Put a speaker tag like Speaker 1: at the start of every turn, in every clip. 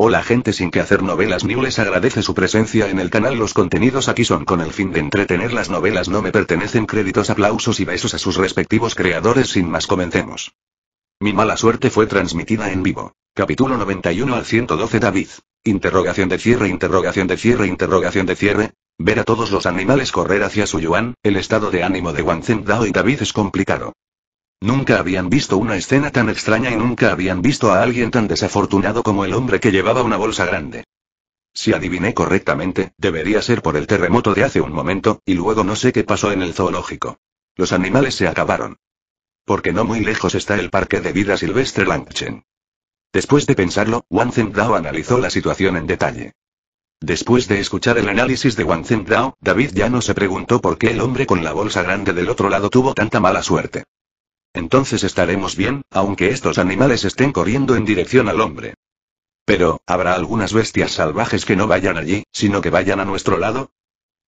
Speaker 1: Hola gente sin que hacer novelas ni les agradece su presencia en el canal. Los contenidos aquí son con el fin de entretener las novelas no me pertenecen créditos, aplausos y besos a sus respectivos creadores sin más comencemos. Mi mala suerte fue transmitida en vivo. Capítulo 91 al 112 David. Interrogación de cierre, interrogación de cierre, interrogación de cierre. Ver a todos los animales correr hacia su yuan, el estado de ánimo de Wang Dao y David es complicado. Nunca habían visto una escena tan extraña y nunca habían visto a alguien tan desafortunado como el hombre que llevaba una bolsa grande. Si adiviné correctamente, debería ser por el terremoto de hace un momento, y luego no sé qué pasó en el zoológico. Los animales se acabaron. Porque no muy lejos está el parque de vida silvestre Langchen. Después de pensarlo, Wang Zengdao analizó la situación en detalle. Después de escuchar el análisis de Wang dao David ya no se preguntó por qué el hombre con la bolsa grande del otro lado tuvo tanta mala suerte. Entonces estaremos bien, aunque estos animales estén corriendo en dirección al hombre. Pero, ¿habrá algunas bestias salvajes que no vayan allí, sino que vayan a nuestro lado?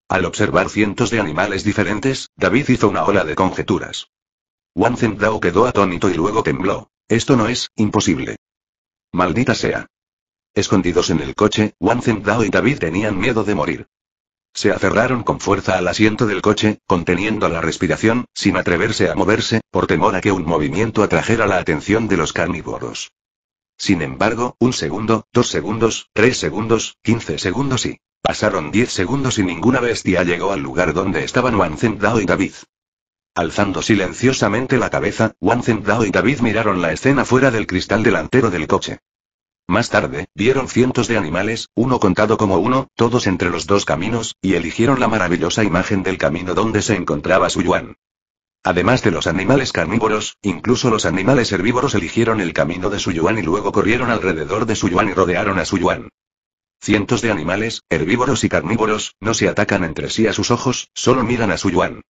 Speaker 1: Al observar cientos de animales diferentes, David hizo una ola de conjeturas. Wan Zendao quedó atónito y luego tembló. Esto no es imposible. Maldita sea. Escondidos en el coche, Wang dao y David tenían miedo de morir. Se aferraron con fuerza al asiento del coche, conteniendo la respiración, sin atreverse a moverse, por temor a que un movimiento atrajera la atención de los carnívoros. Sin embargo, un segundo, dos segundos, tres segundos, quince segundos y... Pasaron diez segundos y ninguna bestia llegó al lugar donde estaban Wang Dao y David. Alzando silenciosamente la cabeza, Wang Dao y David miraron la escena fuera del cristal delantero del coche. Más tarde, vieron cientos de animales, uno contado como uno, todos entre los dos caminos, y eligieron la maravillosa imagen del camino donde se encontraba su yuan. Además de los animales carnívoros, incluso los animales herbívoros eligieron el camino de su yuan y luego corrieron alrededor de su yuan y rodearon a su yuan. Cientos de animales, herbívoros y carnívoros, no se atacan entre sí a sus ojos, solo miran a su yuan.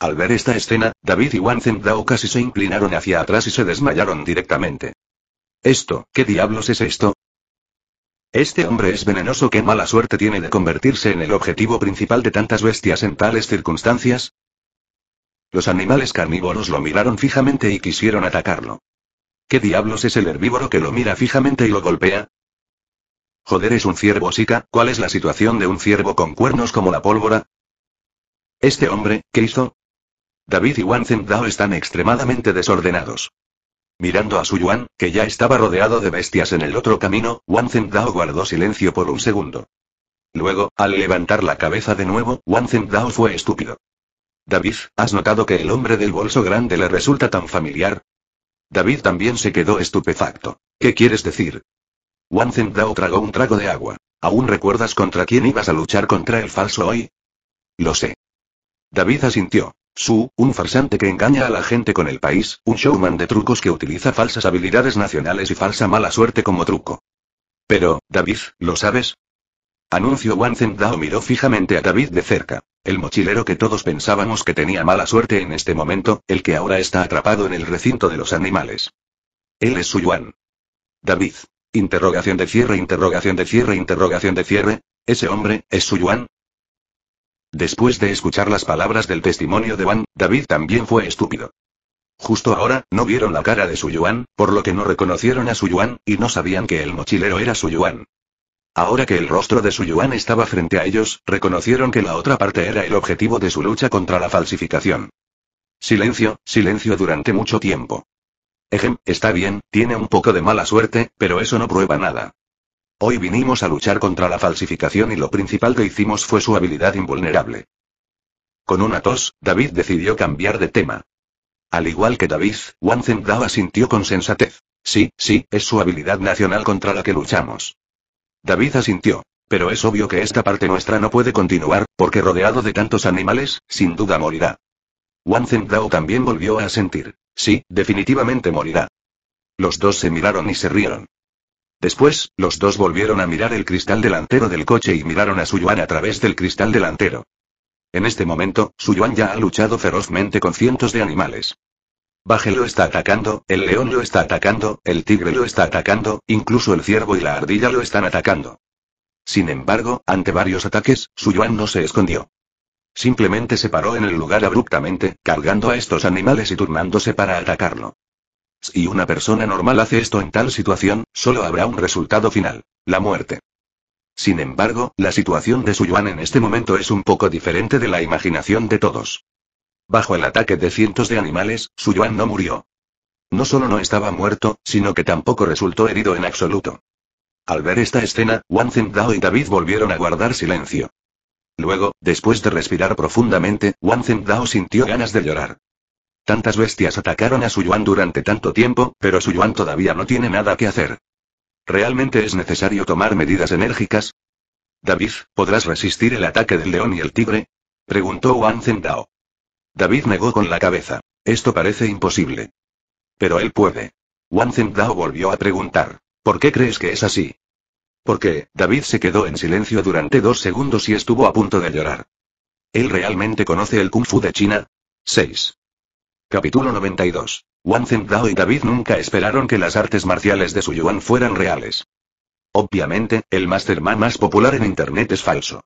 Speaker 1: Al ver esta escena, David y Wan Zendao casi se inclinaron hacia atrás y se desmayaron directamente. Esto, ¿qué diablos es esto? Este hombre es venenoso, qué mala suerte tiene de convertirse en el objetivo principal de tantas bestias en tales circunstancias. Los animales carnívoros lo miraron fijamente y quisieron atacarlo. ¿Qué diablos es el herbívoro que lo mira fijamente y lo golpea? Joder, es un ciervo sica, ¿cuál es la situación de un ciervo con cuernos como la pólvora? Este hombre, ¿qué hizo? David y Wanzen Dao están extremadamente desordenados. Mirando a Su Yuan, que ya estaba rodeado de bestias en el otro camino, Wang Zendao guardó silencio por un segundo. Luego, al levantar la cabeza de nuevo, Wang Dao fue estúpido. David, ¿has notado que el hombre del bolso grande le resulta tan familiar? David también se quedó estupefacto. ¿Qué quieres decir? Wang Dao tragó un trago de agua. ¿Aún recuerdas contra quién ibas a luchar contra el falso hoy? Lo sé. David asintió. Su, un farsante que engaña a la gente con el país, un showman de trucos que utiliza falsas habilidades nacionales y falsa mala suerte como truco. Pero, David, ¿lo sabes? Anuncio Wan Zendao miró fijamente a David de cerca. El mochilero que todos pensábamos que tenía mala suerte en este momento, el que ahora está atrapado en el recinto de los animales. Él es su Yuan. David. Interrogación de cierre, interrogación de cierre, interrogación de cierre. ¿Ese hombre, es su Yuan? Después de escuchar las palabras del testimonio de Wang, David también fue estúpido. Justo ahora, no vieron la cara de Su Yuan, por lo que no reconocieron a Su Yuan, y no sabían que el mochilero era Su Yuan. Ahora que el rostro de Su Yuan estaba frente a ellos, reconocieron que la otra parte era el objetivo de su lucha contra la falsificación. Silencio, silencio durante mucho tiempo. Ejem, está bien, tiene un poco de mala suerte, pero eso no prueba nada. Hoy vinimos a luchar contra la falsificación y lo principal que hicimos fue su habilidad invulnerable. Con una tos, David decidió cambiar de tema. Al igual que David, Wang Dao asintió con sensatez. Sí, sí, es su habilidad nacional contra la que luchamos. David asintió. Pero es obvio que esta parte nuestra no puede continuar, porque rodeado de tantos animales, sin duda morirá. Wang Dao también volvió a asentir. Sí, definitivamente morirá. Los dos se miraron y se rieron. Después, los dos volvieron a mirar el cristal delantero del coche y miraron a Suyuan a través del cristal delantero. En este momento, Suyuan ya ha luchado ferozmente con cientos de animales. Baje lo está atacando, el león lo está atacando, el tigre lo está atacando, incluso el ciervo y la ardilla lo están atacando. Sin embargo, ante varios ataques, Suyuan no se escondió. Simplemente se paró en el lugar abruptamente, cargando a estos animales y turnándose para atacarlo. Si una persona normal hace esto en tal situación, solo habrá un resultado final, la muerte. Sin embargo, la situación de Suyuan en este momento es un poco diferente de la imaginación de todos. Bajo el ataque de cientos de animales, Suyuan no murió. No solo no estaba muerto, sino que tampoco resultó herido en absoluto. Al ver esta escena, Wang dao y David volvieron a guardar silencio. Luego, después de respirar profundamente, Wang dao sintió ganas de llorar. Tantas bestias atacaron a Su Yuan durante tanto tiempo, pero Suyuan todavía no tiene nada que hacer. ¿Realmente es necesario tomar medidas enérgicas? David, ¿podrás resistir el ataque del león y el tigre? Preguntó Wang Zendao. David negó con la cabeza. Esto parece imposible. Pero él puede. Wang Zendao volvió a preguntar. ¿Por qué crees que es así? Porque, David se quedó en silencio durante dos segundos y estuvo a punto de llorar. ¿Él realmente conoce el kung fu de China? 6. Capítulo 92. Wang Tao y David nunca esperaron que las artes marciales de Suyuan fueran reales. Obviamente, el Masterman más popular en Internet es falso.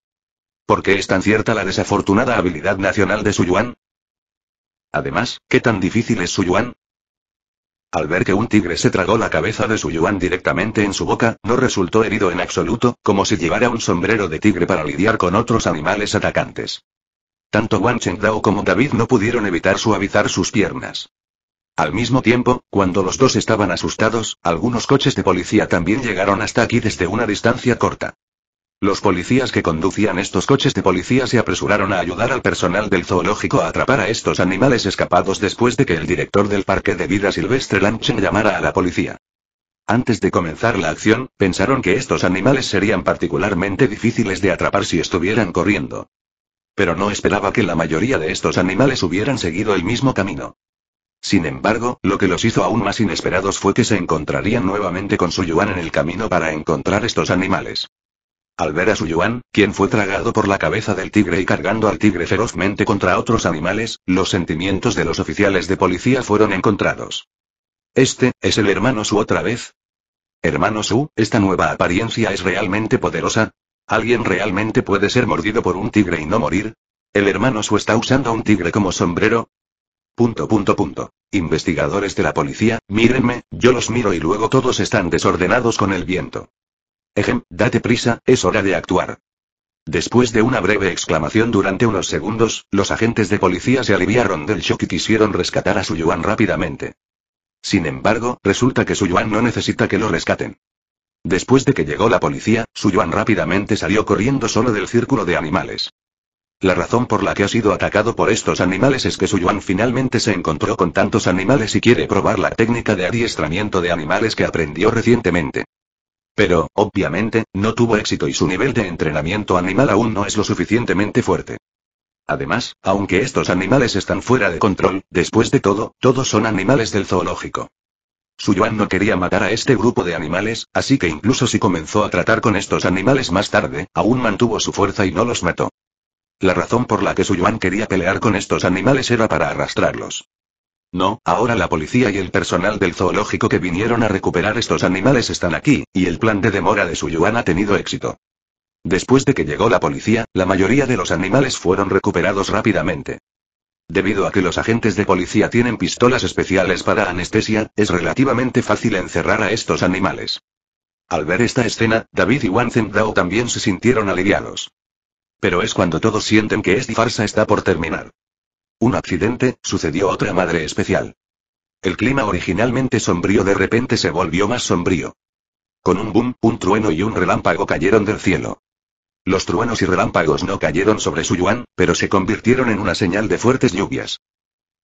Speaker 1: ¿Por qué es tan cierta la desafortunada habilidad nacional de Suyuan? Además, ¿qué tan difícil es Suyuan? Al ver que un tigre se tragó la cabeza de Suyuan directamente en su boca, no resultó herido en absoluto, como si llevara un sombrero de tigre para lidiar con otros animales atacantes. Tanto Wang Chengdao como David no pudieron evitar suavizar sus piernas. Al mismo tiempo, cuando los dos estaban asustados, algunos coches de policía también llegaron hasta aquí desde una distancia corta. Los policías que conducían estos coches de policía se apresuraron a ayudar al personal del zoológico a atrapar a estos animales escapados después de que el director del parque de vida silvestre Cheng llamara a la policía. Antes de comenzar la acción, pensaron que estos animales serían particularmente difíciles de atrapar si estuvieran corriendo. Pero no esperaba que la mayoría de estos animales hubieran seguido el mismo camino. Sin embargo, lo que los hizo aún más inesperados fue que se encontrarían nuevamente con su yuan en el camino para encontrar estos animales. Al ver a su yuan, quien fue tragado por la cabeza del tigre y cargando al tigre ferozmente contra otros animales, los sentimientos de los oficiales de policía fueron encontrados. Este, es el hermano Su otra vez. Hermano Su, esta nueva apariencia es realmente poderosa, ¿Alguien realmente puede ser mordido por un tigre y no morir? ¿El hermano Su está usando a un tigre como sombrero? Punto punto punto. Investigadores de la policía, mírenme, yo los miro y luego todos están desordenados con el viento. Ejem, date prisa, es hora de actuar. Después de una breve exclamación durante unos segundos, los agentes de policía se aliviaron del shock y quisieron rescatar a su Suyuan rápidamente. Sin embargo, resulta que su Suyuan no necesita que lo rescaten. Después de que llegó la policía, Yuan rápidamente salió corriendo solo del círculo de animales. La razón por la que ha sido atacado por estos animales es que Yuan finalmente se encontró con tantos animales y quiere probar la técnica de adiestramiento de animales que aprendió recientemente. Pero, obviamente, no tuvo éxito y su nivel de entrenamiento animal aún no es lo suficientemente fuerte. Además, aunque estos animales están fuera de control, después de todo, todos son animales del zoológico. Yuan no quería matar a este grupo de animales, así que incluso si comenzó a tratar con estos animales más tarde, aún mantuvo su fuerza y no los mató. La razón por la que Suyuan quería pelear con estos animales era para arrastrarlos. No, ahora la policía y el personal del zoológico que vinieron a recuperar estos animales están aquí, y el plan de demora de Suyuan ha tenido éxito. Después de que llegó la policía, la mayoría de los animales fueron recuperados rápidamente. Debido a que los agentes de policía tienen pistolas especiales para anestesia, es relativamente fácil encerrar a estos animales. Al ver esta escena, David y Wang Zhengdao también se sintieron aliviados. Pero es cuando todos sienten que esta farsa está por terminar. Un accidente, sucedió otra madre especial. El clima originalmente sombrío de repente se volvió más sombrío. Con un boom, un trueno y un relámpago cayeron del cielo. Los truenos y relámpagos no cayeron sobre su yuan, pero se convirtieron en una señal de fuertes lluvias.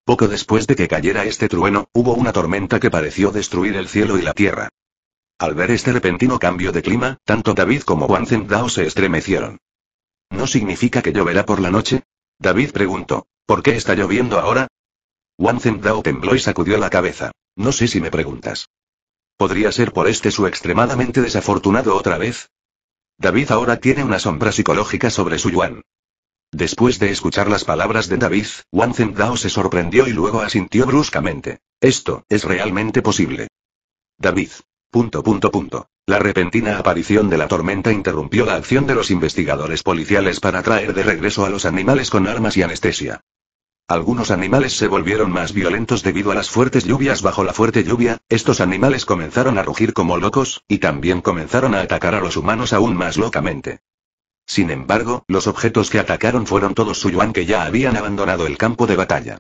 Speaker 1: Poco después de que cayera este trueno, hubo una tormenta que pareció destruir el cielo y la tierra. Al ver este repentino cambio de clima, tanto David como Juan Dao se estremecieron. ¿No significa que lloverá por la noche? David preguntó. ¿Por qué está lloviendo ahora? Juan Dao tembló y sacudió la cabeza. No sé si me preguntas. ¿Podría ser por este su extremadamente desafortunado otra vez? David ahora tiene una sombra psicológica sobre su Yuan. Después de escuchar las palabras de David, Wang Zhengdao se sorprendió y luego asintió bruscamente. Esto es realmente posible. David. Punto punto punto. La repentina aparición de la tormenta interrumpió la acción de los investigadores policiales para traer de regreso a los animales con armas y anestesia. Algunos animales se volvieron más violentos debido a las fuertes lluvias. Bajo la fuerte lluvia, estos animales comenzaron a rugir como locos, y también comenzaron a atacar a los humanos aún más locamente. Sin embargo, los objetos que atacaron fueron todos Suyuan que ya habían abandonado el campo de batalla.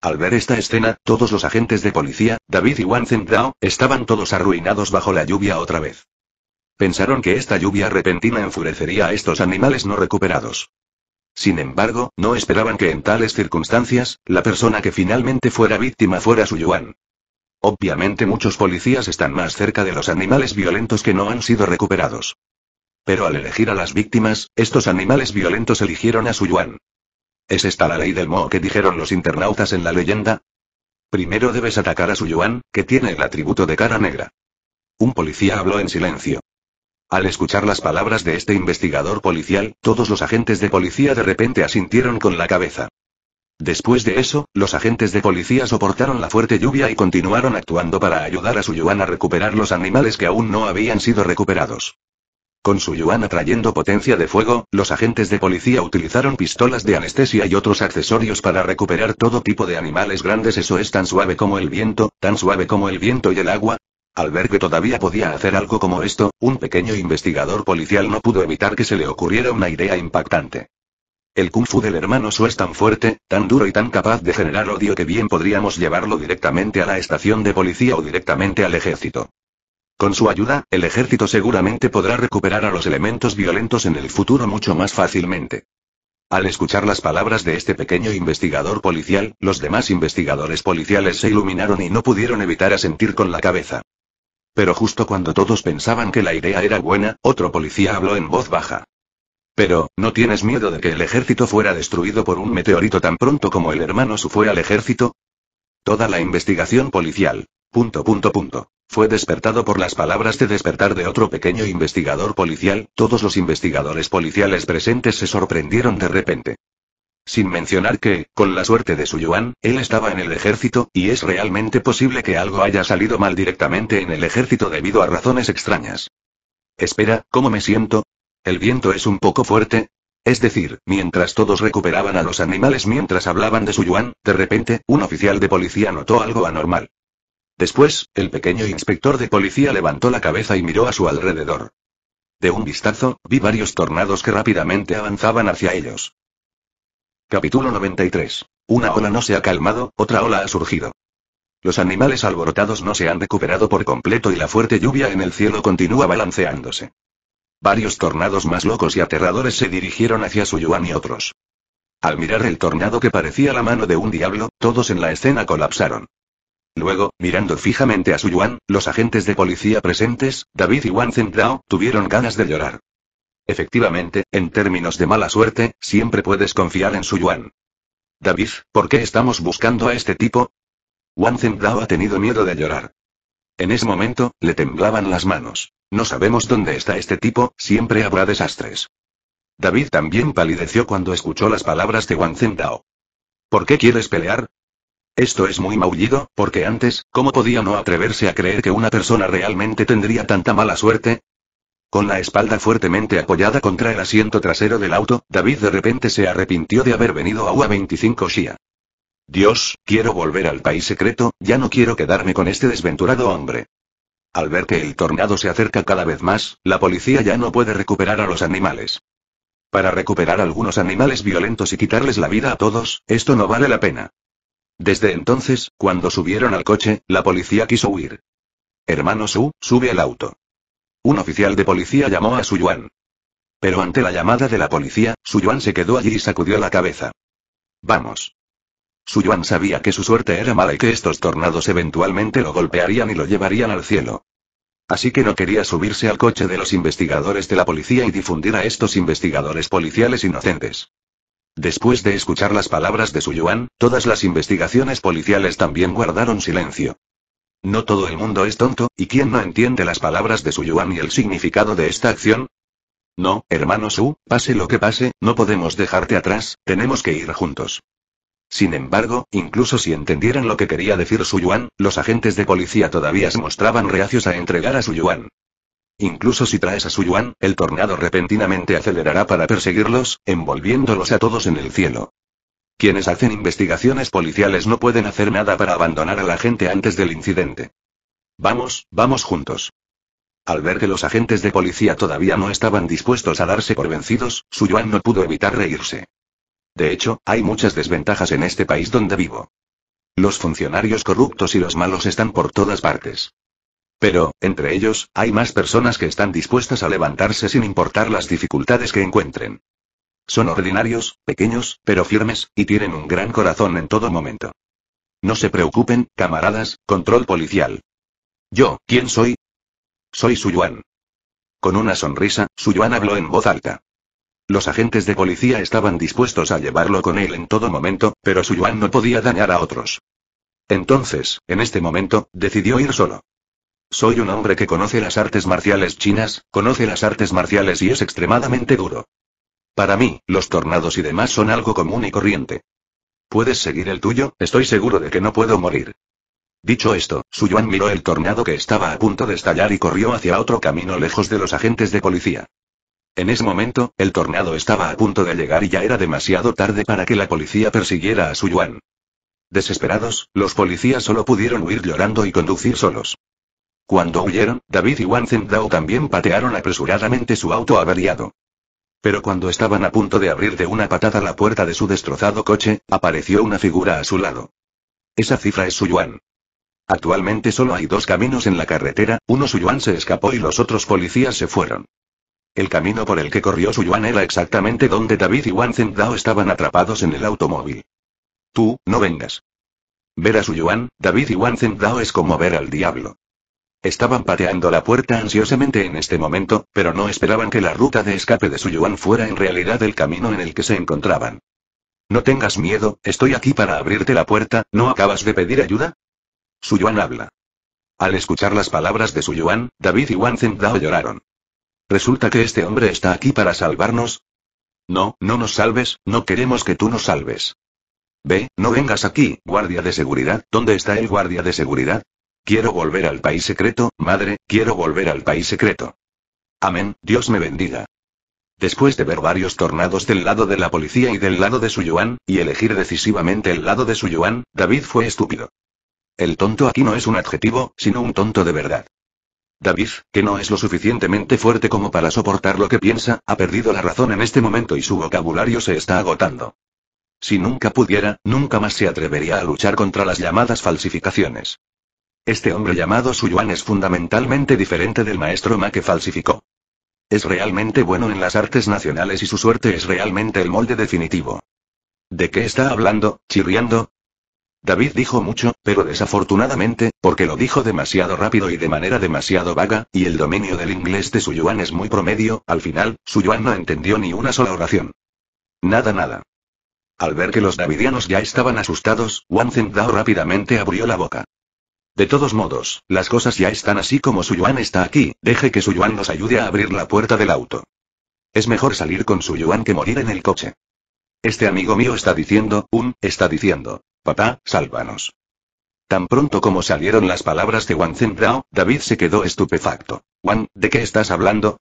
Speaker 1: Al ver esta escena, todos los agentes de policía, David y Wang Zhendao, estaban todos arruinados bajo la lluvia otra vez. Pensaron que esta lluvia repentina enfurecería a estos animales no recuperados. Sin embargo, no esperaban que en tales circunstancias, la persona que finalmente fuera víctima fuera su Yuan. Obviamente muchos policías están más cerca de los animales violentos que no han sido recuperados. Pero al elegir a las víctimas, estos animales violentos eligieron a su Yuan. ¿Es esta la ley del Mo que dijeron los internautas en la leyenda? Primero debes atacar a su Yuan, que tiene el atributo de cara negra. Un policía habló en silencio. Al escuchar las palabras de este investigador policial, todos los agentes de policía de repente asintieron con la cabeza. Después de eso, los agentes de policía soportaron la fuerte lluvia y continuaron actuando para ayudar a Suyuan a recuperar los animales que aún no habían sido recuperados. Con su Suyuan atrayendo potencia de fuego, los agentes de policía utilizaron pistolas de anestesia y otros accesorios para recuperar todo tipo de animales grandes. Eso es tan suave como el viento, tan suave como el viento y el agua, al ver que todavía podía hacer algo como esto, un pequeño investigador policial no pudo evitar que se le ocurriera una idea impactante. El kung fu del hermano Su es tan fuerte, tan duro y tan capaz de generar odio que bien podríamos llevarlo directamente a la estación de policía o directamente al ejército. Con su ayuda, el ejército seguramente podrá recuperar a los elementos violentos en el futuro mucho más fácilmente. Al escuchar las palabras de este pequeño investigador policial, los demás investigadores policiales se iluminaron y no pudieron evitar asentir con la cabeza. Pero justo cuando todos pensaban que la idea era buena, otro policía habló en voz baja. Pero, ¿no tienes miedo de que el ejército fuera destruido por un meteorito tan pronto como el hermano su fue al ejército? Toda la investigación policial. Punto punto punto. Fue despertado por las palabras de despertar de otro pequeño investigador policial, todos los investigadores policiales presentes se sorprendieron de repente. Sin mencionar que, con la suerte de su Yuan, él estaba en el ejército, y es realmente posible que algo haya salido mal directamente en el ejército debido a razones extrañas. Espera, ¿cómo me siento? ¿El viento es un poco fuerte? Es decir, mientras todos recuperaban a los animales mientras hablaban de su Yuan, de repente, un oficial de policía notó algo anormal. Después, el pequeño inspector de policía levantó la cabeza y miró a su alrededor. De un vistazo, vi varios tornados que rápidamente avanzaban hacia ellos. Capítulo 93. Una ola no se ha calmado, otra ola ha surgido. Los animales alborotados no se han recuperado por completo y la fuerte lluvia en el cielo continúa balanceándose. Varios tornados más locos y aterradores se dirigieron hacia Suyuan y otros. Al mirar el tornado que parecía la mano de un diablo, todos en la escena colapsaron. Luego, mirando fijamente a Suyuan, los agentes de policía presentes, David y Wan Centrao, tuvieron ganas de llorar. Efectivamente, en términos de mala suerte, siempre puedes confiar en su Yuan. David, ¿por qué estamos buscando a este tipo? Wang Dao ha tenido miedo de llorar. En ese momento, le temblaban las manos. No sabemos dónde está este tipo, siempre habrá desastres. David también palideció cuando escuchó las palabras de Wang Zengdao. ¿Por qué quieres pelear? Esto es muy maullido, porque antes, ¿cómo podía no atreverse a creer que una persona realmente tendría tanta mala suerte? Con la espalda fuertemente apoyada contra el asiento trasero del auto, David de repente se arrepintió de haber venido a UA25 Shia. Dios, quiero volver al país secreto, ya no quiero quedarme con este desventurado hombre. Al ver que el tornado se acerca cada vez más, la policía ya no puede recuperar a los animales. Para recuperar algunos animales violentos y quitarles la vida a todos, esto no vale la pena. Desde entonces, cuando subieron al coche, la policía quiso huir. Hermano Su, sube al auto. Un oficial de policía llamó a Suyuan. Pero ante la llamada de la policía, Suyuan se quedó allí y sacudió la cabeza. Vamos. Suyuan sabía que su suerte era mala y que estos tornados eventualmente lo golpearían y lo llevarían al cielo. Así que no quería subirse al coche de los investigadores de la policía y difundir a estos investigadores policiales inocentes. Después de escuchar las palabras de Suyuan, todas las investigaciones policiales también guardaron silencio. No todo el mundo es tonto, ¿y quién no entiende las palabras de Su Yuan y el significado de esta acción? No, hermano Su, pase lo que pase, no podemos dejarte atrás, tenemos que ir juntos. Sin embargo, incluso si entendieran lo que quería decir Su Yuan, los agentes de policía todavía se mostraban reacios a entregar a Su Yuan. Incluso si traes a Su Yuan, el tornado repentinamente acelerará para perseguirlos, envolviéndolos a todos en el cielo. Quienes hacen investigaciones policiales no pueden hacer nada para abandonar a la gente antes del incidente. Vamos, vamos juntos. Al ver que los agentes de policía todavía no estaban dispuestos a darse por vencidos, Suyuan no pudo evitar reírse. De hecho, hay muchas desventajas en este país donde vivo. Los funcionarios corruptos y los malos están por todas partes. Pero, entre ellos, hay más personas que están dispuestas a levantarse sin importar las dificultades que encuentren. Son ordinarios, pequeños, pero firmes, y tienen un gran corazón en todo momento. No se preocupen, camaradas, control policial. Yo, ¿quién soy? Soy Suyuan. Con una sonrisa, Suyuan habló en voz alta. Los agentes de policía estaban dispuestos a llevarlo con él en todo momento, pero Suyuan no podía dañar a otros. Entonces, en este momento, decidió ir solo. Soy un hombre que conoce las artes marciales chinas, conoce las artes marciales y es extremadamente duro. Para mí, los tornados y demás son algo común y corriente. Puedes seguir el tuyo, estoy seguro de que no puedo morir. Dicho esto, Yuan miró el tornado que estaba a punto de estallar y corrió hacia otro camino lejos de los agentes de policía. En ese momento, el tornado estaba a punto de llegar y ya era demasiado tarde para que la policía persiguiera a Yuan. Desesperados, los policías solo pudieron huir llorando y conducir solos. Cuando huyeron, David y Wang Zhengdao también patearon apresuradamente su auto averiado. Pero cuando estaban a punto de abrir de una patada la puerta de su destrozado coche, apareció una figura a su lado. Esa cifra es Suyuan. Actualmente solo hay dos caminos en la carretera, uno Suyuan se escapó y los otros policías se fueron. El camino por el que corrió Suyuan era exactamente donde David y Wan Zendao estaban atrapados en el automóvil. Tú, no vengas. Ver a Suyuan, David y Wan Zendao es como ver al diablo. Estaban pateando la puerta ansiosamente en este momento, pero no esperaban que la ruta de escape de Suyuan fuera en realidad el camino en el que se encontraban. No tengas miedo, estoy aquí para abrirte la puerta, ¿no acabas de pedir ayuda? Suyuan habla. Al escuchar las palabras de Suyuan, David y Wang Dao lloraron. ¿Resulta que este hombre está aquí para salvarnos? No, no nos salves, no queremos que tú nos salves. Ve, no vengas aquí, guardia de seguridad, ¿dónde está el guardia de seguridad? Quiero volver al país secreto, madre, quiero volver al país secreto. Amén, Dios me bendiga. Después de ver varios tornados del lado de la policía y del lado de su yuan, y elegir decisivamente el lado de su Suyuan, David fue estúpido. El tonto aquí no es un adjetivo, sino un tonto de verdad. David, que no es lo suficientemente fuerte como para soportar lo que piensa, ha perdido la razón en este momento y su vocabulario se está agotando. Si nunca pudiera, nunca más se atrevería a luchar contra las llamadas falsificaciones. Este hombre llamado Suyuan es fundamentalmente diferente del maestro Ma que falsificó. Es realmente bueno en las artes nacionales y su suerte es realmente el molde definitivo. ¿De qué está hablando, chirriando? David dijo mucho, pero desafortunadamente, porque lo dijo demasiado rápido y de manera demasiado vaga, y el dominio del inglés de Suyuan es muy promedio, al final, Suyuan no entendió ni una sola oración. Nada nada. Al ver que los davidianos ya estaban asustados, Wang dao rápidamente abrió la boca. De todos modos, las cosas ya están así como Su Yuan está aquí, deje que Su Yuan nos ayude a abrir la puerta del auto. Es mejor salir con Su Yuan que morir en el coche. Este amigo mío está diciendo, un, está diciendo, papá, sálvanos. Tan pronto como salieron las palabras de Wang Dao, David se quedó estupefacto. Wang, ¿de qué estás hablando?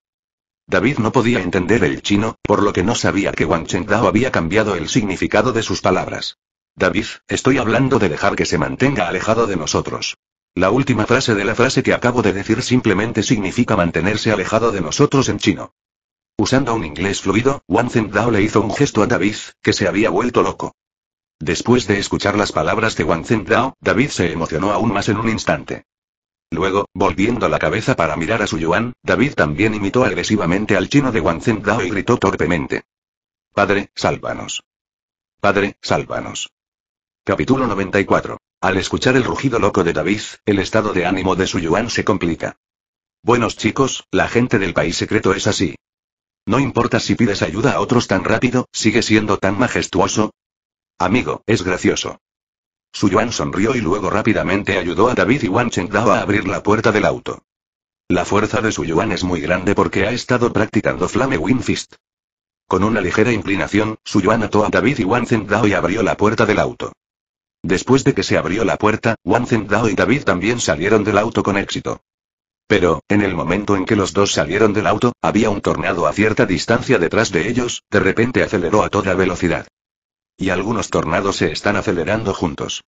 Speaker 1: David no podía entender el chino, por lo que no sabía que Wang Dao había cambiado el significado de sus palabras. David, estoy hablando de dejar que se mantenga alejado de nosotros. La última frase de la frase que acabo de decir simplemente significa mantenerse alejado de nosotros en chino. Usando un inglés fluido, Wang dao le hizo un gesto a David, que se había vuelto loco. Después de escuchar las palabras de Wang dao David se emocionó aún más en un instante. Luego, volviendo la cabeza para mirar a su Yuan, David también imitó agresivamente al chino de Wang dao y gritó torpemente. Padre, sálvanos. Padre, sálvanos. Capítulo 94. Al escuchar el rugido loco de David, el estado de ánimo de Suyuan se complica. Buenos chicos, la gente del país secreto es así. No importa si pides ayuda a otros tan rápido, sigue siendo tan majestuoso. Amigo, es gracioso. Suyuan sonrió y luego rápidamente ayudó a David y Wang Chengdao a abrir la puerta del auto. La fuerza de Suyuan es muy grande porque ha estado practicando Flame Fist. Con una ligera inclinación, Suyuan ató a David y Wang Chengdao y abrió la puerta del auto. Después de que se abrió la puerta, Wang Dao y David también salieron del auto con éxito. Pero, en el momento en que los dos salieron del auto, había un tornado a cierta distancia detrás de ellos, de repente aceleró a toda velocidad. Y algunos tornados se están acelerando juntos.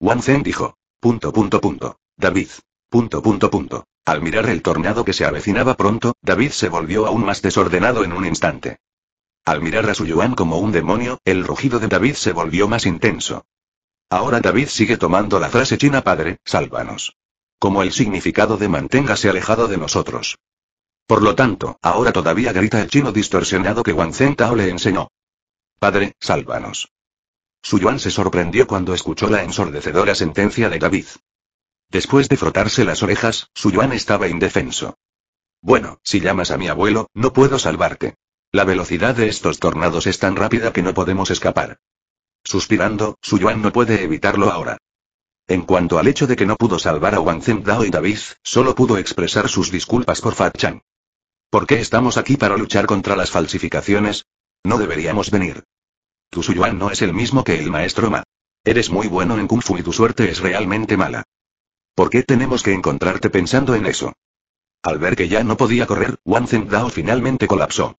Speaker 1: Wang Zhen dijo. Punto punto punto. David. Punto punto punto. Al mirar el tornado que se avecinaba pronto, David se volvió aún más desordenado en un instante. Al mirar a su Yuan como un demonio, el rugido de David se volvió más intenso. Ahora David sigue tomando la frase china padre, sálvanos. Como el significado de manténgase alejado de nosotros. Por lo tanto, ahora todavía grita el chino distorsionado que Wang Tao le enseñó. Padre, sálvanos. Su Yuan se sorprendió cuando escuchó la ensordecedora sentencia de David. Después de frotarse las orejas, Su Yuan estaba indefenso. Bueno, si llamas a mi abuelo, no puedo salvarte. La velocidad de estos tornados es tan rápida que no podemos escapar. Suspirando, Suyuan no puede evitarlo ahora. En cuanto al hecho de que no pudo salvar a Wang Dao y David, solo pudo expresar sus disculpas por Fat Chan. ¿Por qué estamos aquí para luchar contra las falsificaciones? No deberíamos venir. Tu Suyuan no es el mismo que el maestro Ma. Eres muy bueno en Kung Fu y tu suerte es realmente mala. ¿Por qué tenemos que encontrarte pensando en eso? Al ver que ya no podía correr, Wang Dao finalmente colapsó.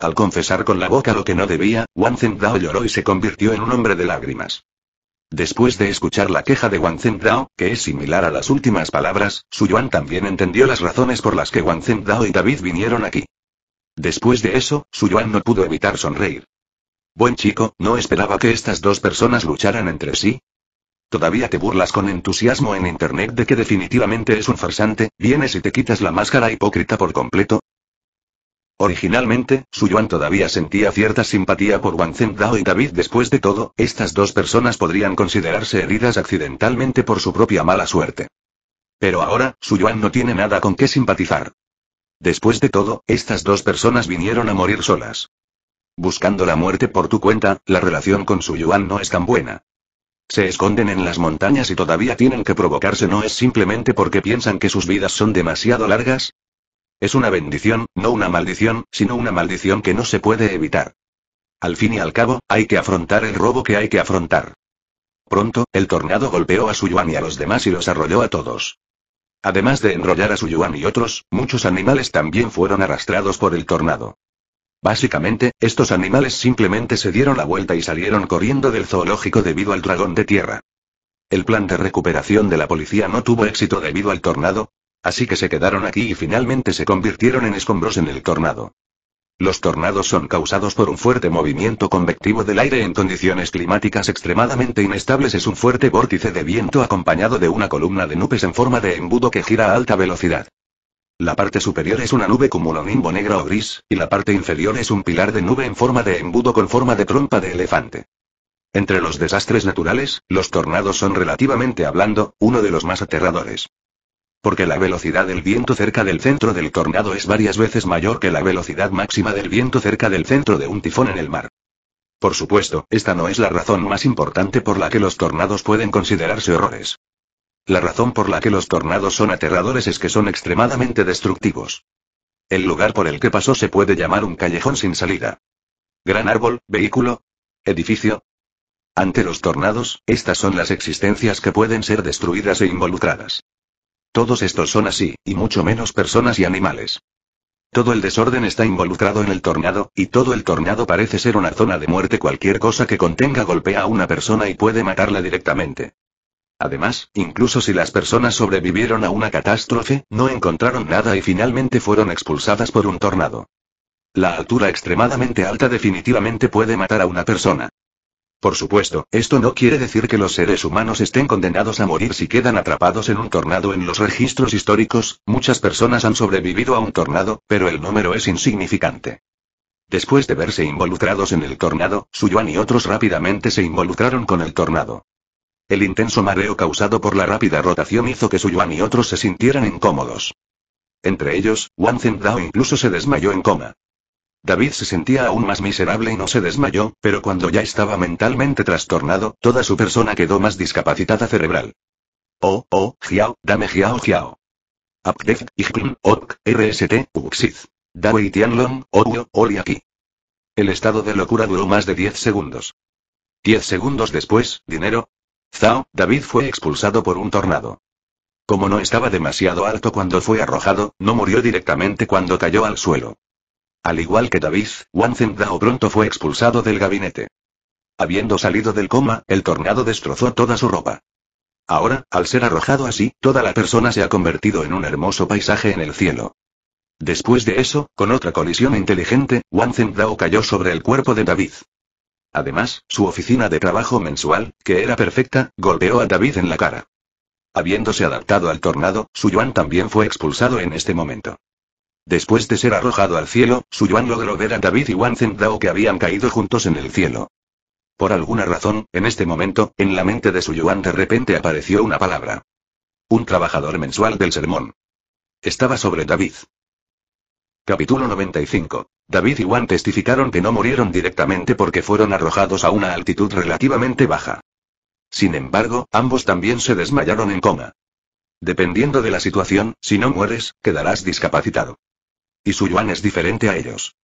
Speaker 1: Al confesar con la boca lo que no debía, Wang dao lloró y se convirtió en un hombre de lágrimas. Después de escuchar la queja de Wang Dao, que es similar a las últimas palabras, Su Yuan también entendió las razones por las que Wang dao y David vinieron aquí. Después de eso, Su Yuan no pudo evitar sonreír. Buen chico, ¿no esperaba que estas dos personas lucharan entre sí? Todavía te burlas con entusiasmo en internet de que definitivamente es un farsante, vienes y te quitas la máscara hipócrita por completo, Originalmente, Su Yuan todavía sentía cierta simpatía por Wang Dao y David. Después de todo, estas dos personas podrían considerarse heridas accidentalmente por su propia mala suerte. Pero ahora, Su Yuan no tiene nada con qué simpatizar. Después de todo, estas dos personas vinieron a morir solas. Buscando la muerte por tu cuenta, la relación con Su Yuan no es tan buena. Se esconden en las montañas y todavía tienen que provocarse no es simplemente porque piensan que sus vidas son demasiado largas, es una bendición, no una maldición, sino una maldición que no se puede evitar. Al fin y al cabo, hay que afrontar el robo que hay que afrontar. Pronto, el tornado golpeó a Suyuan y a los demás y los arrolló a todos. Además de enrollar a Suyuan y otros, muchos animales también fueron arrastrados por el tornado. Básicamente, estos animales simplemente se dieron la vuelta y salieron corriendo del zoológico debido al dragón de tierra. El plan de recuperación de la policía no tuvo éxito debido al tornado, Así que se quedaron aquí y finalmente se convirtieron en escombros en el tornado. Los tornados son causados por un fuerte movimiento convectivo del aire en condiciones climáticas extremadamente inestables. Es un fuerte vórtice de viento acompañado de una columna de nubes en forma de embudo que gira a alta velocidad. La parte superior es una nube cumulonimbo negra o gris, y la parte inferior es un pilar de nube en forma de embudo con forma de trompa de elefante. Entre los desastres naturales, los tornados son relativamente hablando, uno de los más aterradores. Porque la velocidad del viento cerca del centro del tornado es varias veces mayor que la velocidad máxima del viento cerca del centro de un tifón en el mar. Por supuesto, esta no es la razón más importante por la que los tornados pueden considerarse horrores. La razón por la que los tornados son aterradores es que son extremadamente destructivos. El lugar por el que pasó se puede llamar un callejón sin salida. Gran árbol, vehículo, edificio. Ante los tornados, estas son las existencias que pueden ser destruidas e involucradas. Todos estos son así, y mucho menos personas y animales. Todo el desorden está involucrado en el tornado, y todo el tornado parece ser una zona de muerte. Cualquier cosa que contenga golpea a una persona y puede matarla directamente. Además, incluso si las personas sobrevivieron a una catástrofe, no encontraron nada y finalmente fueron expulsadas por un tornado. La altura extremadamente alta definitivamente puede matar a una persona. Por supuesto, esto no quiere decir que los seres humanos estén condenados a morir si quedan atrapados en un tornado en los registros históricos, muchas personas han sobrevivido a un tornado, pero el número es insignificante. Después de verse involucrados en el tornado, Suyuan y otros rápidamente se involucraron con el tornado. El intenso mareo causado por la rápida rotación hizo que Suyuan y otros se sintieran incómodos. Entre ellos, Wang Zhendao incluso se desmayó en coma. David se sentía aún más miserable y no se desmayó, pero cuando ya estaba mentalmente trastornado, toda su persona quedó más discapacitada cerebral. Oh, oh, Giao, dame Jiao Jiao. Abdef, Ok, RST, Uxid. Dawei Tianlong, Oyo, Oliaki. El estado de locura duró más de 10 segundos. 10 segundos después, dinero. Zhao David fue expulsado por un tornado. Como no estaba demasiado alto cuando fue arrojado, no murió directamente cuando cayó al suelo. Al igual que David, Wang Dao pronto fue expulsado del gabinete. Habiendo salido del coma, el tornado destrozó toda su ropa. Ahora, al ser arrojado así, toda la persona se ha convertido en un hermoso paisaje en el cielo. Después de eso, con otra colisión inteligente, Wang Dao cayó sobre el cuerpo de David. Además, su oficina de trabajo mensual, que era perfecta, golpeó a David en la cara. Habiéndose adaptado al tornado, Su Yuan también fue expulsado en este momento. Después de ser arrojado al cielo, Su Yuan logró ver a David y Wan Zendao que habían caído juntos en el cielo. Por alguna razón, en este momento, en la mente de Su de repente apareció una palabra. Un trabajador mensual del sermón. Estaba sobre David. Capítulo 95. David y Wan testificaron que no murieron directamente porque fueron arrojados a una altitud relativamente baja. Sin embargo, ambos también se desmayaron en coma. Dependiendo de la situación, si no mueres, quedarás discapacitado. Y su yuan es diferente a ellos.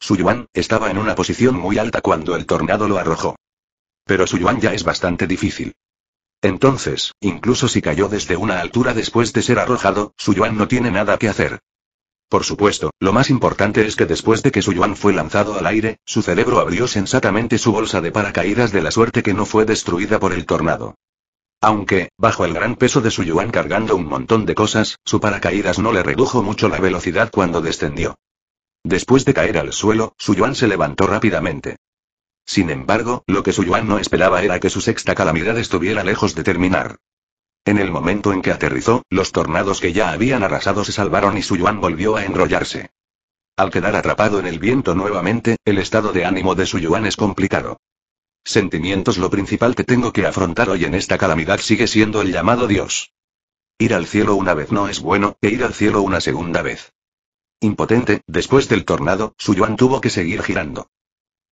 Speaker 1: Su yuan estaba en una posición muy alta cuando el tornado lo arrojó. Pero su yuan ya es bastante difícil. Entonces, incluso si cayó desde una altura después de ser arrojado, su yuan no tiene nada que hacer. Por supuesto, lo más importante es que después de que su yuan fue lanzado al aire, su cerebro abrió sensatamente su bolsa de paracaídas de la suerte que no fue destruida por el tornado. Aunque, bajo el gran peso de su yuan cargando un montón de cosas, su paracaídas no le redujo mucho la velocidad cuando descendió. Después de caer al suelo, su yuan se levantó rápidamente. Sin embargo, lo que su yuan no esperaba era que su sexta calamidad estuviera lejos de terminar. En el momento en que aterrizó, los tornados que ya habían arrasado se salvaron y su yuan volvió a enrollarse. Al quedar atrapado en el viento nuevamente, el estado de ánimo de su yuan es complicado sentimientos lo principal que tengo que afrontar hoy en esta calamidad sigue siendo el llamado Dios. Ir al cielo una vez no es bueno, e ir al cielo una segunda vez. Impotente, después del tornado, Suyuan tuvo que seguir girando.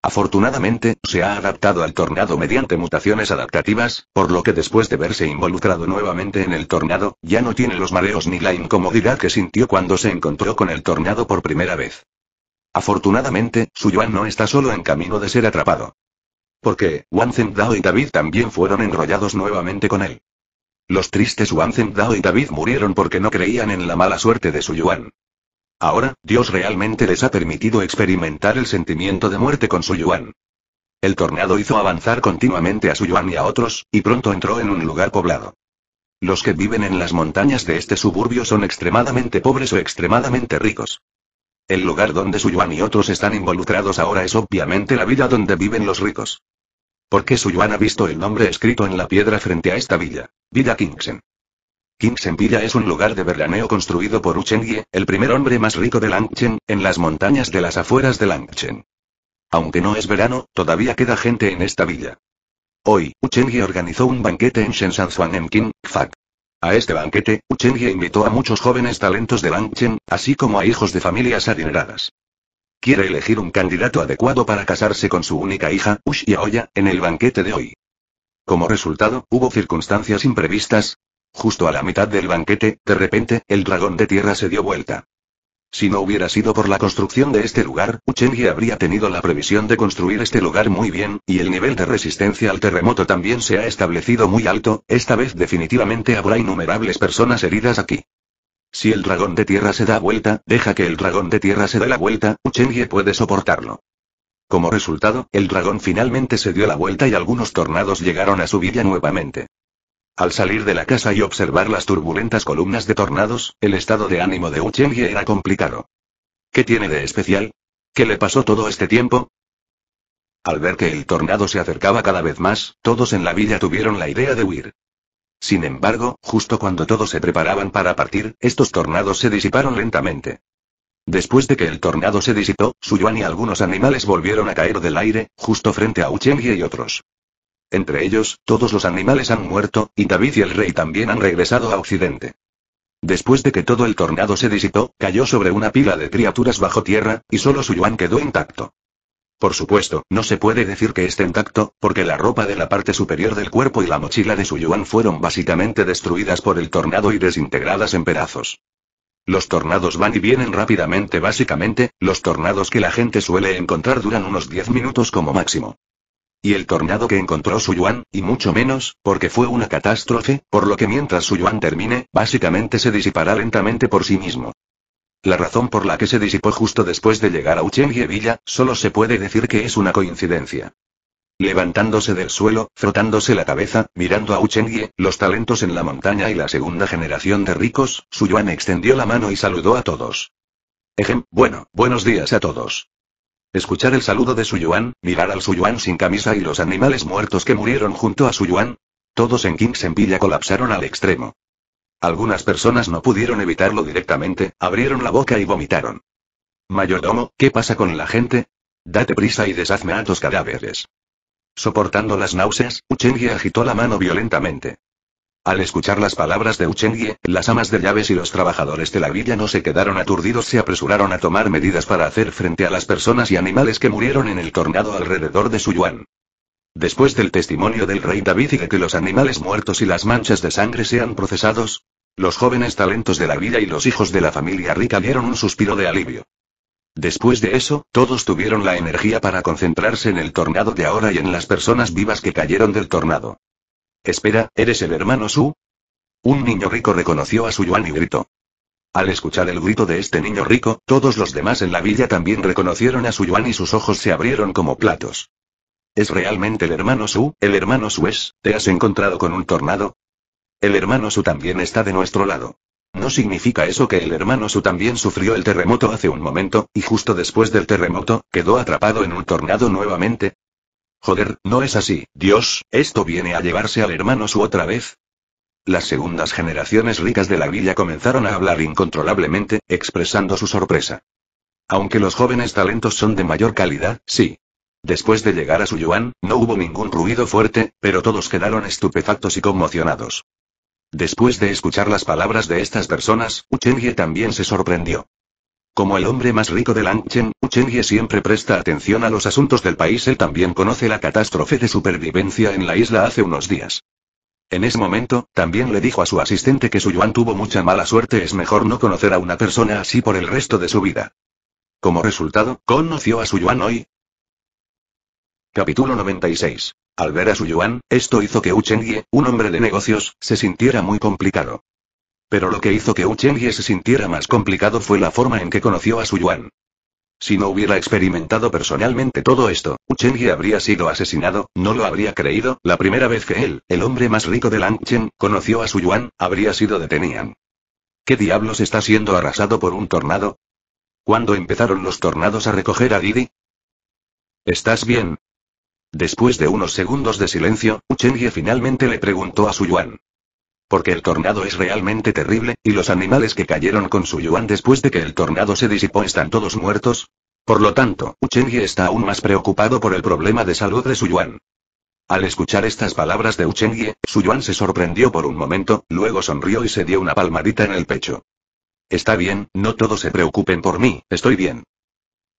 Speaker 1: Afortunadamente, se ha adaptado al tornado mediante mutaciones adaptativas, por lo que después de verse involucrado nuevamente en el tornado, ya no tiene los mareos ni la incomodidad que sintió cuando se encontró con el tornado por primera vez. Afortunadamente, Suyuan no está solo en camino de ser atrapado. Porque, Wang y David también fueron enrollados nuevamente con él. Los tristes Wan y David murieron porque no creían en la mala suerte de su Yuan. Ahora, Dios realmente les ha permitido experimentar el sentimiento de muerte con su Yuan. El tornado hizo avanzar continuamente a su Yuan y a otros, y pronto entró en un lugar poblado. Los que viven en las montañas de este suburbio son extremadamente pobres o extremadamente ricos. El lugar donde Suyuan y otros están involucrados ahora es obviamente la villa donde viven los ricos. Porque qué Suyuan ha visto el nombre escrito en la piedra frente a esta villa? Villa Kingsen. Kingsen Villa es un lugar de veraneo construido por Uchengye, el primer hombre más rico de Langchen, en las montañas de las afueras de Langchen. Aunque no es verano, todavía queda gente en esta villa. Hoy, Uchengye organizó un banquete en Shenzhen en King, a este banquete, Uchengye invitó a muchos jóvenes talentos de Langchen, así como a hijos de familias adineradas. Quiere elegir un candidato adecuado para casarse con su única hija, Ushiaoya, en el banquete de hoy. Como resultado, hubo circunstancias imprevistas. Justo a la mitad del banquete, de repente, el dragón de tierra se dio vuelta. Si no hubiera sido por la construcción de este lugar, Uchengi habría tenido la previsión de construir este lugar muy bien, y el nivel de resistencia al terremoto también se ha establecido muy alto, esta vez definitivamente habrá innumerables personas heridas aquí. Si el dragón de tierra se da vuelta, deja que el dragón de tierra se dé la vuelta, Uchengi puede soportarlo. Como resultado, el dragón finalmente se dio la vuelta y algunos tornados llegaron a su villa nuevamente. Al salir de la casa y observar las turbulentas columnas de tornados, el estado de ánimo de Uchengye era complicado. ¿Qué tiene de especial? ¿Qué le pasó todo este tiempo? Al ver que el tornado se acercaba cada vez más, todos en la villa tuvieron la idea de huir. Sin embargo, justo cuando todos se preparaban para partir, estos tornados se disiparon lentamente. Después de que el tornado se disipó, Suyuan y algunos animales volvieron a caer del aire, justo frente a Uchengye y otros. Entre ellos, todos los animales han muerto, y David y el rey también han regresado a Occidente. Después de que todo el tornado se disipó, cayó sobre una pila de criaturas bajo tierra, y solo su yuan quedó intacto. Por supuesto, no se puede decir que esté intacto, porque la ropa de la parte superior del cuerpo y la mochila de su yuan fueron básicamente destruidas por el tornado y desintegradas en pedazos. Los tornados van y vienen rápidamente básicamente, los tornados que la gente suele encontrar duran unos 10 minutos como máximo y el tornado que encontró Su Yuan, y mucho menos, porque fue una catástrofe, por lo que mientras Su Yuan termine, básicamente se disipará lentamente por sí mismo. La razón por la que se disipó justo después de llegar a Uchengye Villa, solo se puede decir que es una coincidencia. Levantándose del suelo, frotándose la cabeza, mirando a Uchengye, los talentos en la montaña y la segunda generación de ricos, Su Yuan extendió la mano y saludó a todos. Ejem, bueno, buenos días a todos. Escuchar el saludo de Suyuan, mirar al Yuan sin camisa y los animales muertos que murieron junto a Suyuan. Todos en Kings Villa colapsaron al extremo. Algunas personas no pudieron evitarlo directamente, abrieron la boca y vomitaron. Mayordomo, ¿qué pasa con la gente? Date prisa y deshazme a tus cadáveres. Soportando las náuseas, Uchengi agitó la mano violentamente. Al escuchar las palabras de Uchengye, las amas de llaves y los trabajadores de la villa no se quedaron aturdidos, se apresuraron a tomar medidas para hacer frente a las personas y animales que murieron en el tornado alrededor de Suyuan. Después del testimonio del rey David y de que los animales muertos y las manchas de sangre sean procesados, los jóvenes talentos de la villa y los hijos de la familia rica dieron un suspiro de alivio. Después de eso, todos tuvieron la energía para concentrarse en el tornado de ahora y en las personas vivas que cayeron del tornado. Espera, ¿eres el hermano Su? Un niño rico reconoció a su Yuan y gritó. Al escuchar el grito de este niño rico, todos los demás en la villa también reconocieron a su Yuan y sus ojos se abrieron como platos. ¿Es realmente el hermano Su? ¿El hermano Su es? ¿Te has encontrado con un tornado? El hermano Su también está de nuestro lado. ¿No significa eso que el hermano Su también sufrió el terremoto hace un momento, y justo después del terremoto, quedó atrapado en un tornado nuevamente? Joder, no es así, Dios, esto viene a llevarse al hermano su otra vez. Las segundas generaciones ricas de la villa comenzaron a hablar incontrolablemente, expresando su sorpresa. Aunque los jóvenes talentos son de mayor calidad, sí. Después de llegar a Suyuan, no hubo ningún ruido fuerte, pero todos quedaron estupefactos y conmocionados. Después de escuchar las palabras de estas personas, Uchenye también se sorprendió. Como el hombre más rico de Langchen, Uchengye siempre presta atención a los asuntos del país. Él también conoce la catástrofe de supervivencia en la isla hace unos días. En ese momento, también le dijo a su asistente que su Yuan tuvo mucha mala suerte, es mejor no conocer a una persona así por el resto de su vida. Como resultado, conoció a su Yuan hoy. Capítulo 96. Al ver a su Yuan, esto hizo que Uchengye, un hombre de negocios, se sintiera muy complicado. Pero lo que hizo que Uchengye se sintiera más complicado fue la forma en que conoció a Su Yuan. Si no hubiera experimentado personalmente todo esto, Uchengye habría sido asesinado, no lo habría creído, la primera vez que él, el hombre más rico de Langchen, conoció a Su Yuan, habría sido detenido. ¿Qué diablos está siendo arrasado por un tornado? ¿Cuándo empezaron los tornados a recoger a Didi? ¿Estás bien? Después de unos segundos de silencio, Uchengye finalmente le preguntó a Su Yuan. Porque el tornado es realmente terrible, y los animales que cayeron con su yuan después de que el tornado se disipó están todos muertos. Por lo tanto, Uchengi está aún más preocupado por el problema de salud de su yuan. Al escuchar estas palabras de Uchengi, su yuan se sorprendió por un momento, luego sonrió y se dio una palmadita en el pecho. Está bien, no todos se preocupen por mí, estoy bien.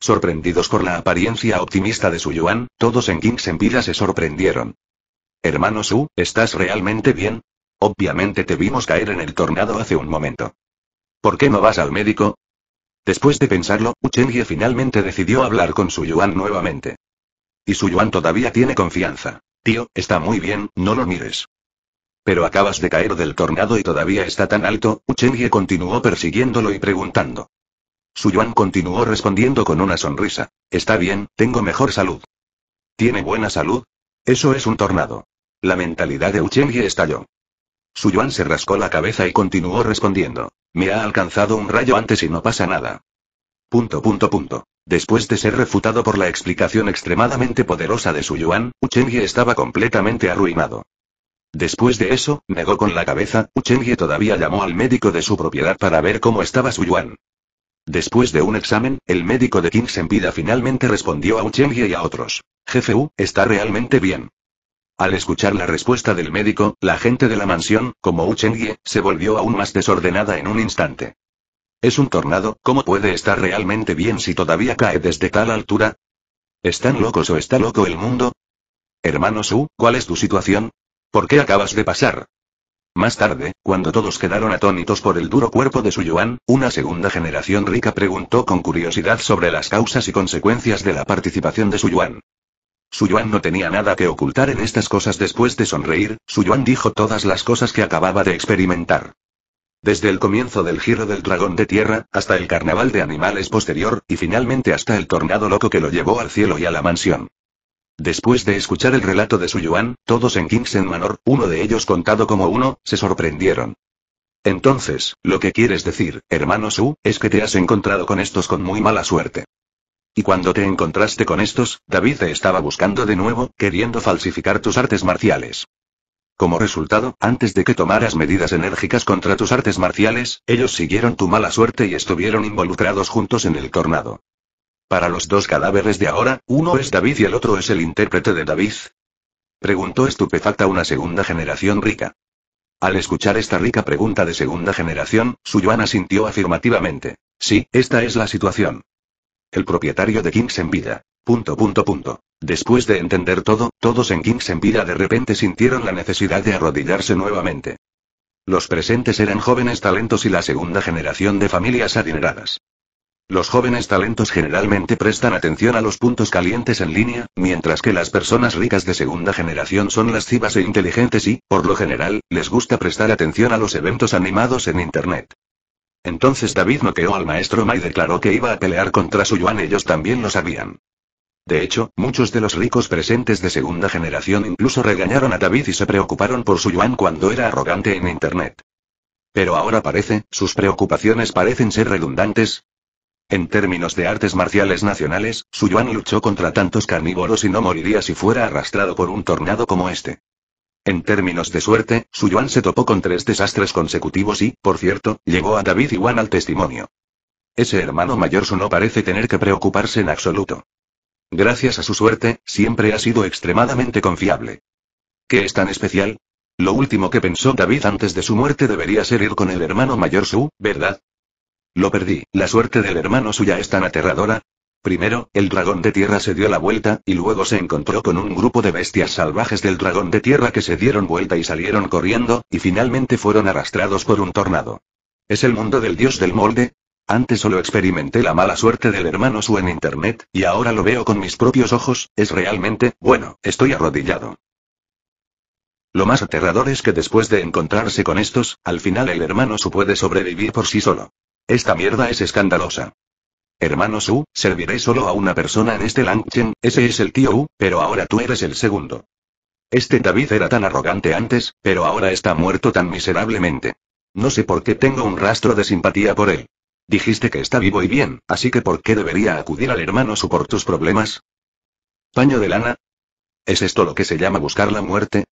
Speaker 1: Sorprendidos por la apariencia optimista de su yuan, todos en Kings en se sorprendieron. Hermano Su, ¿estás realmente bien? Obviamente te vimos caer en el tornado hace un momento. ¿Por qué no vas al médico? Después de pensarlo, Uchengye finalmente decidió hablar con Su Yuan nuevamente. Y Su Yuan todavía tiene confianza. Tío, está muy bien, no lo mires. Pero acabas de caer del tornado y todavía está tan alto, Uchengye continuó persiguiéndolo y preguntando. Su Yuan continuó respondiendo con una sonrisa. Está bien, tengo mejor salud. ¿Tiene buena salud? Eso es un tornado. La mentalidad de Uchengye estalló. Su Yuan se rascó la cabeza y continuó respondiendo. Me ha alcanzado un rayo antes y no pasa nada. Punto punto punto. Después de ser refutado por la explicación extremadamente poderosa de Su Yuan, Uchengye estaba completamente arruinado. Después de eso, negó con la cabeza, Uchengye todavía llamó al médico de su propiedad para ver cómo estaba Su Yuan. Después de un examen, el médico de Kings en finalmente respondió a Uchengye y a otros. Jefe U, está realmente bien. Al escuchar la respuesta del médico, la gente de la mansión, como Uchengye, se volvió aún más desordenada en un instante. Es un tornado, ¿cómo puede estar realmente bien si todavía cae desde tal altura? ¿Están locos o está loco el mundo? Hermano Su, ¿cuál es tu situación? ¿Por qué acabas de pasar? Más tarde, cuando todos quedaron atónitos por el duro cuerpo de Su Yuan, una segunda generación rica preguntó con curiosidad sobre las causas y consecuencias de la participación de Su Yuan. Su Yuan no tenía nada que ocultar en estas cosas después de sonreír, Su Yuan dijo todas las cosas que acababa de experimentar. Desde el comienzo del giro del dragón de tierra, hasta el carnaval de animales posterior, y finalmente hasta el tornado loco que lo llevó al cielo y a la mansión. Después de escuchar el relato de Su Yuan, todos en en Manor, uno de ellos contado como uno, se sorprendieron. Entonces, lo que quieres decir, hermano Su, es que te has encontrado con estos con muy mala suerte. Y cuando te encontraste con estos, David te estaba buscando de nuevo, queriendo falsificar tus artes marciales. Como resultado, antes de que tomaras medidas enérgicas contra tus artes marciales, ellos siguieron tu mala suerte y estuvieron involucrados juntos en el tornado. Para los dos cadáveres de ahora, uno es David y el otro es el intérprete de David. Preguntó estupefacta una segunda generación rica. Al escuchar esta rica pregunta de segunda generación, Suyuana sintió afirmativamente. Sí, esta es la situación. El propietario de Kings en vida. Punto punto Después de entender todo, todos en Kings en vida de repente sintieron la necesidad de arrodillarse nuevamente. Los presentes eran jóvenes talentos y la segunda generación de familias adineradas. Los jóvenes talentos generalmente prestan atención a los puntos calientes en línea, mientras que las personas ricas de segunda generación son lascivas e inteligentes y, por lo general, les gusta prestar atención a los eventos animados en Internet. Entonces David noqueó al maestro Ma y declaró que iba a pelear contra su Yuan. Ellos también lo sabían. De hecho, muchos de los ricos presentes de segunda generación incluso regañaron a David y se preocuparon por su Yuan cuando era arrogante en Internet. Pero ahora parece, sus preocupaciones parecen ser redundantes. En términos de artes marciales nacionales, Su Yuan luchó contra tantos carnívoros y no moriría si fuera arrastrado por un tornado como este. En términos de suerte, su Yuan se topó con tres desastres consecutivos y, por cierto, llegó a David y Juan al testimonio. Ese hermano mayor su no parece tener que preocuparse en absoluto. Gracias a su suerte, siempre ha sido extremadamente confiable. ¿Qué es tan especial? Lo último que pensó David antes de su muerte debería ser ir con el hermano mayor Su, ¿verdad? Lo perdí, la suerte del hermano suya es tan aterradora, Primero, el dragón de tierra se dio la vuelta, y luego se encontró con un grupo de bestias salvajes del dragón de tierra que se dieron vuelta y salieron corriendo, y finalmente fueron arrastrados por un tornado. ¿Es el mundo del dios del molde? Antes solo experimenté la mala suerte del hermano Su en internet, y ahora lo veo con mis propios ojos, es realmente, bueno, estoy arrodillado. Lo más aterrador es que después de encontrarse con estos, al final el hermano Su puede sobrevivir por sí solo. Esta mierda es escandalosa. Hermano Su, serviré solo a una persona en este Langchen, ese es el tío U, pero ahora tú eres el segundo. Este David era tan arrogante antes, pero ahora está muerto tan miserablemente. No sé por qué tengo un rastro de simpatía por él. Dijiste que está vivo y bien, así que ¿por qué debería acudir al hermano Su por tus problemas? Paño de lana. ¿Es esto lo que se llama buscar la muerte?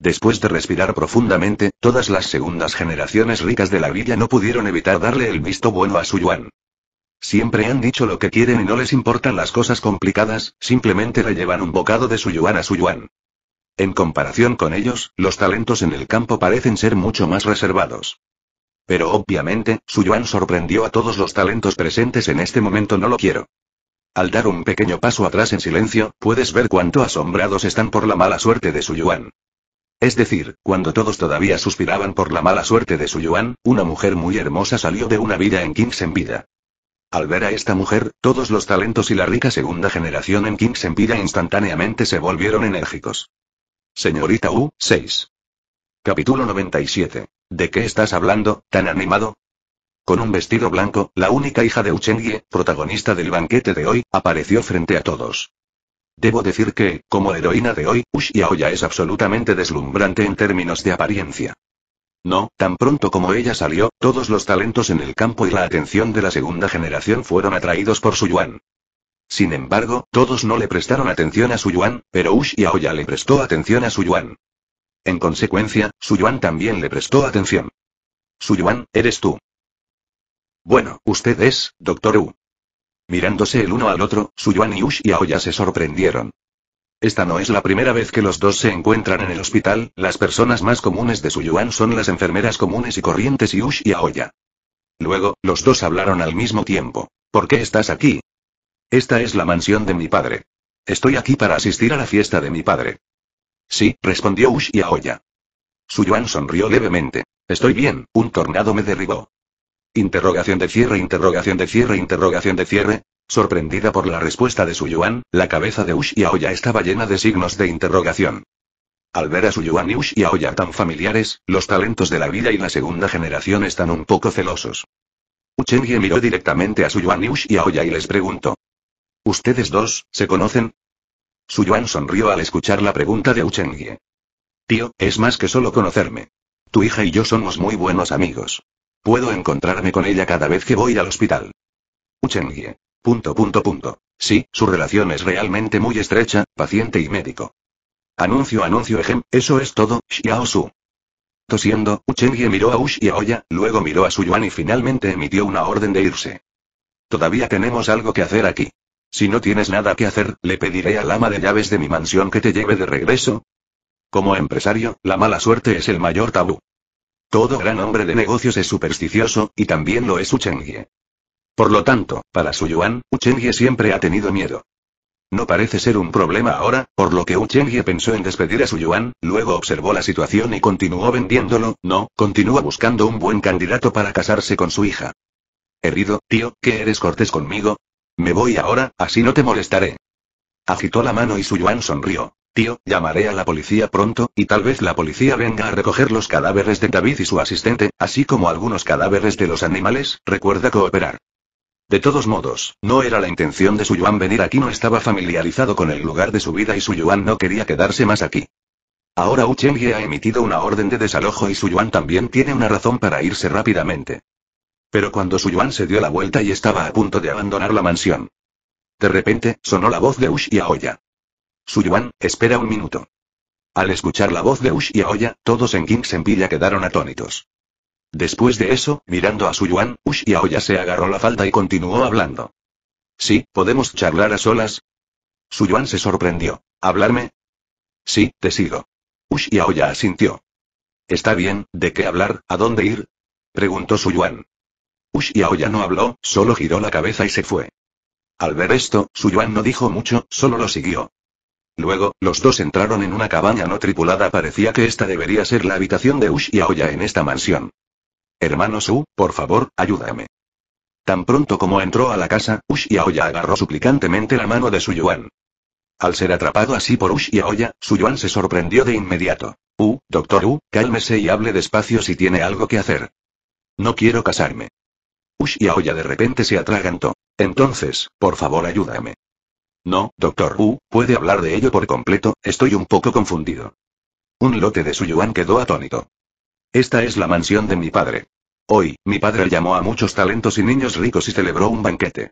Speaker 1: Después de respirar profundamente, todas las segundas generaciones ricas de la villa no pudieron evitar darle el visto bueno a su Yuan. Siempre han dicho lo que quieren y no les importan las cosas complicadas, simplemente le llevan un bocado de su yuan a su yuan. En comparación con ellos, los talentos en el campo parecen ser mucho más reservados. Pero obviamente, su yuan sorprendió a todos los talentos presentes en este momento no lo quiero. Al dar un pequeño paso atrás en silencio, puedes ver cuánto asombrados están por la mala suerte de su yuan. Es decir, cuando todos todavía suspiraban por la mala suerte de su yuan, una mujer muy hermosa salió de una vida en Kings en vida. Al ver a esta mujer, todos los talentos y la rica segunda generación en Kings Empire instantáneamente se volvieron enérgicos. Señorita U, 6. Capítulo 97. ¿De qué estás hablando, tan animado? Con un vestido blanco, la única hija de Uchengye, protagonista del banquete de hoy, apareció frente a todos. Debo decir que, como heroína de hoy, Ush Yaoya es absolutamente deslumbrante en términos de apariencia. No, tan pronto como ella salió, todos los talentos en el campo y la atención de la segunda generación fueron atraídos por su yuan. Sin embargo, todos no le prestaron atención a su yuan, pero Ush y Aoya le prestó atención a su yuan. En consecuencia, su yuan también le prestó atención. Su yuan, eres tú. Bueno, usted es, doctor U. Mirándose el uno al otro, Suyuan y Ush y Aoya se sorprendieron. Esta no es la primera vez que los dos se encuentran en el hospital, las personas más comunes de Suyuan son las enfermeras comunes y corrientes y Ush y Aoya. Luego, los dos hablaron al mismo tiempo. ¿Por qué estás aquí? Esta es la mansión de mi padre. Estoy aquí para asistir a la fiesta de mi padre. Sí, respondió Ush y Aoya. Suyuan sonrió levemente. Estoy bien, un tornado me derribó. Interrogación de cierre, interrogación de cierre, interrogación de cierre. Sorprendida por la respuesta de Suyuan, la cabeza de Ush y Aoya estaba llena de signos de interrogación. Al ver a Suyuan y Ush y Aoya tan familiares, los talentos de la villa y la segunda generación están un poco celosos. Uchengye miró directamente a Suyuan y Ush y Aoya y les preguntó. ¿Ustedes dos, se conocen? Suyuan sonrió al escuchar la pregunta de Uchengye. Tío, es más que solo conocerme. Tu hija y yo somos muy buenos amigos. Puedo encontrarme con ella cada vez que voy al hospital. Uchengye. Punto punto punto. Sí, su relación es realmente muy estrecha, paciente y médico. Anuncio anuncio ejem, eso es todo, Xiao Su. Tosiendo, Uchengye miró a Ush y luego miró a Suyuan y finalmente emitió una orden de irse. Todavía tenemos algo que hacer aquí. Si no tienes nada que hacer, le pediré al ama de llaves de mi mansión que te lleve de regreso. Como empresario, la mala suerte es el mayor tabú. Todo gran hombre de negocios es supersticioso, y también lo es Uchengye. Por lo tanto, para su Yuan, siempre ha tenido miedo. No parece ser un problema ahora, por lo que Uchengye pensó en despedir a su Yuan, luego observó la situación y continuó vendiéndolo, no, continúa buscando un buen candidato para casarse con su hija. Herido, tío, ¿qué eres cortés conmigo? Me voy ahora, así no te molestaré. Agitó la mano y su Yuan sonrió. Tío, llamaré a la policía pronto, y tal vez la policía venga a recoger los cadáveres de David y su asistente, así como algunos cadáveres de los animales, recuerda cooperar. De todos modos, no era la intención de Suyuan venir aquí, no estaba familiarizado con el lugar de su vida y Suyuan no quería quedarse más aquí. Ahora Uchengye ha emitido una orden de desalojo y Yuan también tiene una razón para irse rápidamente. Pero cuando Suyuan se dio la vuelta y estaba a punto de abandonar la mansión. De repente, sonó la voz de Ush y Aoya. Suyuan, espera un minuto. Al escuchar la voz de Ush y Aoya, todos en King Villa quedaron atónitos. Después de eso, mirando a Suyuan, Ushiaoya se agarró la falda y continuó hablando. Sí, podemos charlar a solas. Suyuan se sorprendió. ¿Hablarme? Sí, te sigo. Ushiaoya asintió. Está bien, ¿de qué hablar? ¿A dónde ir? preguntó Suyuan. Ushiaoya no habló, solo giró la cabeza y se fue. Al ver esto, Suyuan no dijo mucho, solo lo siguió. Luego, los dos entraron en una cabaña no tripulada. Parecía que esta debería ser la habitación de Ushiaoya en esta mansión. Hermano Su, por favor, ayúdame. Tan pronto como entró a la casa, Ush Aoya agarró suplicantemente la mano de su Yuan. Al ser atrapado así por Ush Yaoya, su Yuan se sorprendió de inmediato. U, doctor U, cálmese y hable despacio si tiene algo que hacer. No quiero casarme. Ush Aoya de repente se atragantó. Entonces, por favor ayúdame. No, doctor U, puede hablar de ello por completo, estoy un poco confundido. Un lote de su Yuan quedó atónito. Esta es la mansión de mi padre. Hoy, mi padre llamó a muchos talentos y niños ricos y celebró un banquete.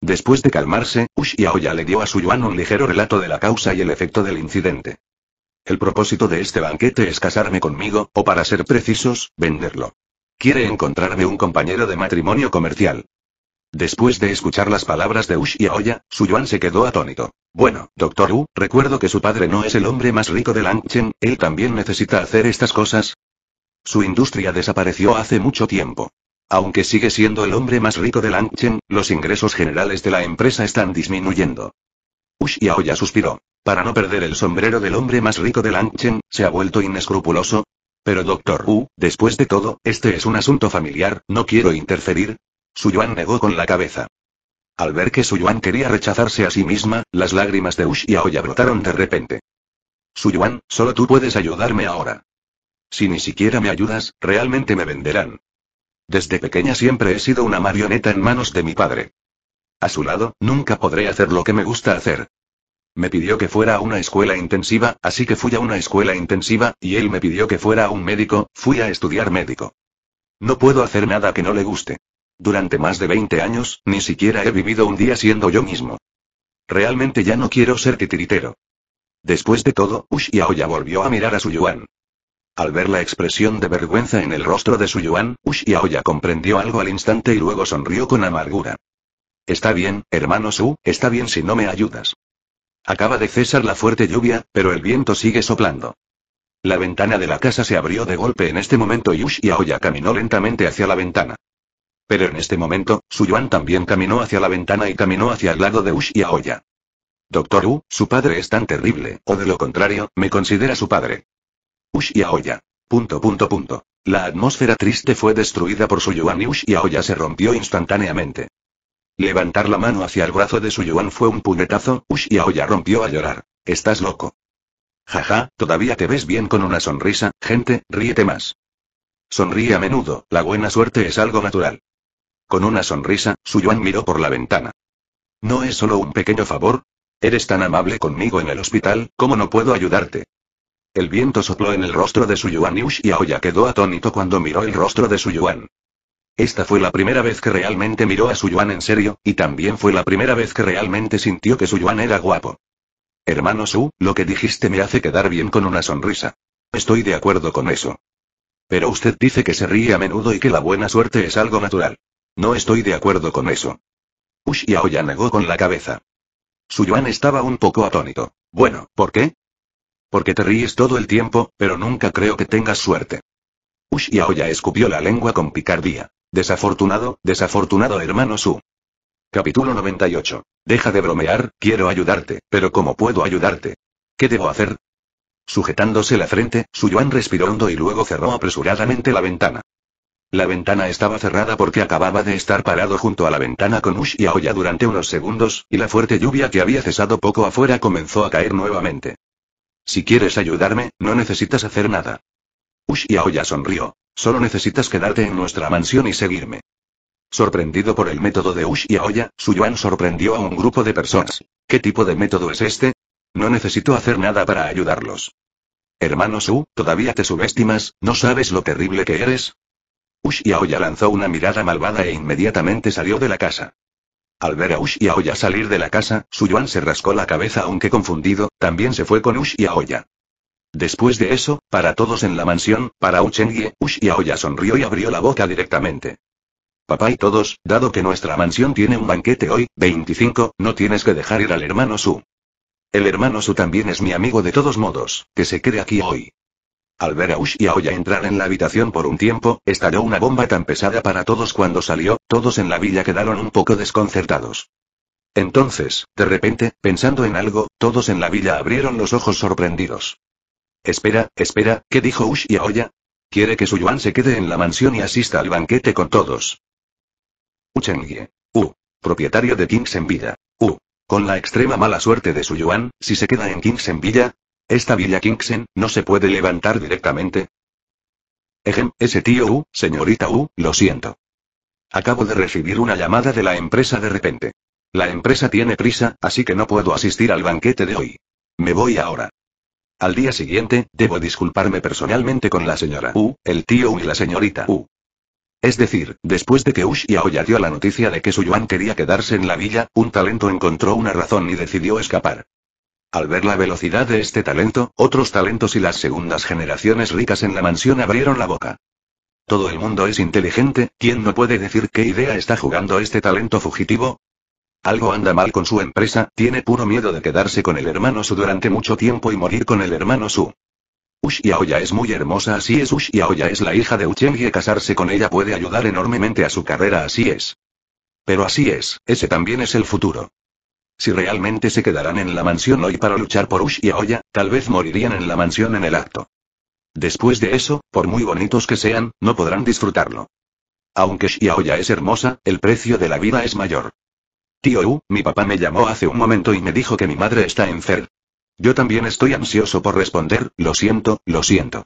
Speaker 1: Después de calmarse, Ushiaoya le dio a su yuan un ligero relato de la causa y el efecto del incidente. El propósito de este banquete es casarme conmigo, o para ser precisos, venderlo. Quiere encontrarme un compañero de matrimonio comercial. Después de escuchar las palabras de Ushiaoya, Su Suyuan se quedó atónito. Bueno, doctor Wu, recuerdo que su padre no es el hombre más rico de Langchen, él también necesita hacer estas cosas, su industria desapareció hace mucho tiempo. Aunque sigue siendo el hombre más rico de Langchen, los ingresos generales de la empresa están disminuyendo. Ush Aoya suspiró. Para no perder el sombrero del hombre más rico de Langchen, se ha vuelto inescrupuloso. Pero doctor Wu, después de todo, este es un asunto familiar, no quiero interferir. Su Yuan negó con la cabeza. Al ver que Su Yuan quería rechazarse a sí misma, las lágrimas de Ush Aoya brotaron de repente. Su Yuan, solo tú puedes ayudarme ahora. Si ni siquiera me ayudas, realmente me venderán. Desde pequeña siempre he sido una marioneta en manos de mi padre. A su lado, nunca podré hacer lo que me gusta hacer. Me pidió que fuera a una escuela intensiva, así que fui a una escuela intensiva, y él me pidió que fuera a un médico, fui a estudiar médico. No puedo hacer nada que no le guste. Durante más de 20 años, ni siquiera he vivido un día siendo yo mismo. Realmente ya no quiero ser titiritero. Después de todo, Ushiaoya volvió a mirar a su Yuan. Al ver la expresión de vergüenza en el rostro de su Yuan, Aoya comprendió algo al instante y luego sonrió con amargura. Está bien, hermano Su, está bien si no me ayudas. Acaba de cesar la fuerte lluvia, pero el viento sigue soplando. La ventana de la casa se abrió de golpe en este momento y Ush Aoya caminó lentamente hacia la ventana. Pero en este momento, Su Yuan también caminó hacia la ventana y caminó hacia el lado de Ush Aoya. Doctor U, su padre es tan terrible, o de lo contrario, me considera su padre. Ush y Aoya. Punto punto punto. La atmósfera triste fue destruida por Suyuan y Ush y Aoya se rompió instantáneamente. Levantar la mano hacia el brazo de Suyuan fue un puñetazo, Ush y Aoya rompió a llorar. Estás loco. Jaja, todavía te ves bien con una sonrisa, gente, ríete más. Sonríe a menudo, la buena suerte es algo natural. Con una sonrisa, Suyuan miró por la ventana. ¿No es solo un pequeño favor? Eres tan amable conmigo en el hospital, ¿cómo no puedo ayudarte? El viento sopló en el rostro de Su Yuan y Ushiaoya quedó atónito cuando miró el rostro de Su Yuan. Esta fue la primera vez que realmente miró a Su Yuan en serio, y también fue la primera vez que realmente sintió que Su Yuan era guapo. Hermano Su, lo que dijiste me hace quedar bien con una sonrisa. Estoy de acuerdo con eso. Pero usted dice que se ríe a menudo y que la buena suerte es algo natural. No estoy de acuerdo con eso. Ushiaoya negó con la cabeza. Su Yuan estaba un poco atónito. Bueno, ¿por qué? Porque te ríes todo el tiempo, pero nunca creo que tengas suerte. Ush y Aoya escupió la lengua con picardía. Desafortunado, desafortunado hermano Su. Capítulo 98. Deja de bromear, quiero ayudarte, pero ¿cómo puedo ayudarte? ¿Qué debo hacer? Sujetándose la frente, Suyuan respiró hondo y luego cerró apresuradamente la ventana. La ventana estaba cerrada porque acababa de estar parado junto a la ventana con Ush y Aoya durante unos segundos, y la fuerte lluvia que había cesado poco afuera comenzó a caer nuevamente. Si quieres ayudarme, no necesitas hacer nada. Ush y sonrió. Solo necesitas quedarte en nuestra mansión y seguirme. Sorprendido por el método de Ush y Su Suyuan sorprendió a un grupo de personas. ¿Qué tipo de método es este? No necesito hacer nada para ayudarlos. Hermano Su, todavía te subestimas, ¿no sabes lo terrible que eres? Ush y lanzó una mirada malvada e inmediatamente salió de la casa. Al ver a Ush y a Oya salir de la casa, su Yuan se rascó la cabeza aunque confundido, también se fue con Ush y a Oya. Después de eso, para todos en la mansión, para Uchengye, Ush y Aoya sonrió y abrió la boca directamente. Papá y todos, dado que nuestra mansión tiene un banquete hoy, 25, no tienes que dejar ir al hermano Su. El hermano Su también es mi amigo de todos modos, que se quede aquí hoy. Al ver a Ush y a entrar en la habitación por un tiempo, estalló una bomba tan pesada para todos cuando salió, todos en la villa quedaron un poco desconcertados. Entonces, de repente, pensando en algo, todos en la villa abrieron los ojos sorprendidos. Espera, espera, ¿qué dijo Ush y a Quiere que su Yuan se quede en la mansión y asista al banquete con todos. Uchengye. U. Propietario de Kings en Villa. U. Con la extrema mala suerte de su Yuan, si se queda en Kings en Villa, ¿Esta Villa Kinksen no se puede levantar directamente? Ejem, ese tío U, señorita U, lo siento. Acabo de recibir una llamada de la empresa de repente. La empresa tiene prisa, así que no puedo asistir al banquete de hoy. Me voy ahora. Al día siguiente, debo disculparme personalmente con la señora U, el tío U y la señorita U. Es decir, después de que Ush Aoya dio la noticia de que Suyuan quería quedarse en la villa, un talento encontró una razón y decidió escapar. Al ver la velocidad de este talento, otros talentos y las segundas generaciones ricas en la mansión abrieron la boca. Todo el mundo es inteligente, ¿quién no puede decir qué idea está jugando este talento fugitivo? Algo anda mal con su empresa, tiene puro miedo de quedarse con el hermano Su durante mucho tiempo y morir con el hermano Su. Ush Yaoya es muy hermosa, así es. Ush Yaoya es la hija de Uchen. y casarse con ella puede ayudar enormemente a su carrera, así es. Pero así es, ese también es el futuro. Si realmente se quedarán en la mansión hoy para luchar por Ush y Aoya, tal vez morirían en la mansión en el acto. Después de eso, por muy bonitos que sean, no podrán disfrutarlo. Aunque Xiaoya es hermosa, el precio de la vida es mayor. Tío U, mi papá me llamó hace un momento y me dijo que mi madre está enferma. Yo también estoy ansioso por responder, lo siento, lo siento.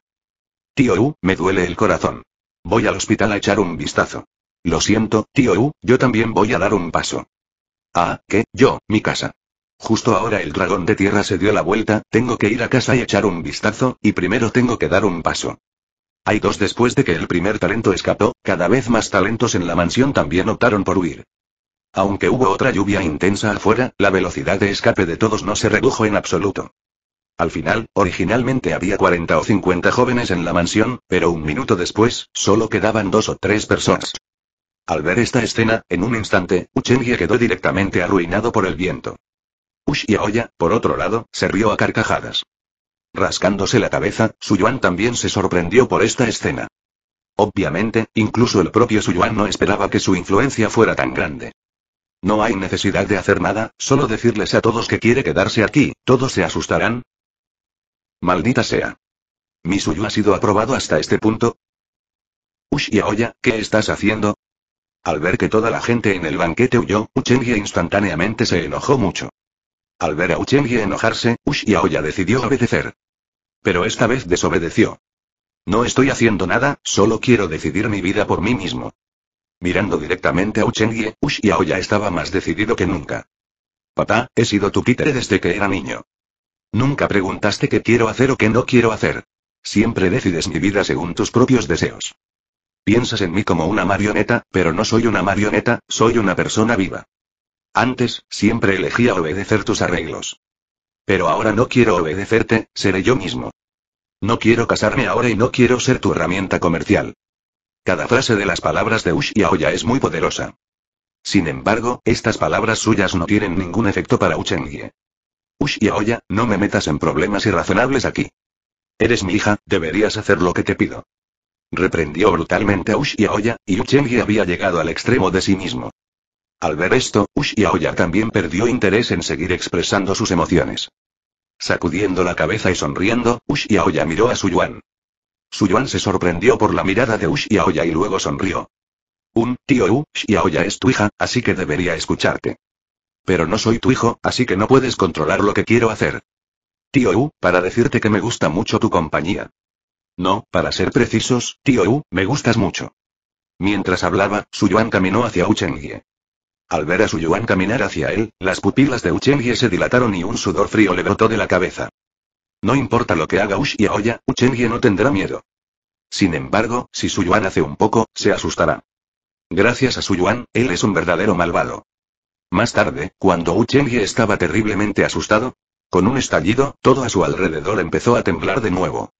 Speaker 1: Tío U, me duele el corazón. Voy al hospital a echar un vistazo. Lo siento, tío U, yo también voy a dar un paso. Ah, ¿qué? yo, mi casa. Justo ahora el dragón de tierra se dio la vuelta, tengo que ir a casa y echar un vistazo, y primero tengo que dar un paso. Hay dos después de que el primer talento escapó, cada vez más talentos en la mansión también optaron por huir. Aunque hubo otra lluvia intensa afuera, la velocidad de escape de todos no se redujo en absoluto. Al final, originalmente había 40 o 50 jóvenes en la mansión, pero un minuto después, solo quedaban dos o tres personas. Al ver esta escena, en un instante, Uchengye quedó directamente arruinado por el viento. Ush y por otro lado, se rió a carcajadas. Rascándose la cabeza, Suyuan también se sorprendió por esta escena. Obviamente, incluso el propio Suyuan no esperaba que su influencia fuera tan grande. No hay necesidad de hacer nada, solo decirles a todos que quiere quedarse aquí, todos se asustarán. Maldita sea. ¿Mi Suyu ha sido aprobado hasta este punto? Ush y Aoya, ¿qué estás haciendo? Al ver que toda la gente en el banquete huyó, Uchengye instantáneamente se enojó mucho. Al ver a Uchengye enojarse, Ushiaoya decidió obedecer. Pero esta vez desobedeció. No estoy haciendo nada, solo quiero decidir mi vida por mí mismo. Mirando directamente a Uchengie, Ushiaoya estaba más decidido que nunca. Papá, he sido tu títere desde que era niño. Nunca preguntaste qué quiero hacer o qué no quiero hacer. Siempre decides mi vida según tus propios deseos. Piensas en mí como una marioneta, pero no soy una marioneta, soy una persona viva. Antes, siempre elegía obedecer tus arreglos. Pero ahora no quiero obedecerte, seré yo mismo. No quiero casarme ahora y no quiero ser tu herramienta comercial. Cada frase de las palabras de Ush y Aoya es muy poderosa. Sin embargo, estas palabras suyas no tienen ningún efecto para Uchengie. Ush y Aoya, no me metas en problemas irrazonables aquí. Eres mi hija, deberías hacer lo que te pido reprendió brutalmente a Ushiaoya, y y Uchengi había llegado al extremo de sí mismo. Al ver esto, Ushiaoya también perdió interés en seguir expresando sus emociones. Sacudiendo la cabeza y sonriendo, Ushiaoya miró a Suyuan. Suyuan se sorprendió por la mirada de Ushiaoya y y luego sonrió. Un, tío U, y es tu hija, así que debería escucharte. Pero no soy tu hijo, así que no puedes controlar lo que quiero hacer. Tío U, para decirte que me gusta mucho tu compañía. No, para ser precisos, tío Wu, me gustas mucho. Mientras hablaba, Suyuan caminó hacia Uchengye. Al ver a Suyuan caminar hacia él, las pupilas de Uchengye se dilataron y un sudor frío le brotó de la cabeza. No importa lo que haga Ush y Aoya, Uchengye no tendrá miedo. Sin embargo, si Suyuan hace un poco, se asustará. Gracias a Suyuan, él es un verdadero malvado. Más tarde, cuando Uchengye estaba terriblemente asustado, con un estallido, todo a su alrededor empezó a temblar de nuevo.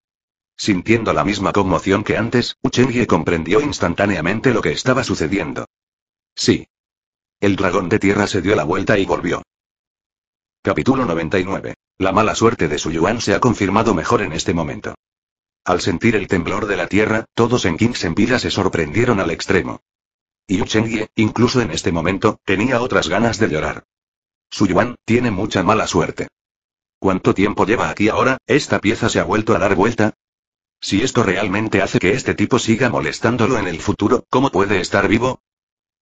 Speaker 1: Sintiendo la misma conmoción que antes, Uchenye comprendió instantáneamente lo que estaba sucediendo. Sí. El dragón de tierra se dio la vuelta y volvió. Capítulo 99. La mala suerte de Su Yuan se ha confirmado mejor en este momento. Al sentir el temblor de la tierra, todos en en Villa se sorprendieron al extremo. Y Uchengye, incluso en este momento, tenía otras ganas de llorar. Su Yuan, tiene mucha mala suerte. ¿Cuánto tiempo lleva aquí ahora? Esta pieza se ha vuelto a dar vuelta, si esto realmente hace que este tipo siga molestándolo en el futuro, ¿cómo puede estar vivo?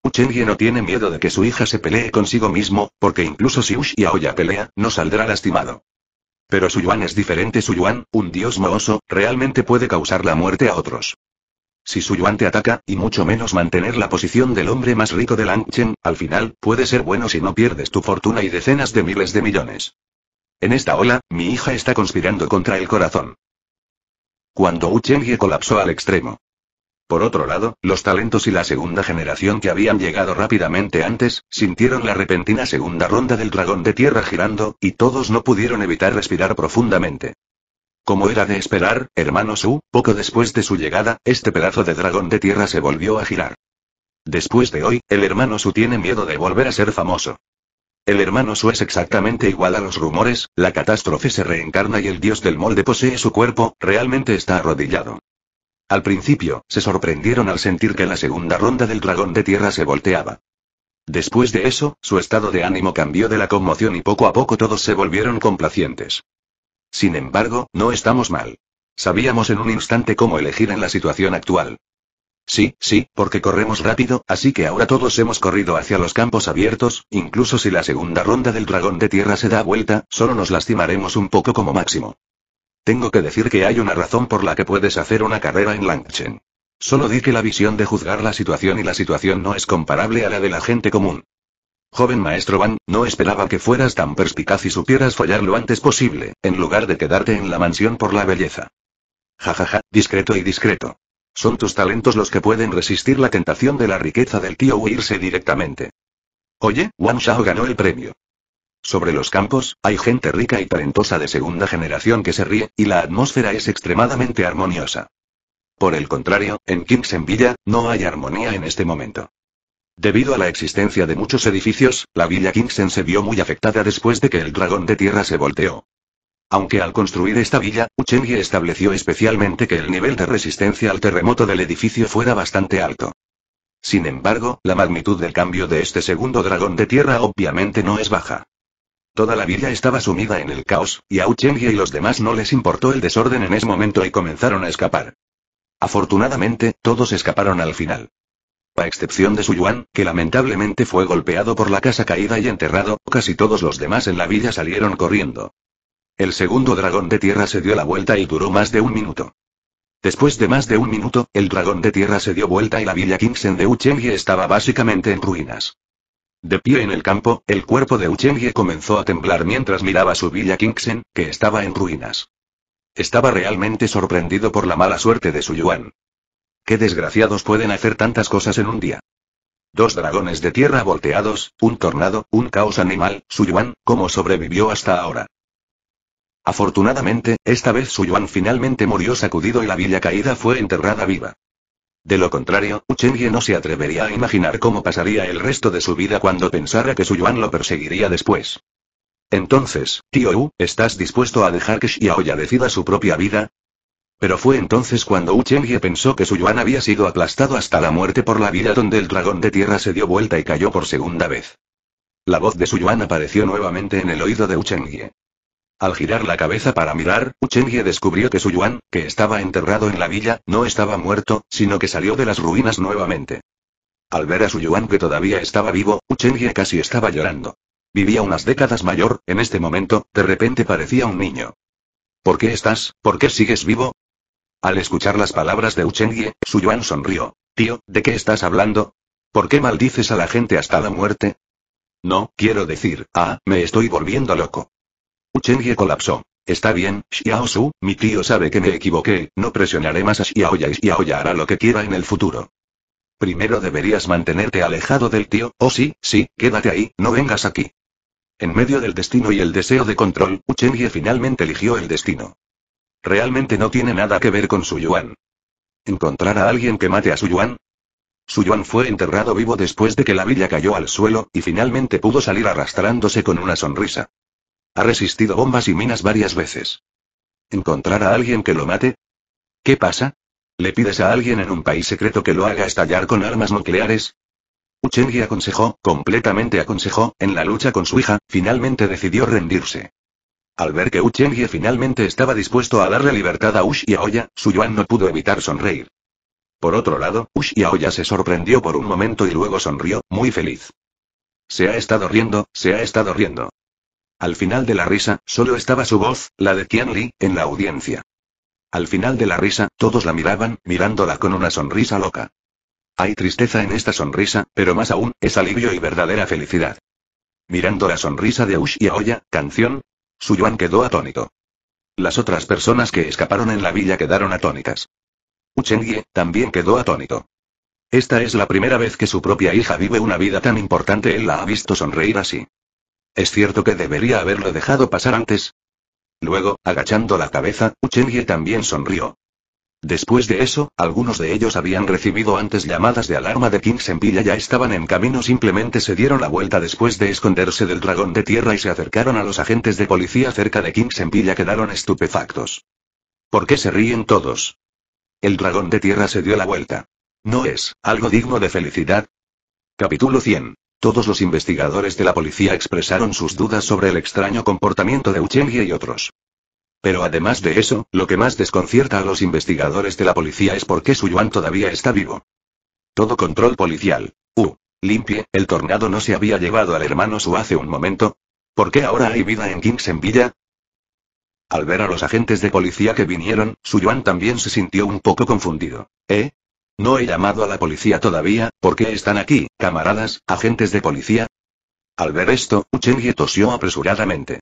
Speaker 1: Uchengye no tiene miedo de que su hija se pelee consigo mismo, porque incluso si Ush y Aoya pelea, no saldrá lastimado. Pero su Yuan es diferente. Su Yuan, un dios mohoso, realmente puede causar la muerte a otros. Si su Yuan te ataca, y mucho menos mantener la posición del hombre más rico de Langchen, al final, puede ser bueno si no pierdes tu fortuna y decenas de miles de millones. En esta ola, mi hija está conspirando contra el corazón. Cuando Uchenge colapsó al extremo. Por otro lado, los talentos y la segunda generación que habían llegado rápidamente antes, sintieron la repentina segunda ronda del dragón de tierra girando, y todos no pudieron evitar respirar profundamente. Como era de esperar, hermano Su, poco después de su llegada, este pedazo de dragón de tierra se volvió a girar. Después de hoy, el hermano Su tiene miedo de volver a ser famoso. El hermano Su es exactamente igual a los rumores, la catástrofe se reencarna y el dios del molde posee su cuerpo, realmente está arrodillado. Al principio, se sorprendieron al sentir que la segunda ronda del dragón de tierra se volteaba. Después de eso, su estado de ánimo cambió de la conmoción y poco a poco todos se volvieron complacientes. Sin embargo, no estamos mal. Sabíamos en un instante cómo elegir en la situación actual. Sí, sí, porque corremos rápido, así que ahora todos hemos corrido hacia los campos abiertos, incluso si la segunda ronda del dragón de tierra se da vuelta, solo nos lastimaremos un poco como máximo. Tengo que decir que hay una razón por la que puedes hacer una carrera en Langchen. Solo di que la visión de juzgar la situación y la situación no es comparable a la de la gente común. Joven maestro Van, no esperaba que fueras tan perspicaz y supieras fallar lo antes posible, en lugar de quedarte en la mansión por la belleza. Jajaja, ja, ja, discreto y discreto. Son tus talentos los que pueden resistir la tentación de la riqueza del tío o irse directamente. Oye, Wang Shao ganó el premio. Sobre los campos, hay gente rica y talentosa de segunda generación que se ríe, y la atmósfera es extremadamente armoniosa. Por el contrario, en Kingsen villa no hay armonía en este momento. Debido a la existencia de muchos edificios, la villa Kingsen se vio muy afectada después de que el dragón de tierra se volteó. Aunque al construir esta villa, Uchengi estableció especialmente que el nivel de resistencia al terremoto del edificio fuera bastante alto. Sin embargo, la magnitud del cambio de este segundo dragón de tierra obviamente no es baja. Toda la villa estaba sumida en el caos, y a Uchengi y los demás no les importó el desorden en ese momento y comenzaron a escapar. Afortunadamente, todos escaparon al final. A excepción de Suyuan, que lamentablemente fue golpeado por la casa caída y enterrado, casi todos los demás en la villa salieron corriendo. El segundo dragón de tierra se dio la vuelta y duró más de un minuto. Después de más de un minuto, el dragón de tierra se dio vuelta y la villa Kingsen de Uchengye estaba básicamente en ruinas. De pie en el campo, el cuerpo de Uchengye comenzó a temblar mientras miraba su villa Kingsen, que estaba en ruinas. Estaba realmente sorprendido por la mala suerte de su Yuan. Qué desgraciados pueden hacer tantas cosas en un día. Dos dragones de tierra volteados, un tornado, un caos animal, su Yuan, ¿cómo sobrevivió hasta ahora? Afortunadamente, esta vez Su Suyuan finalmente murió sacudido y la villa caída fue enterrada viva. De lo contrario, Uchengye no se atrevería a imaginar cómo pasaría el resto de su vida cuando pensara que Su Suyuan lo perseguiría después. Entonces, tío Wu, ¿estás dispuesto a dejar que Xiaoya decida su propia vida? Pero fue entonces cuando Uchengye pensó que Su Suyuan había sido aplastado hasta la muerte por la villa donde el dragón de tierra se dio vuelta y cayó por segunda vez. La voz de Su Suyuan apareció nuevamente en el oído de Uchengye. Al girar la cabeza para mirar, Uchengye descubrió que su Yuan, que estaba enterrado en la villa, no estaba muerto, sino que salió de las ruinas nuevamente. Al ver a su Yuan que todavía estaba vivo, Uchengye casi estaba llorando. Vivía unas décadas mayor, en este momento, de repente parecía un niño. ¿Por qué estás, por qué sigues vivo? Al escuchar las palabras de Uchengye, su Yuan sonrió. Tío, ¿de qué estás hablando? ¿Por qué maldices a la gente hasta la muerte? No, quiero decir, ah, me estoy volviendo loco. Uchengye colapsó. Está bien, Xiao Su, mi tío sabe que me equivoqué, no presionaré más a Xiaoya y Xiaoya hará lo que quiera en el futuro. Primero deberías mantenerte alejado del tío, o oh, sí, sí, quédate ahí, no vengas aquí. En medio del destino y el deseo de control, Uchengye finalmente eligió el destino. Realmente no tiene nada que ver con Su Yuan. ¿Encontrar a alguien que mate a Su Yuan? Su Yuan fue enterrado vivo después de que la villa cayó al suelo, y finalmente pudo salir arrastrándose con una sonrisa. Ha resistido bombas y minas varias veces. ¿Encontrar a alguien que lo mate? ¿Qué pasa? ¿Le pides a alguien en un país secreto que lo haga estallar con armas nucleares? Uchengi aconsejó, completamente aconsejó, en la lucha con su hija, finalmente decidió rendirse. Al ver que Uchengi finalmente estaba dispuesto a darle libertad a Ush y Aoya, Suyuan no pudo evitar sonreír. Por otro lado, Ush y Aoya se sorprendió por un momento y luego sonrió, muy feliz. Se ha estado riendo, se ha estado riendo. Al final de la risa, solo estaba su voz, la de Tian Li, en la audiencia. Al final de la risa, todos la miraban, mirándola con una sonrisa loca. Hay tristeza en esta sonrisa, pero más aún, es alivio y verdadera felicidad. Mirando la sonrisa de Ush y Aoya, canción, Yuan quedó atónito. Las otras personas que escaparon en la villa quedaron atónitas. Uchengye también quedó atónito. Esta es la primera vez que su propia hija vive una vida tan importante, él la ha visto sonreír así. Es cierto que debería haberlo dejado pasar antes. Luego, agachando la cabeza, Uchenye también sonrió. Después de eso, algunos de ellos habían recibido antes llamadas de alarma de King y ya estaban en camino simplemente se dieron la vuelta después de esconderse del dragón de tierra y se acercaron a los agentes de policía cerca de King Senpilla quedaron estupefactos. ¿Por qué se ríen todos? El dragón de tierra se dio la vuelta. ¿No es algo digno de felicidad? Capítulo 100 todos los investigadores de la policía expresaron sus dudas sobre el extraño comportamiento de Uchengye y otros. Pero además de eso, lo que más desconcierta a los investigadores de la policía es por qué Su Yuan todavía está vivo. Todo control policial. u. Limpie, el tornado no se había llevado al hermano Su hace un momento. ¿Por qué ahora hay vida en Villa? Al ver a los agentes de policía que vinieron, Su Yuan también se sintió un poco confundido. ¿Eh? No he llamado a la policía todavía, ¿por qué están aquí, camaradas, agentes de policía? Al ver esto, Uchengye tosió apresuradamente.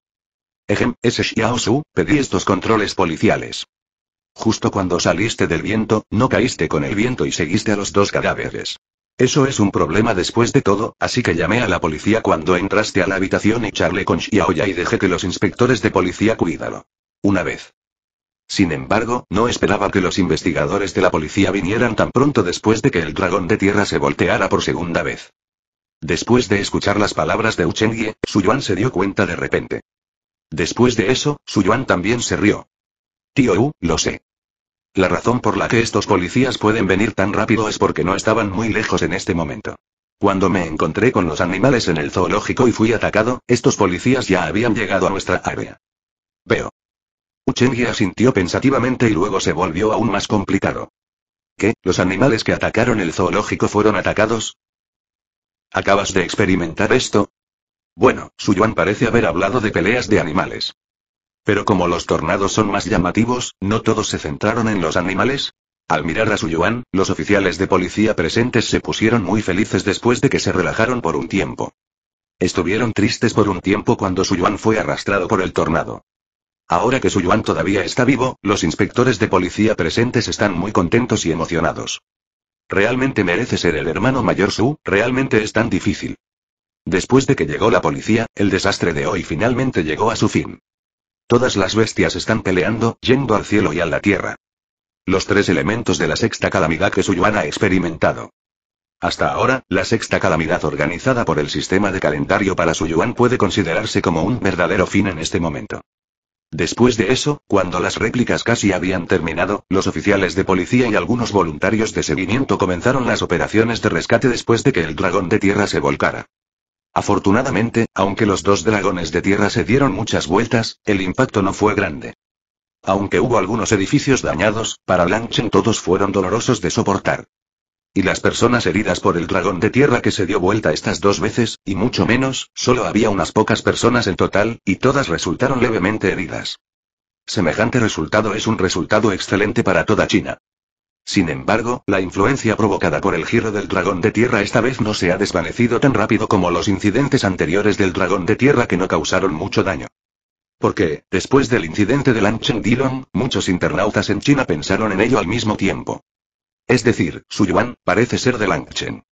Speaker 1: Ejem, ese Xiao Su, pedí estos controles policiales. Justo cuando saliste del viento, no caíste con el viento y seguiste a los dos cadáveres. Eso es un problema después de todo, así que llamé a la policía cuando entraste a la habitación y charlé con Xiaoya y dejé que los inspectores de policía cuídalo. Una vez sin embargo, no esperaba que los investigadores de la policía vinieran tan pronto después de que el dragón de tierra se volteara por segunda vez. Después de escuchar las palabras de Su Suyuan se dio cuenta de repente. Después de eso, Suyuan también se rió. Tío U, lo sé. La razón por la que estos policías pueden venir tan rápido es porque no estaban muy lejos en este momento. Cuando me encontré con los animales en el zoológico y fui atacado, estos policías ya habían llegado a nuestra área. Veo. Uchengi asintió pensativamente y luego se volvió aún más complicado. ¿Qué? ¿Los animales que atacaron el zoológico fueron atacados? ¿Acabas de experimentar esto? Bueno, Suyuan parece haber hablado de peleas de animales. Pero como los tornados son más llamativos, ¿no todos se centraron en los animales? Al mirar a Suyuan, los oficiales de policía presentes se pusieron muy felices después de que se relajaron por un tiempo. Estuvieron tristes por un tiempo cuando Suyuan fue arrastrado por el tornado. Ahora que Suyuan todavía está vivo, los inspectores de policía presentes están muy contentos y emocionados. Realmente merece ser el hermano mayor Su, realmente es tan difícil. Después de que llegó la policía, el desastre de hoy finalmente llegó a su fin. Todas las bestias están peleando, yendo al cielo y a la tierra. Los tres elementos de la sexta calamidad que Suyuan ha experimentado. Hasta ahora, la sexta calamidad organizada por el sistema de calendario para Suyuan puede considerarse como un verdadero fin en este momento. Después de eso, cuando las réplicas casi habían terminado, los oficiales de policía y algunos voluntarios de seguimiento comenzaron las operaciones de rescate después de que el dragón de tierra se volcara. Afortunadamente, aunque los dos dragones de tierra se dieron muchas vueltas, el impacto no fue grande. Aunque hubo algunos edificios dañados, para Lanchen todos fueron dolorosos de soportar y las personas heridas por el dragón de tierra que se dio vuelta estas dos veces, y mucho menos, solo había unas pocas personas en total, y todas resultaron levemente heridas. Semejante resultado es un resultado excelente para toda China. Sin embargo, la influencia provocada por el giro del dragón de tierra esta vez no se ha desvanecido tan rápido como los incidentes anteriores del dragón de tierra que no causaron mucho daño. Porque, después del incidente de Ancheng Dilong, muchos internautas en China pensaron en ello al mismo tiempo. Es decir, su yuan, parece ser de Langchen.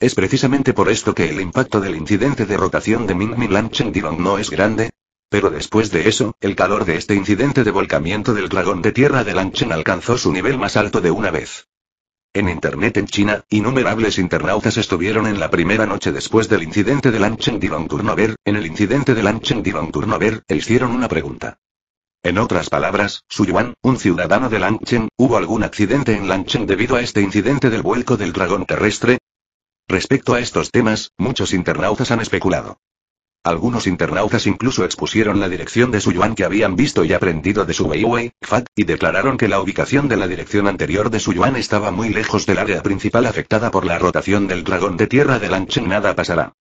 Speaker 1: Es precisamente por esto que el impacto del incidente de rotación de Lan Langchen Dilong no es grande. Pero después de eso, el calor de este incidente de volcamiento del dragón de tierra de Langchen alcanzó su nivel más alto de una vez. En Internet en China, innumerables internautas estuvieron en la primera noche después del incidente de Langchen Dilong Turnover, en el incidente de Langchen Dilong Turnover, e hicieron una pregunta. En otras palabras, Su Yuan, un ciudadano de Langchen, ¿hubo algún accidente en lanchen debido a este incidente del vuelco del dragón terrestre? Respecto a estos temas, muchos internautas han especulado. Algunos internautas incluso expusieron la dirección de Su Yuan que habían visto y aprendido de su Weiwei, Fat, y declararon que la ubicación de la dirección anterior de Su Yuan estaba muy lejos del área principal afectada por la rotación del dragón de tierra de Lanchen. Nada pasará.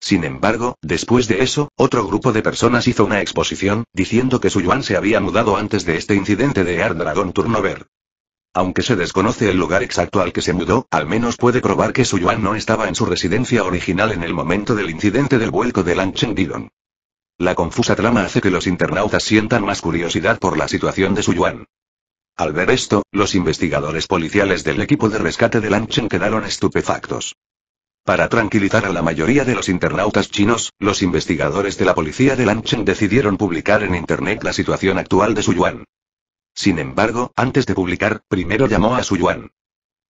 Speaker 1: Sin embargo, después de eso, otro grupo de personas hizo una exposición, diciendo que su Yuan se había mudado antes de este incidente de Air Dragon Turnover. Aunque se desconoce el lugar exacto al que se mudó, al menos puede probar que su Yuan no estaba en su residencia original en el momento del incidente del vuelco de Lanchen Didon. La confusa trama hace que los internautas sientan más curiosidad por la situación de su Yuan. Al ver esto, los investigadores policiales del equipo de rescate de Lanchen quedaron estupefactos. Para tranquilizar a la mayoría de los internautas chinos, los investigadores de la policía de Lanchen decidieron publicar en Internet la situación actual de Su Yuan. Sin embargo, antes de publicar, primero llamó a Su Yuan.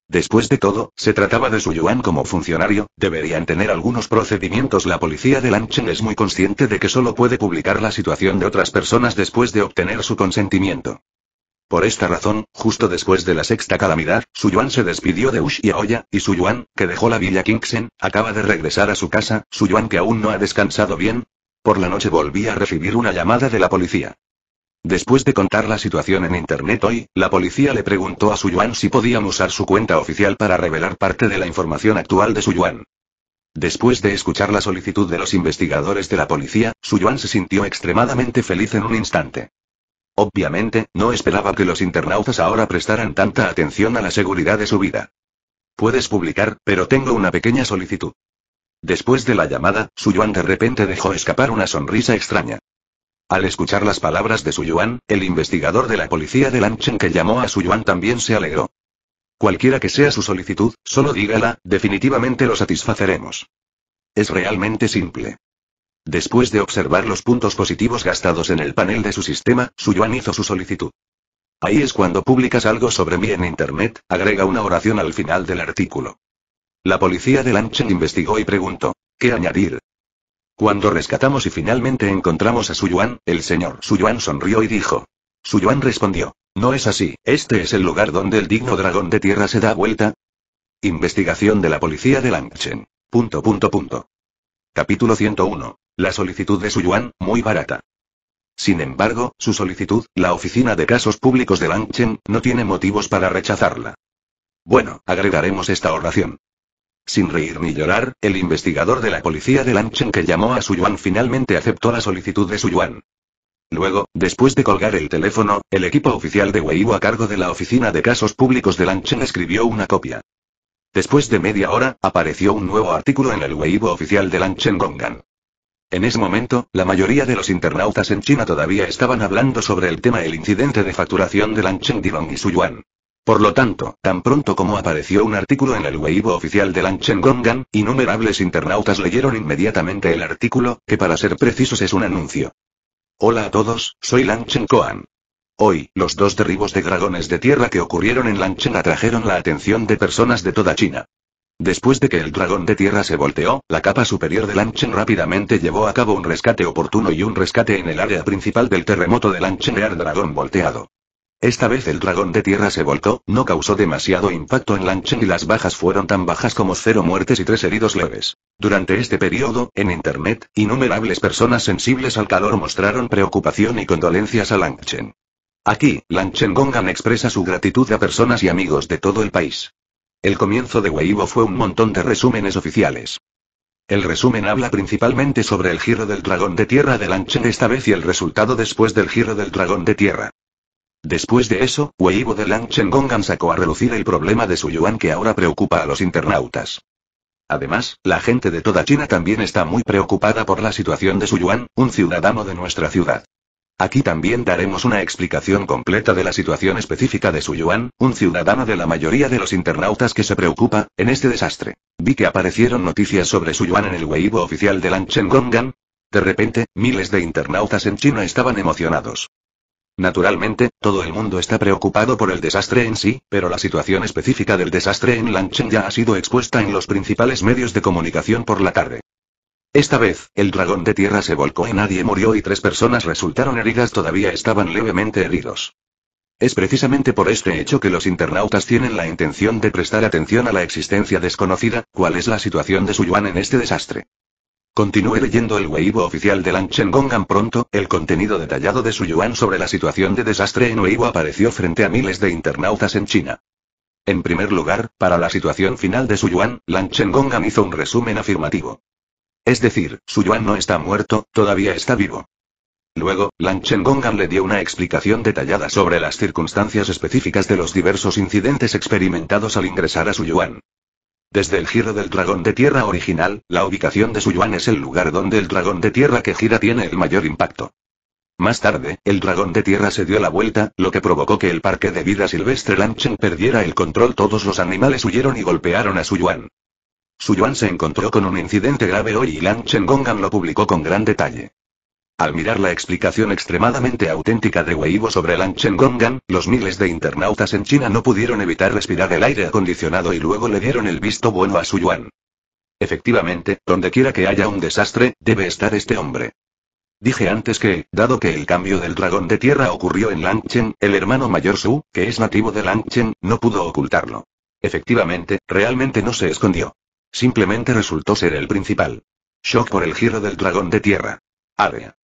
Speaker 1: Después de todo, se trataba de Su Yuan como funcionario, deberían tener algunos procedimientos. La policía de Lanchen es muy consciente de que solo puede publicar la situación de otras personas después de obtener su consentimiento. Por esta razón, justo después de la sexta calamidad, Suyuan se despidió de Ush y Aoya, y Suyuan, que dejó la villa Kingsen, acaba de regresar a su casa, Suyuan que aún no ha descansado bien. Por la noche volvía a recibir una llamada de la policía. Después de contar la situación en Internet hoy, la policía le preguntó a Suyuan si podían usar su cuenta oficial para revelar parte de la información actual de Suyuan. Después de escuchar la solicitud de los investigadores de la policía, Suyuan se sintió extremadamente feliz en un instante. Obviamente, no esperaba que los internautas ahora prestaran tanta atención a la seguridad de su vida. Puedes publicar, pero tengo una pequeña solicitud. Después de la llamada, Su Yuan de repente dejó escapar una sonrisa extraña. Al escuchar las palabras de Su Yuan, el investigador de la policía de Lanchen que llamó a Su Yuan también se alegró. Cualquiera que sea su solicitud, solo dígala, definitivamente lo satisfaceremos. Es realmente simple. Después de observar los puntos positivos gastados en el panel de su sistema, Suyuan hizo su solicitud. Ahí es cuando publicas algo sobre mí en Internet, agrega una oración al final del artículo. La policía de Langchen investigó y preguntó, ¿qué añadir? Cuando rescatamos y finalmente encontramos a Yuan, el señor Yuan sonrió y dijo. Suyuan respondió, no es así, este es el lugar donde el digno dragón de tierra se da vuelta. Investigación de la policía de Langchen. Punto punto punto. Capítulo 101. La solicitud de su muy barata. Sin embargo, su solicitud, la Oficina de Casos Públicos de Langchen, no tiene motivos para rechazarla. Bueno, agregaremos esta oración. Sin reír ni llorar, el investigador de la policía de Lanchen que llamó a Suyuan finalmente aceptó la solicitud de Suyuan. Luego, después de colgar el teléfono, el equipo oficial de Weibo a cargo de la Oficina de Casos Públicos de Lanchen escribió una copia. Después de media hora, apareció un nuevo artículo en el Weibo oficial de Lan Gongan. En ese momento, la mayoría de los internautas en China todavía estaban hablando sobre el tema del incidente de facturación de Lan Dirong y su Por lo tanto, tan pronto como apareció un artículo en el Weibo oficial de Lan Gongan, innumerables internautas leyeron inmediatamente el artículo, que para ser precisos es un anuncio. Hola a todos, soy Lan Koan. Hoy, los dos derribos de dragones de tierra que ocurrieron en Lanchen atrajeron la atención de personas de toda China. Después de que el dragón de tierra se volteó, la capa superior de Lanchen rápidamente llevó a cabo un rescate oportuno y un rescate en el área principal del terremoto de Lanchen ar dragón volteado. Esta vez el dragón de tierra se volcó, no causó demasiado impacto en Lanchen y las bajas fueron tan bajas como cero muertes y tres heridos leves. Durante este periodo, en Internet, innumerables personas sensibles al calor mostraron preocupación y condolencias a Lanchen. Aquí, Gongan expresa su gratitud a personas y amigos de todo el país. El comienzo de Weibo fue un montón de resúmenes oficiales. El resumen habla principalmente sobre el giro del dragón de tierra de Cheng esta vez y el resultado después del giro del dragón de tierra. Después de eso, Weibo de Lanchengongan Gongan sacó a relucir el problema de su yuan que ahora preocupa a los internautas. Además, la gente de toda China también está muy preocupada por la situación de su yuan, un ciudadano de nuestra ciudad. Aquí también daremos una explicación completa de la situación específica de Suyuan, un ciudadano de la mayoría de los internautas que se preocupa, en este desastre. Vi que aparecieron noticias sobre Suyuan en el Weibo oficial de Lanchengongan. De repente, miles de internautas en China estaban emocionados. Naturalmente, todo el mundo está preocupado por el desastre en sí, pero la situación específica del desastre en Lanchen ya ha sido expuesta en los principales medios de comunicación por la tarde. Esta vez, el dragón de tierra se volcó y nadie murió y tres personas resultaron heridas todavía estaban levemente heridos. Es precisamente por este hecho que los internautas tienen la intención de prestar atención a la existencia desconocida, cuál es la situación de Yuan en este desastre. Continúe leyendo el Weibo oficial de Gongan pronto, el contenido detallado de Su Yuan sobre la situación de desastre en Weibo apareció frente a miles de internautas en China. En primer lugar, para la situación final de Suyuan, Gongan hizo un resumen afirmativo. Es decir, su Yuan no está muerto, todavía está vivo. Luego, Lan Gongan le dio una explicación detallada sobre las circunstancias específicas de los diversos incidentes experimentados al ingresar a su Yuan. Desde el giro del dragón de tierra original, la ubicación de su Yuan es el lugar donde el dragón de tierra que gira tiene el mayor impacto. Más tarde, el dragón de tierra se dio la vuelta, lo que provocó que el parque de vida silvestre Chen perdiera el control. Todos los animales huyeron y golpearon a su Yuan. Su Yuan se encontró con un incidente grave hoy y Lan Chengongan lo publicó con gran detalle. Al mirar la explicación extremadamente auténtica de Weibo sobre Lan Chengongan, los miles de internautas en China no pudieron evitar respirar el aire acondicionado y luego le dieron el visto bueno a su Yuan. Efectivamente, donde quiera que haya un desastre, debe estar este hombre. Dije antes que, dado que el cambio del dragón de tierra ocurrió en Chen, el hermano mayor Su, que es nativo de Chen, no pudo ocultarlo. Efectivamente, realmente no se escondió. Simplemente resultó ser el principal. Shock por el giro del dragón de tierra. Área.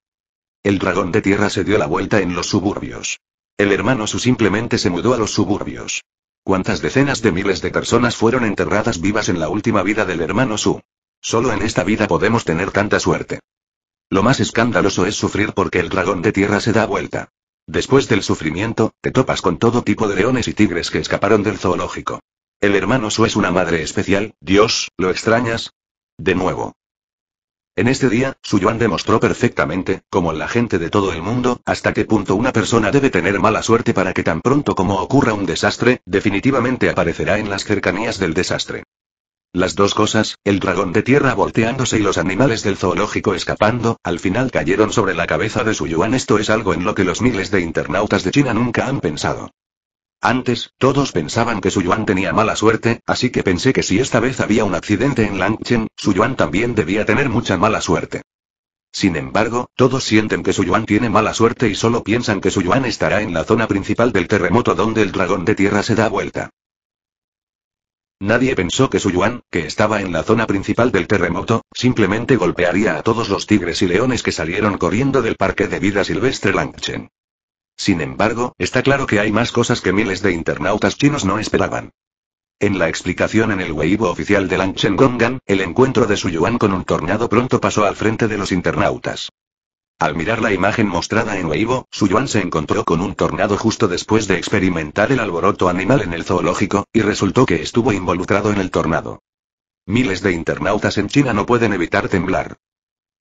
Speaker 1: El dragón de tierra se dio la vuelta en los suburbios. El hermano Su simplemente se mudó a los suburbios. ¿Cuántas decenas de miles de personas fueron enterradas vivas en la última vida del hermano Su? Solo en esta vida podemos tener tanta suerte. Lo más escandaloso es sufrir porque el dragón de tierra se da vuelta. Después del sufrimiento, te topas con todo tipo de leones y tigres que escaparon del zoológico. El hermano Su es una madre especial, Dios, ¿lo extrañas? De nuevo. En este día, Su Yuan demostró perfectamente, como la gente de todo el mundo, hasta qué punto una persona debe tener mala suerte para que tan pronto como ocurra un desastre, definitivamente aparecerá en las cercanías del desastre. Las dos cosas, el dragón de tierra volteándose y los animales del zoológico escapando, al final cayeron sobre la cabeza de Su Yuan Esto es algo en lo que los miles de internautas de China nunca han pensado. Antes, todos pensaban que Su Yuan tenía mala suerte, así que pensé que si esta vez había un accidente en Langchen, Yuan también debía tener mucha mala suerte. Sin embargo, todos sienten que Su Yuan tiene mala suerte y solo piensan que Su Yuan estará en la zona principal del terremoto donde el dragón de tierra se da vuelta. Nadie pensó que Su Yuan, que estaba en la zona principal del terremoto, simplemente golpearía a todos los tigres y leones que salieron corriendo del parque de vida silvestre Langchen. Sin embargo, está claro que hay más cosas que miles de internautas chinos no esperaban. En la explicación en el Weibo oficial de Lan Gongan, el encuentro de Su Suyuan con un tornado pronto pasó al frente de los internautas. Al mirar la imagen mostrada en Weibo, Su Yuan se encontró con un tornado justo después de experimentar el alboroto animal en el zoológico, y resultó que estuvo involucrado en el tornado. Miles de internautas en China no pueden evitar temblar.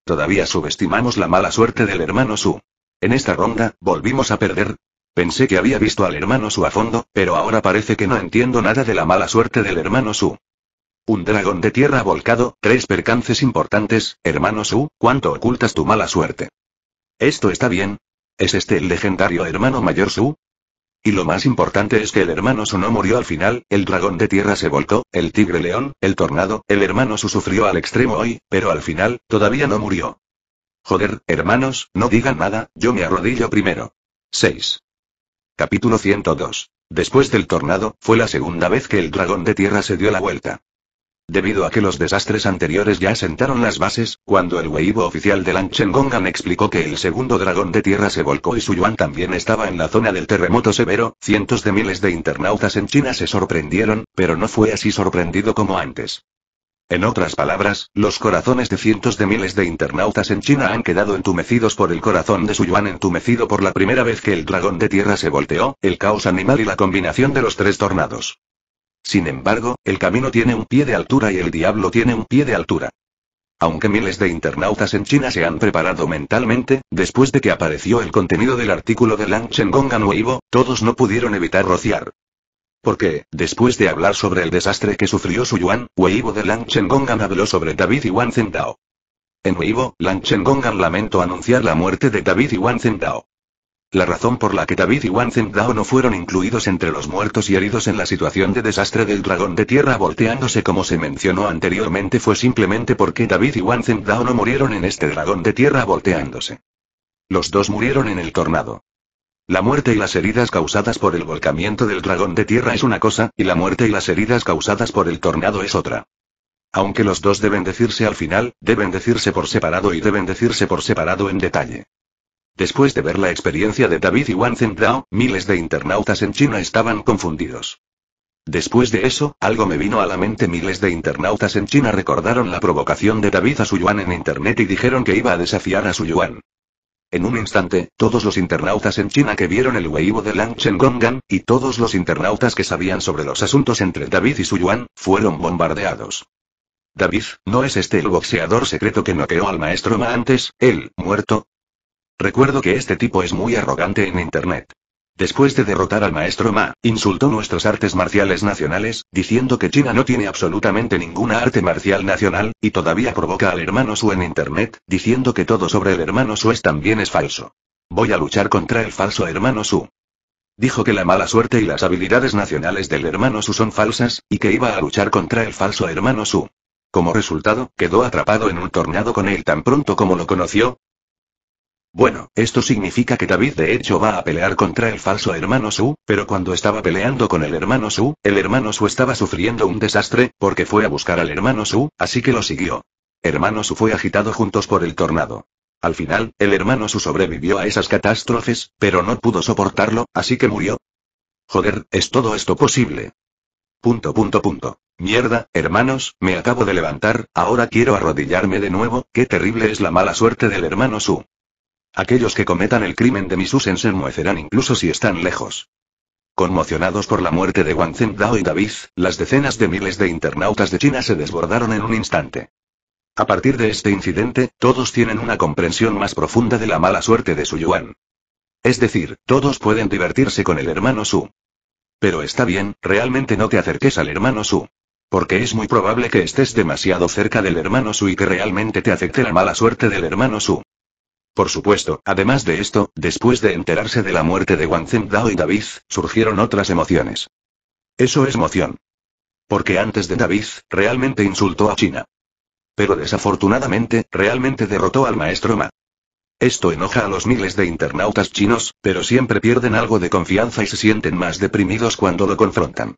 Speaker 1: Todavía subestimamos la mala suerte del hermano Su. En esta ronda, volvimos a perder. Pensé que había visto al hermano Su a fondo, pero ahora parece que no entiendo nada de la mala suerte del hermano Su. Un dragón de tierra volcado, tres percances importantes, hermano Su, ¿cuánto ocultas tu mala suerte? Esto está bien. ¿Es este el legendario hermano mayor Su? Y lo más importante es que el hermano Su no murió al final, el dragón de tierra se volcó, el tigre león, el tornado, el hermano Su sufrió al extremo hoy, pero al final, todavía no murió. Joder, hermanos, no digan nada, yo me arrodillo primero. 6. Capítulo 102. Después del tornado, fue la segunda vez que el dragón de tierra se dio la vuelta. Debido a que los desastres anteriores ya sentaron las bases, cuando el weibo oficial de Lanchengongan explicó que el segundo dragón de tierra se volcó y su Suyuan también estaba en la zona del terremoto severo, cientos de miles de internautas en China se sorprendieron, pero no fue así sorprendido como antes. En otras palabras, los corazones de cientos de miles de internautas en China han quedado entumecidos por el corazón de su yuan entumecido por la primera vez que el dragón de tierra se volteó, el caos animal y la combinación de los tres tornados. Sin embargo, el camino tiene un pie de altura y el diablo tiene un pie de altura. Aunque miles de internautas en China se han preparado mentalmente, después de que apareció el contenido del artículo de Lang Chengong Weibo, todos no pudieron evitar rociar porque, después de hablar sobre el desastre que sufrió su Yuan, Weibo de Lang habló sobre David y Wan Zendao. En Weibo, Lang Chengongan lamentó anunciar la muerte de David y Wan Zendao. La razón por la que David y Wan Zendao no fueron incluidos entre los muertos y heridos en la situación de desastre del dragón de tierra volteándose como se mencionó anteriormente fue simplemente porque David y Wan Zendao no murieron en este dragón de tierra volteándose. Los dos murieron en el tornado. La muerte y las heridas causadas por el volcamiento del dragón de tierra es una cosa, y la muerte y las heridas causadas por el tornado es otra. Aunque los dos deben decirse al final, deben decirse por separado y deben decirse por separado en detalle. Después de ver la experiencia de David y Wang Zhendao, miles de internautas en China estaban confundidos. Después de eso, algo me vino a la mente. Miles de internautas en China recordaron la provocación de David a Su Yuan en Internet y dijeron que iba a desafiar a Su Yuan. En un instante, todos los internautas en China que vieron el Weibo de Lang Chengongan, y todos los internautas que sabían sobre los asuntos entre David y Su Yuan, fueron bombardeados. David, ¿no es este el boxeador secreto que noqueó al maestro Ma antes, ¿Él, muerto? Recuerdo que este tipo es muy arrogante en Internet. Después de derrotar al maestro Ma, insultó nuestras artes marciales nacionales, diciendo que China no tiene absolutamente ninguna arte marcial nacional, y todavía provoca al hermano Su en Internet, diciendo que todo sobre el hermano Su es también es falso. Voy a luchar contra el falso hermano Su. Dijo que la mala suerte y las habilidades nacionales del hermano Su son falsas, y que iba a luchar contra el falso hermano Su. Como resultado, quedó atrapado en un tornado con él tan pronto como lo conoció, bueno, esto significa que David de hecho va a pelear contra el falso hermano Su, pero cuando estaba peleando con el hermano Su, el hermano Su estaba sufriendo un desastre, porque fue a buscar al hermano Su, así que lo siguió. Hermano Su fue agitado juntos por el tornado. Al final, el hermano Su sobrevivió a esas catástrofes, pero no pudo soportarlo, así que murió. Joder, ¿es todo esto posible? Punto punto punto. Mierda, hermanos, me acabo de levantar, ahora quiero arrodillarme de nuevo, qué terrible es la mala suerte del hermano Su. Aquellos que cometan el crimen de Misusen se enmuecerán incluso si están lejos. Conmocionados por la muerte de Wang Dao y David, las decenas de miles de internautas de China se desbordaron en un instante. A partir de este incidente, todos tienen una comprensión más profunda de la mala suerte de Su Yuan. Es decir, todos pueden divertirse con el hermano Su. Pero está bien, realmente no te acerques al hermano Su. Porque es muy probable que estés demasiado cerca del hermano Su y que realmente te afecte la mala suerte del hermano Su. Por supuesto, además de esto, después de enterarse de la muerte de Wang Dao y David, surgieron otras emociones. Eso es moción. Porque antes de David, realmente insultó a China. Pero desafortunadamente, realmente derrotó al maestro Ma. Esto enoja a los miles de internautas chinos, pero siempre pierden algo de confianza y se sienten más deprimidos cuando lo confrontan.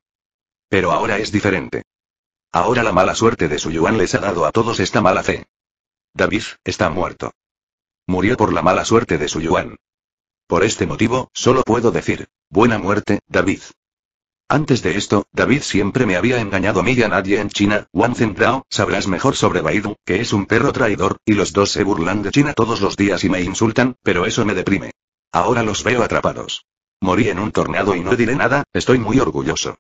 Speaker 1: Pero ahora es diferente. Ahora la mala suerte de Su Yuan les ha dado a todos esta mala fe. David, está muerto. Murió por la mala suerte de su Yuan. Por este motivo, solo puedo decir, buena muerte, David. Antes de esto, David siempre me había engañado a mí y a nadie en China. Wang Zhengrao, sabrás mejor sobre Baidu, que es un perro traidor, y los dos se burlan de China todos los días y me insultan, pero eso me deprime. Ahora los veo atrapados. Morí en un tornado y no diré nada, estoy muy orgulloso.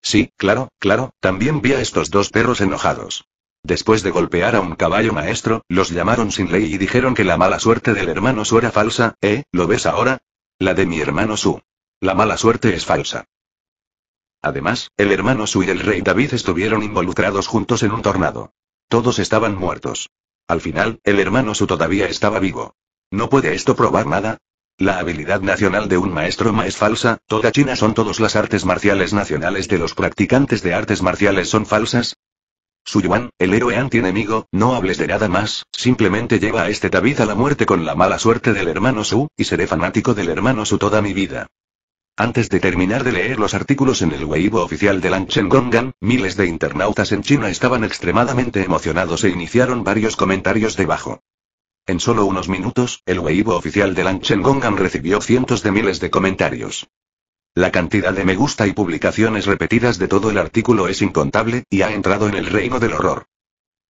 Speaker 1: Sí, claro, claro, también vi a estos dos perros enojados. Después de golpear a un caballo maestro, los llamaron sin ley y dijeron que la mala suerte del hermano Su era falsa, ¿eh? ¿Lo ves ahora? La de mi hermano Su. La mala suerte es falsa. Además, el hermano Su y el rey David estuvieron involucrados juntos en un tornado. Todos estaban muertos. Al final, el hermano Su todavía estaba vivo. ¿No puede esto probar nada? La habilidad nacional de un maestro ma es falsa, toda China son todas las artes marciales nacionales de los practicantes de artes marciales son falsas, su Yuan, el héroe anti-enemigo, no hables de nada más, simplemente lleva a este David a la muerte con la mala suerte del hermano Su, y seré fanático del hermano Su toda mi vida. Antes de terminar de leer los artículos en el Weibo oficial de Lanchengongan, Gongan, miles de internautas en China estaban extremadamente emocionados e iniciaron varios comentarios debajo. En solo unos minutos, el Weibo oficial de Lanchengongan Gongan recibió cientos de miles de comentarios. La cantidad de me gusta y publicaciones repetidas de todo el artículo es incontable, y ha entrado en el reino del horror.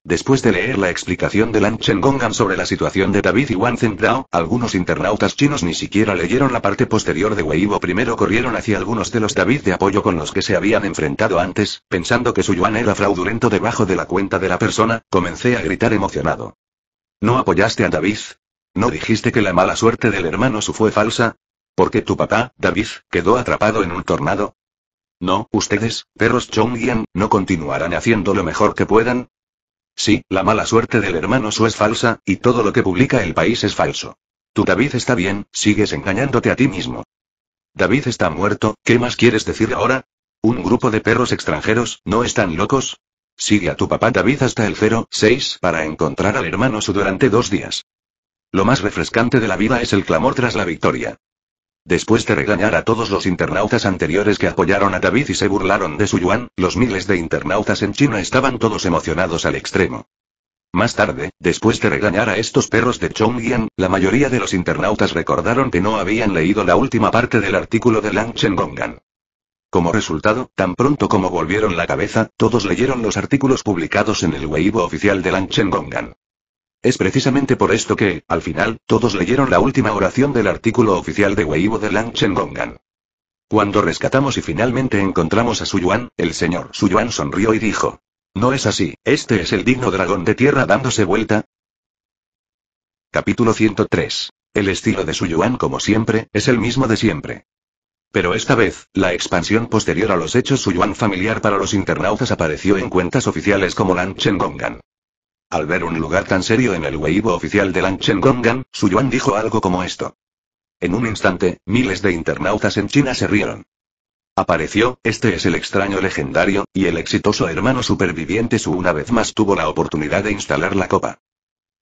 Speaker 1: Después de leer la explicación de Lan Chen Gongan sobre la situación de David y Wang Zhendao, algunos internautas chinos ni siquiera leyeron la parte posterior de Weibo. Primero corrieron hacia algunos de los David de apoyo con los que se habían enfrentado antes, pensando que su yuan era fraudulento debajo de la cuenta de la persona, comencé a gritar emocionado. ¿No apoyaste a David? ¿No dijiste que la mala suerte del hermano su fue falsa? qué tu papá, David, quedó atrapado en un tornado. No, ustedes, perros Chongyan, no continuarán haciendo lo mejor que puedan. Sí, la mala suerte del hermano Su es falsa, y todo lo que publica el país es falso. Tu David está bien, sigues engañándote a ti mismo. David está muerto, ¿qué más quieres decir ahora? ¿Un grupo de perros extranjeros, no están locos? Sigue a tu papá David hasta el 06 para encontrar al hermano Su durante dos días. Lo más refrescante de la vida es el clamor tras la victoria. Después de regañar a todos los internautas anteriores que apoyaron a David y se burlaron de su yuan, los miles de internautas en China estaban todos emocionados al extremo. Más tarde, después de regañar a estos perros de Chongyan, la mayoría de los internautas recordaron que no habían leído la última parte del artículo de Lang Gongan. Como resultado, tan pronto como volvieron la cabeza, todos leyeron los artículos publicados en el Weibo oficial de Lang Gongan. Es precisamente por esto que, al final, todos leyeron la última oración del artículo oficial de Weibo de Lang Gongan. Cuando rescatamos y finalmente encontramos a Su Yuan, el señor Su Yuan sonrió y dijo. No es así, este es el digno dragón de tierra dándose vuelta. Capítulo 103. El estilo de Su Yuan como siempre, es el mismo de siempre. Pero esta vez, la expansión posterior a los hechos Su Yuan familiar para los internautas apareció en cuentas oficiales como Lan Gongan. Al ver un lugar tan serio en el Weibo oficial de Su Suyuan dijo algo como esto. En un instante, miles de internautas en China se rieron. Apareció, este es el extraño legendario, y el exitoso hermano superviviente Su una vez más tuvo la oportunidad de instalar la copa.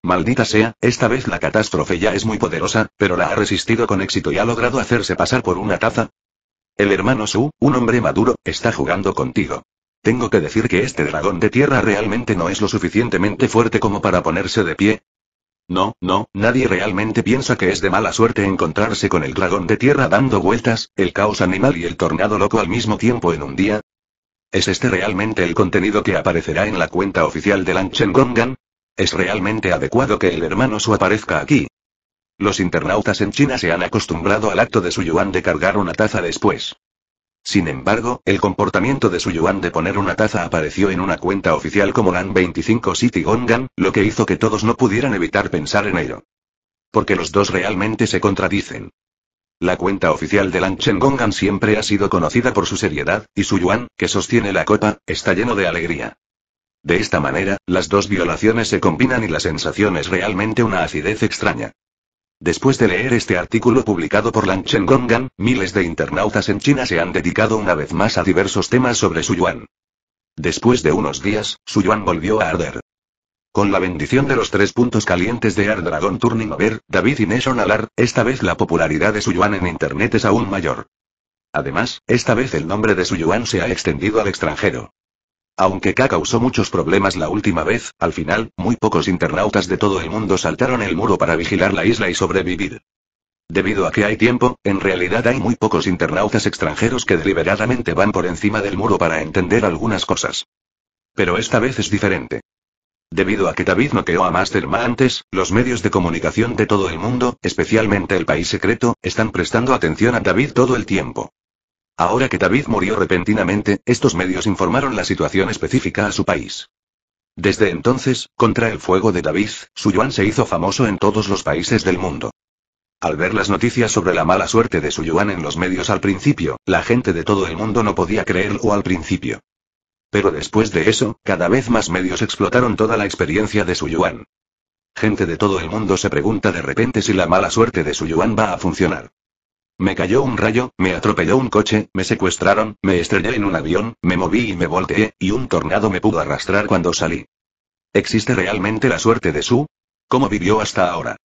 Speaker 1: Maldita sea, esta vez la catástrofe ya es muy poderosa, pero la ha resistido con éxito y ha logrado hacerse pasar por una taza. El hermano Su, un hombre maduro, está jugando contigo. Tengo que decir que este dragón de tierra realmente no es lo suficientemente fuerte como para ponerse de pie. No, no, nadie realmente piensa que es de mala suerte encontrarse con el dragón de tierra dando vueltas, el caos animal y el tornado loco al mismo tiempo en un día. ¿Es este realmente el contenido que aparecerá en la cuenta oficial de Gong Gongan? ¿Es realmente adecuado que el hermano Su aparezca aquí? Los internautas en China se han acostumbrado al acto de Su Yuan de cargar una taza después. Sin embargo, el comportamiento de su yuan de poner una taza apareció en una cuenta oficial como Lan 25 City Gongan, lo que hizo que todos no pudieran evitar pensar en ello. Porque los dos realmente se contradicen. La cuenta oficial de Lan Gongan siempre ha sido conocida por su seriedad, y su yuan, que sostiene la copa, está lleno de alegría. De esta manera, las dos violaciones se combinan y la sensación es realmente una acidez extraña. Después de leer este artículo publicado por Lan miles de internautas en China se han dedicado una vez más a diversos temas sobre su yuan. Después de unos días, su yuan volvió a arder. Con la bendición de los tres puntos calientes de Air Dragon Turning Over, David y National Art, esta vez la popularidad de su yuan en internet es aún mayor. Además, esta vez el nombre de su yuan se ha extendido al extranjero. Aunque K causó muchos problemas la última vez, al final, muy pocos internautas de todo el mundo saltaron el muro para vigilar la isla y sobrevivir. Debido a que hay tiempo, en realidad hay muy pocos internautas extranjeros que deliberadamente van por encima del muro para entender algunas cosas. Pero esta vez es diferente. Debido a que David noqueó a Ma antes, los medios de comunicación de todo el mundo, especialmente el país secreto, están prestando atención a David todo el tiempo. Ahora que David murió repentinamente, estos medios informaron la situación específica a su país. Desde entonces, contra el fuego de David, Suyuan se hizo famoso en todos los países del mundo. Al ver las noticias sobre la mala suerte de Suyuan en los medios al principio, la gente de todo el mundo no podía creerlo al principio. Pero después de eso, cada vez más medios explotaron toda la experiencia de Suyuan. Gente de todo el mundo se pregunta de repente si la mala suerte de Suyuan va a funcionar. Me cayó un rayo, me atropelló un coche, me secuestraron, me estrellé en un avión, me moví y me volteé, y un tornado me pudo arrastrar cuando salí. ¿Existe realmente la suerte de Su? ¿Cómo vivió hasta ahora?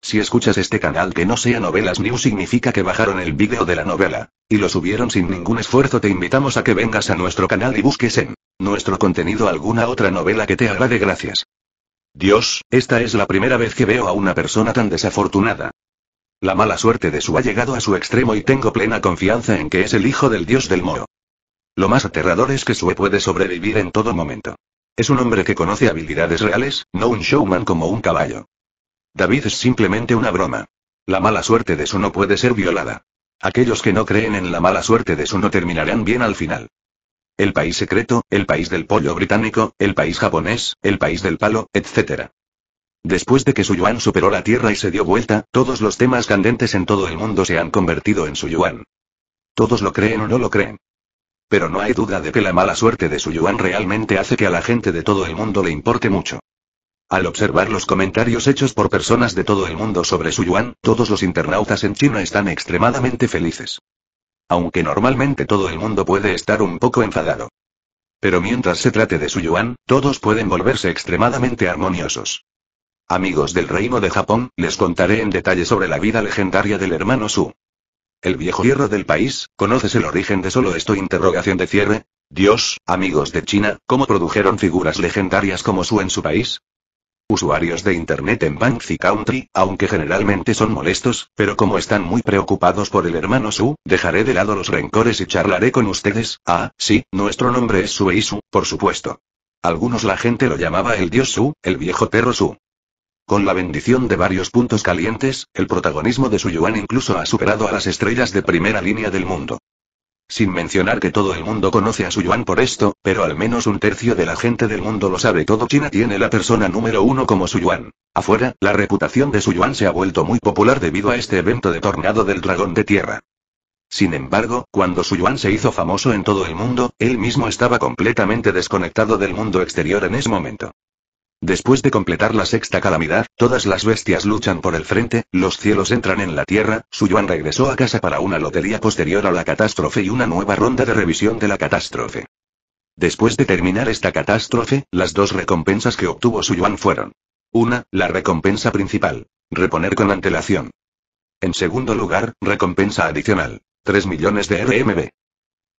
Speaker 1: Si escuchas este canal que no sea Novelas New significa que bajaron el vídeo de la novela, y lo subieron sin ningún esfuerzo te invitamos a que vengas a nuestro canal y busques en nuestro contenido alguna otra novela que te agrade gracias. Dios, esta es la primera vez que veo a una persona tan desafortunada. La mala suerte de su ha llegado a su extremo y tengo plena confianza en que es el hijo del dios del Moro. Lo más aterrador es que Sue puede sobrevivir en todo momento. Es un hombre que conoce habilidades reales, no un showman como un caballo. David es simplemente una broma. La mala suerte de su no puede ser violada. Aquellos que no creen en la mala suerte de su no terminarán bien al final. El país secreto, el país del pollo británico, el país japonés, el país del palo, etc. Después de que su yuan superó la Tierra y se dio vuelta, todos los temas candentes en todo el mundo se han convertido en su yuan. Todos lo creen o no lo creen. Pero no hay duda de que la mala suerte de su yuan realmente hace que a la gente de todo el mundo le importe mucho. Al observar los comentarios hechos por personas de todo el mundo sobre su yuan, todos los internautas en China están extremadamente felices. Aunque normalmente todo el mundo puede estar un poco enfadado. Pero mientras se trate de su yuan, todos pueden volverse extremadamente armoniosos. Amigos del Reino de Japón, les contaré en detalle sobre la vida legendaria del hermano Su. El viejo hierro del país, ¿conoces el origen de solo esto? Interrogación de cierre. Dios, amigos de China, ¿cómo produjeron figuras legendarias como Su en su país? Usuarios de Internet en Banksy Country, aunque generalmente son molestos, pero como están muy preocupados por el hermano Su, dejaré de lado los rencores y charlaré con ustedes. Ah, sí, nuestro nombre es Su Su, por supuesto. Algunos la gente lo llamaba el dios Su, el viejo perro Su. Con la bendición de varios puntos calientes, el protagonismo de Suyuan incluso ha superado a las estrellas de primera línea del mundo. Sin mencionar que todo el mundo conoce a Yuan por esto, pero al menos un tercio de la gente del mundo lo sabe todo. China tiene la persona número uno como Suyuan. Afuera, la reputación de Yuan se ha vuelto muy popular debido a este evento de tornado del dragón de tierra. Sin embargo, cuando Yuan se hizo famoso en todo el mundo, él mismo estaba completamente desconectado del mundo exterior en ese momento. Después de completar la sexta calamidad, todas las bestias luchan por el frente, los cielos entran en la tierra, Suyuan regresó a casa para una lotería posterior a la catástrofe y una nueva ronda de revisión de la catástrofe. Después de terminar esta catástrofe, las dos recompensas que obtuvo Suyuan fueron. Una, la recompensa principal. Reponer con antelación. En segundo lugar, recompensa adicional. 3 millones de RMB.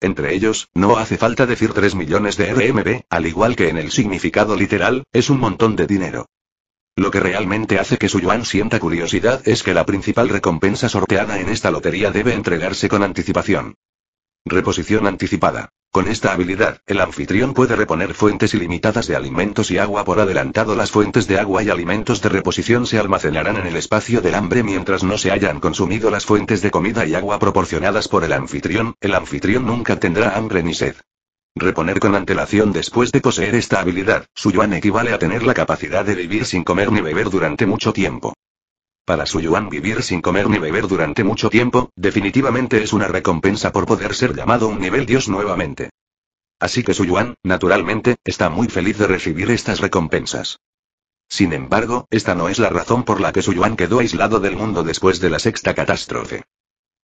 Speaker 1: Entre ellos, no hace falta decir 3 millones de RMB, al igual que en el significado literal, es un montón de dinero. Lo que realmente hace que su Yuan sienta curiosidad es que la principal recompensa sorteada en esta lotería debe entregarse con anticipación. Reposición anticipada. Con esta habilidad, el anfitrión puede reponer fuentes ilimitadas de alimentos y agua por adelantado. Las fuentes de agua y alimentos de reposición se almacenarán en el espacio del hambre mientras no se hayan consumido las fuentes de comida y agua proporcionadas por el anfitrión. El anfitrión nunca tendrá hambre ni sed. Reponer con antelación después de poseer esta habilidad, su yuan equivale a tener la capacidad de vivir sin comer ni beber durante mucho tiempo. Para su Yuan vivir sin comer ni beber durante mucho tiempo, definitivamente es una recompensa por poder ser llamado un nivel dios nuevamente. Así que su Yuan, naturalmente, está muy feliz de recibir estas recompensas. Sin embargo, esta no es la razón por la que su Yuan quedó aislado del mundo después de la sexta catástrofe.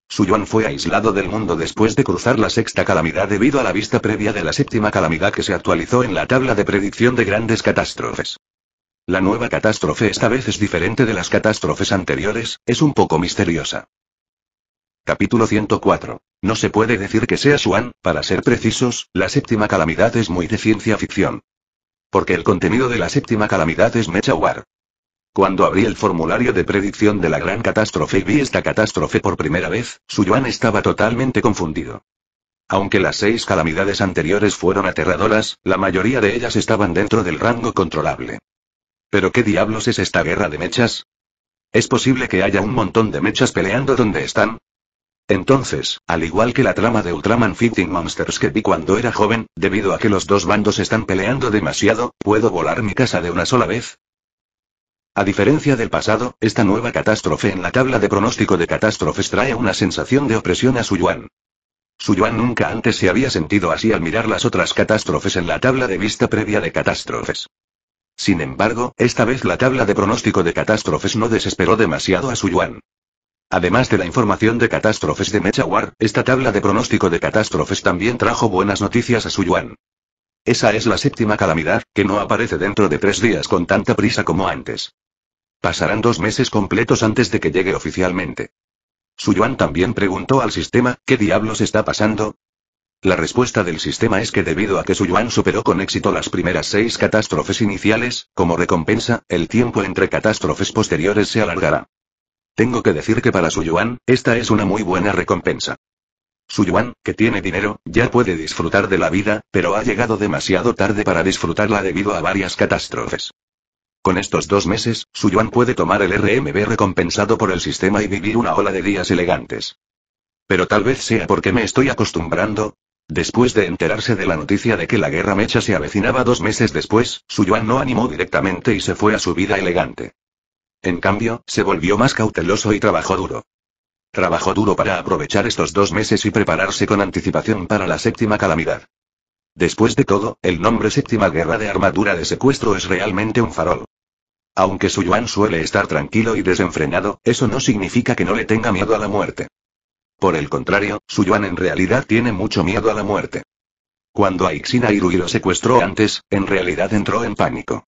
Speaker 1: Su Yuan fue aislado del mundo después de cruzar la sexta calamidad debido a la vista previa de la séptima calamidad que se actualizó en la tabla de predicción de grandes catástrofes. La nueva catástrofe esta vez es diferente de las catástrofes anteriores, es un poco misteriosa. Capítulo 104. No se puede decir que sea Swan, para ser precisos, la séptima calamidad es muy de ciencia ficción. Porque el contenido de la séptima calamidad es war. Cuando abrí el formulario de predicción de la gran catástrofe y vi esta catástrofe por primera vez, yuan estaba totalmente confundido. Aunque las seis calamidades anteriores fueron aterradoras, la mayoría de ellas estaban dentro del rango controlable. ¿Pero qué diablos es esta guerra de mechas? ¿Es posible que haya un montón de mechas peleando donde están? Entonces, al igual que la trama de Ultraman Fighting Monsters que vi cuando era joven, debido a que los dos bandos están peleando demasiado, ¿puedo volar mi casa de una sola vez? A diferencia del pasado, esta nueva catástrofe en la tabla de pronóstico de catástrofes trae una sensación de opresión a Suyuan. Suyuan nunca antes se había sentido así al mirar las otras catástrofes en la tabla de vista previa de catástrofes. Sin embargo, esta vez la tabla de pronóstico de catástrofes no desesperó demasiado a su yuan. Además de la información de catástrofes de Mechawar, esta tabla de pronóstico de catástrofes también trajo buenas noticias a Yuan. Esa es la séptima calamidad, que no aparece dentro de tres días con tanta prisa como antes. Pasarán dos meses completos antes de que llegue oficialmente. Suyuan también preguntó al sistema, ¿qué diablos está pasando? La respuesta del sistema es que debido a que Su Yuan superó con éxito las primeras seis catástrofes iniciales, como recompensa, el tiempo entre catástrofes posteriores se alargará. Tengo que decir que para Su Yuan, esta es una muy buena recompensa. Su Yuan, que tiene dinero, ya puede disfrutar de la vida, pero ha llegado demasiado tarde para disfrutarla debido a varias catástrofes. Con estos dos meses, Su Yuan puede tomar el RMB recompensado por el sistema y vivir una ola de días elegantes. Pero tal vez sea porque me estoy acostumbrando, Después de enterarse de la noticia de que la guerra mecha se avecinaba dos meses después, Suyuan no animó directamente y se fue a su vida elegante. En cambio, se volvió más cauteloso y trabajó duro. Trabajó duro para aprovechar estos dos meses y prepararse con anticipación para la séptima calamidad. Después de todo, el nombre séptima guerra de armadura de secuestro es realmente un farol. Aunque Suyuan suele estar tranquilo y desenfrenado, eso no significa que no le tenga miedo a la muerte. Por el contrario, Su Yuan en realidad tiene mucho miedo a la muerte. Cuando Aixina y lo secuestró antes, en realidad entró en pánico.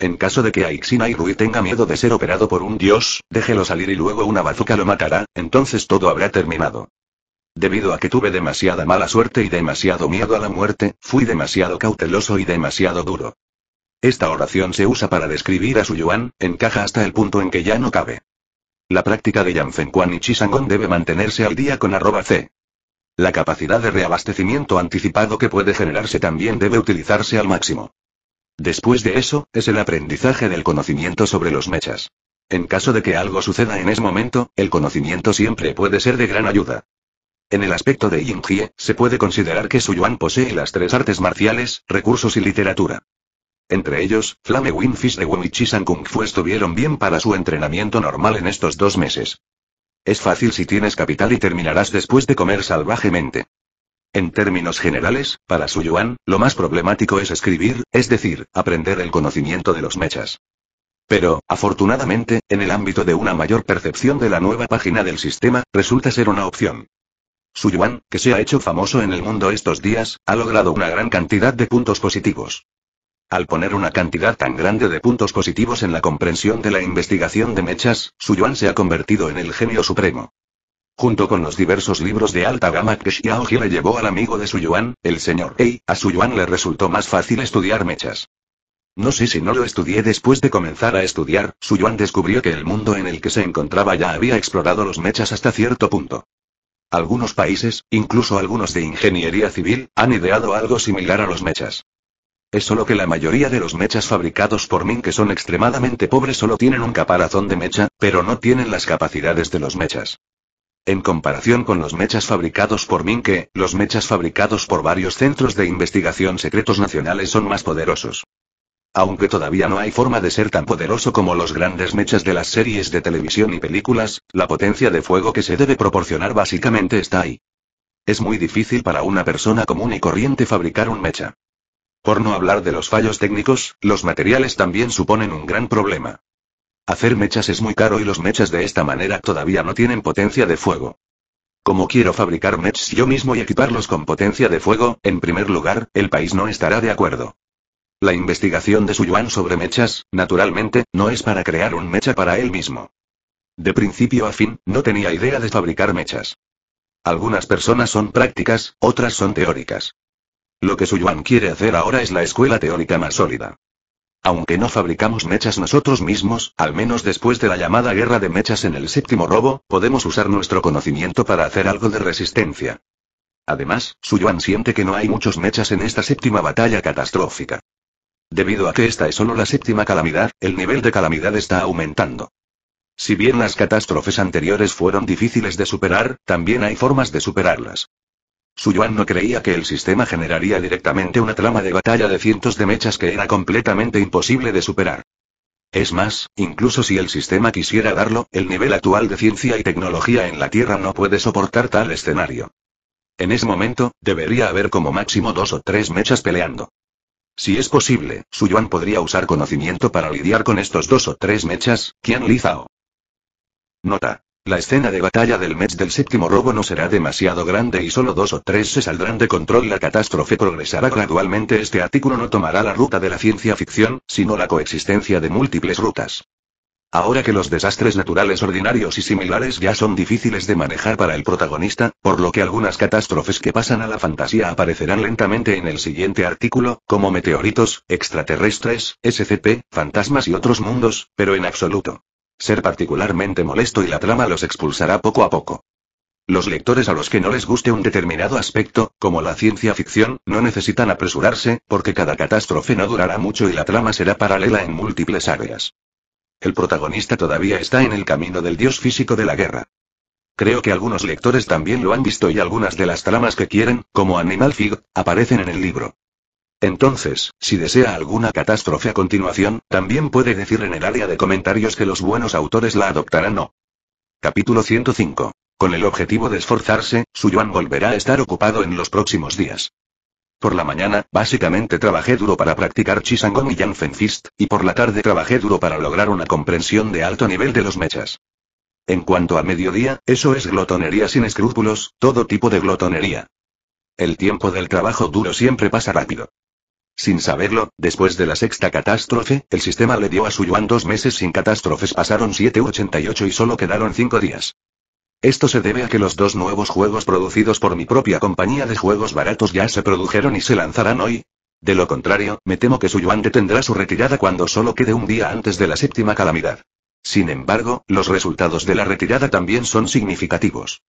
Speaker 1: En caso de que Aixina tenga miedo de ser operado por un dios, déjelo salir y luego una bazooka lo matará, entonces todo habrá terminado. Debido a que tuve demasiada mala suerte y demasiado miedo a la muerte, fui demasiado cauteloso y demasiado duro. Esta oración se usa para describir a Su Suyuan, encaja hasta el punto en que ya no cabe. La práctica de Kuan y Chisangon debe mantenerse al día con arroba C. La capacidad de reabastecimiento anticipado que puede generarse también debe utilizarse al máximo. Después de eso, es el aprendizaje del conocimiento sobre los mechas. En caso de que algo suceda en ese momento, el conocimiento siempre puede ser de gran ayuda. En el aspecto de Yingjie, se puede considerar que su yuan posee las tres artes marciales, recursos y literatura. Entre ellos, Flame Winfish de y San Kung Fu estuvieron bien para su entrenamiento normal en estos dos meses. Es fácil si tienes capital y terminarás después de comer salvajemente. En términos generales, para su yuan, lo más problemático es escribir, es decir, aprender el conocimiento de los mechas. Pero, afortunadamente, en el ámbito de una mayor percepción de la nueva página del sistema, resulta ser una opción. Su yuan, que se ha hecho famoso en el mundo estos días, ha logrado una gran cantidad de puntos positivos. Al poner una cantidad tan grande de puntos positivos en la comprensión de la investigación de mechas, Suyuan se ha convertido en el genio supremo. Junto con los diversos libros de alta gama que Xiaoji le llevó al amigo de Suyuan, el señor Ei, a Suyuan le resultó más fácil estudiar mechas. No sé si no lo estudié después de comenzar a estudiar, Suyuan descubrió que el mundo en el que se encontraba ya había explorado los mechas hasta cierto punto. Algunos países, incluso algunos de ingeniería civil, han ideado algo similar a los mechas. Es solo que la mayoría de los mechas fabricados por Min que son extremadamente pobres solo tienen un caparazón de mecha, pero no tienen las capacidades de los mechas. En comparación con los mechas fabricados por Minke, los mechas fabricados por varios centros de investigación secretos nacionales son más poderosos. Aunque todavía no hay forma de ser tan poderoso como los grandes mechas de las series de televisión y películas, la potencia de fuego que se debe proporcionar básicamente está ahí. Es muy difícil para una persona común y corriente fabricar un mecha. Por no hablar de los fallos técnicos, los materiales también suponen un gran problema. Hacer mechas es muy caro y los mechas de esta manera todavía no tienen potencia de fuego. Como quiero fabricar mechas yo mismo y equiparlos con potencia de fuego, en primer lugar, el país no estará de acuerdo. La investigación de Suyuan sobre mechas, naturalmente, no es para crear un mecha para él mismo. De principio a fin, no tenía idea de fabricar mechas. Algunas personas son prácticas, otras son teóricas. Lo que Suyuan quiere hacer ahora es la escuela teórica más sólida. Aunque no fabricamos mechas nosotros mismos, al menos después de la llamada guerra de mechas en el séptimo robo, podemos usar nuestro conocimiento para hacer algo de resistencia. Además, Suyuan siente que no hay muchos mechas en esta séptima batalla catastrófica. Debido a que esta es solo la séptima calamidad, el nivel de calamidad está aumentando. Si bien las catástrofes anteriores fueron difíciles de superar, también hay formas de superarlas. Su Yuan no creía que el sistema generaría directamente una trama de batalla de cientos de mechas que era completamente imposible de superar. Es más, incluso si el sistema quisiera darlo, el nivel actual de ciencia y tecnología en la Tierra no puede soportar tal escenario. En ese momento, debería haber como máximo dos o tres mechas peleando. Si es posible, Su Yuan podría usar conocimiento para lidiar con estos dos o tres mechas, Kian Lizao. Nota. La escena de batalla del mes del séptimo robo no será demasiado grande y solo dos o tres se saldrán de control. La catástrofe progresará gradualmente. Este artículo no tomará la ruta de la ciencia ficción, sino la coexistencia de múltiples rutas. Ahora que los desastres naturales ordinarios y similares ya son difíciles de manejar para el protagonista, por lo que algunas catástrofes que pasan a la fantasía aparecerán lentamente en el siguiente artículo, como meteoritos, extraterrestres, SCP, fantasmas y otros mundos, pero en absoluto ser particularmente molesto y la trama los expulsará poco a poco. Los lectores a los que no les guste un determinado aspecto, como la ciencia ficción, no necesitan apresurarse, porque cada catástrofe no durará mucho y la trama será paralela en múltiples áreas. El protagonista todavía está en el camino del dios físico de la guerra. Creo que algunos lectores también lo han visto y algunas de las tramas que quieren, como Animal Fig, aparecen en el libro. Entonces, si desea alguna catástrofe a continuación, también puede decir en el área de comentarios que los buenos autores la adoptarán o. Capítulo 105. Con el objetivo de esforzarse, su yuan volverá a estar ocupado en los próximos días. Por la mañana, básicamente trabajé duro para practicar Chisangong y Fen Fist, y por la tarde trabajé duro para lograr una comprensión de alto nivel de los mechas. En cuanto a mediodía, eso es glotonería sin escrúpulos, todo tipo de glotonería. El tiempo del trabajo duro siempre pasa rápido. Sin saberlo, después de la sexta catástrofe, el sistema le dio a su dos meses sin catástrofes. Pasaron 788 y solo quedaron cinco días. Esto se debe a que los dos nuevos juegos producidos por mi propia compañía de juegos baratos ya se produjeron y se lanzarán hoy. De lo contrario, me temo que su yuan detendrá su retirada cuando solo quede un día antes de la séptima calamidad. Sin embargo, los resultados de la retirada también son significativos.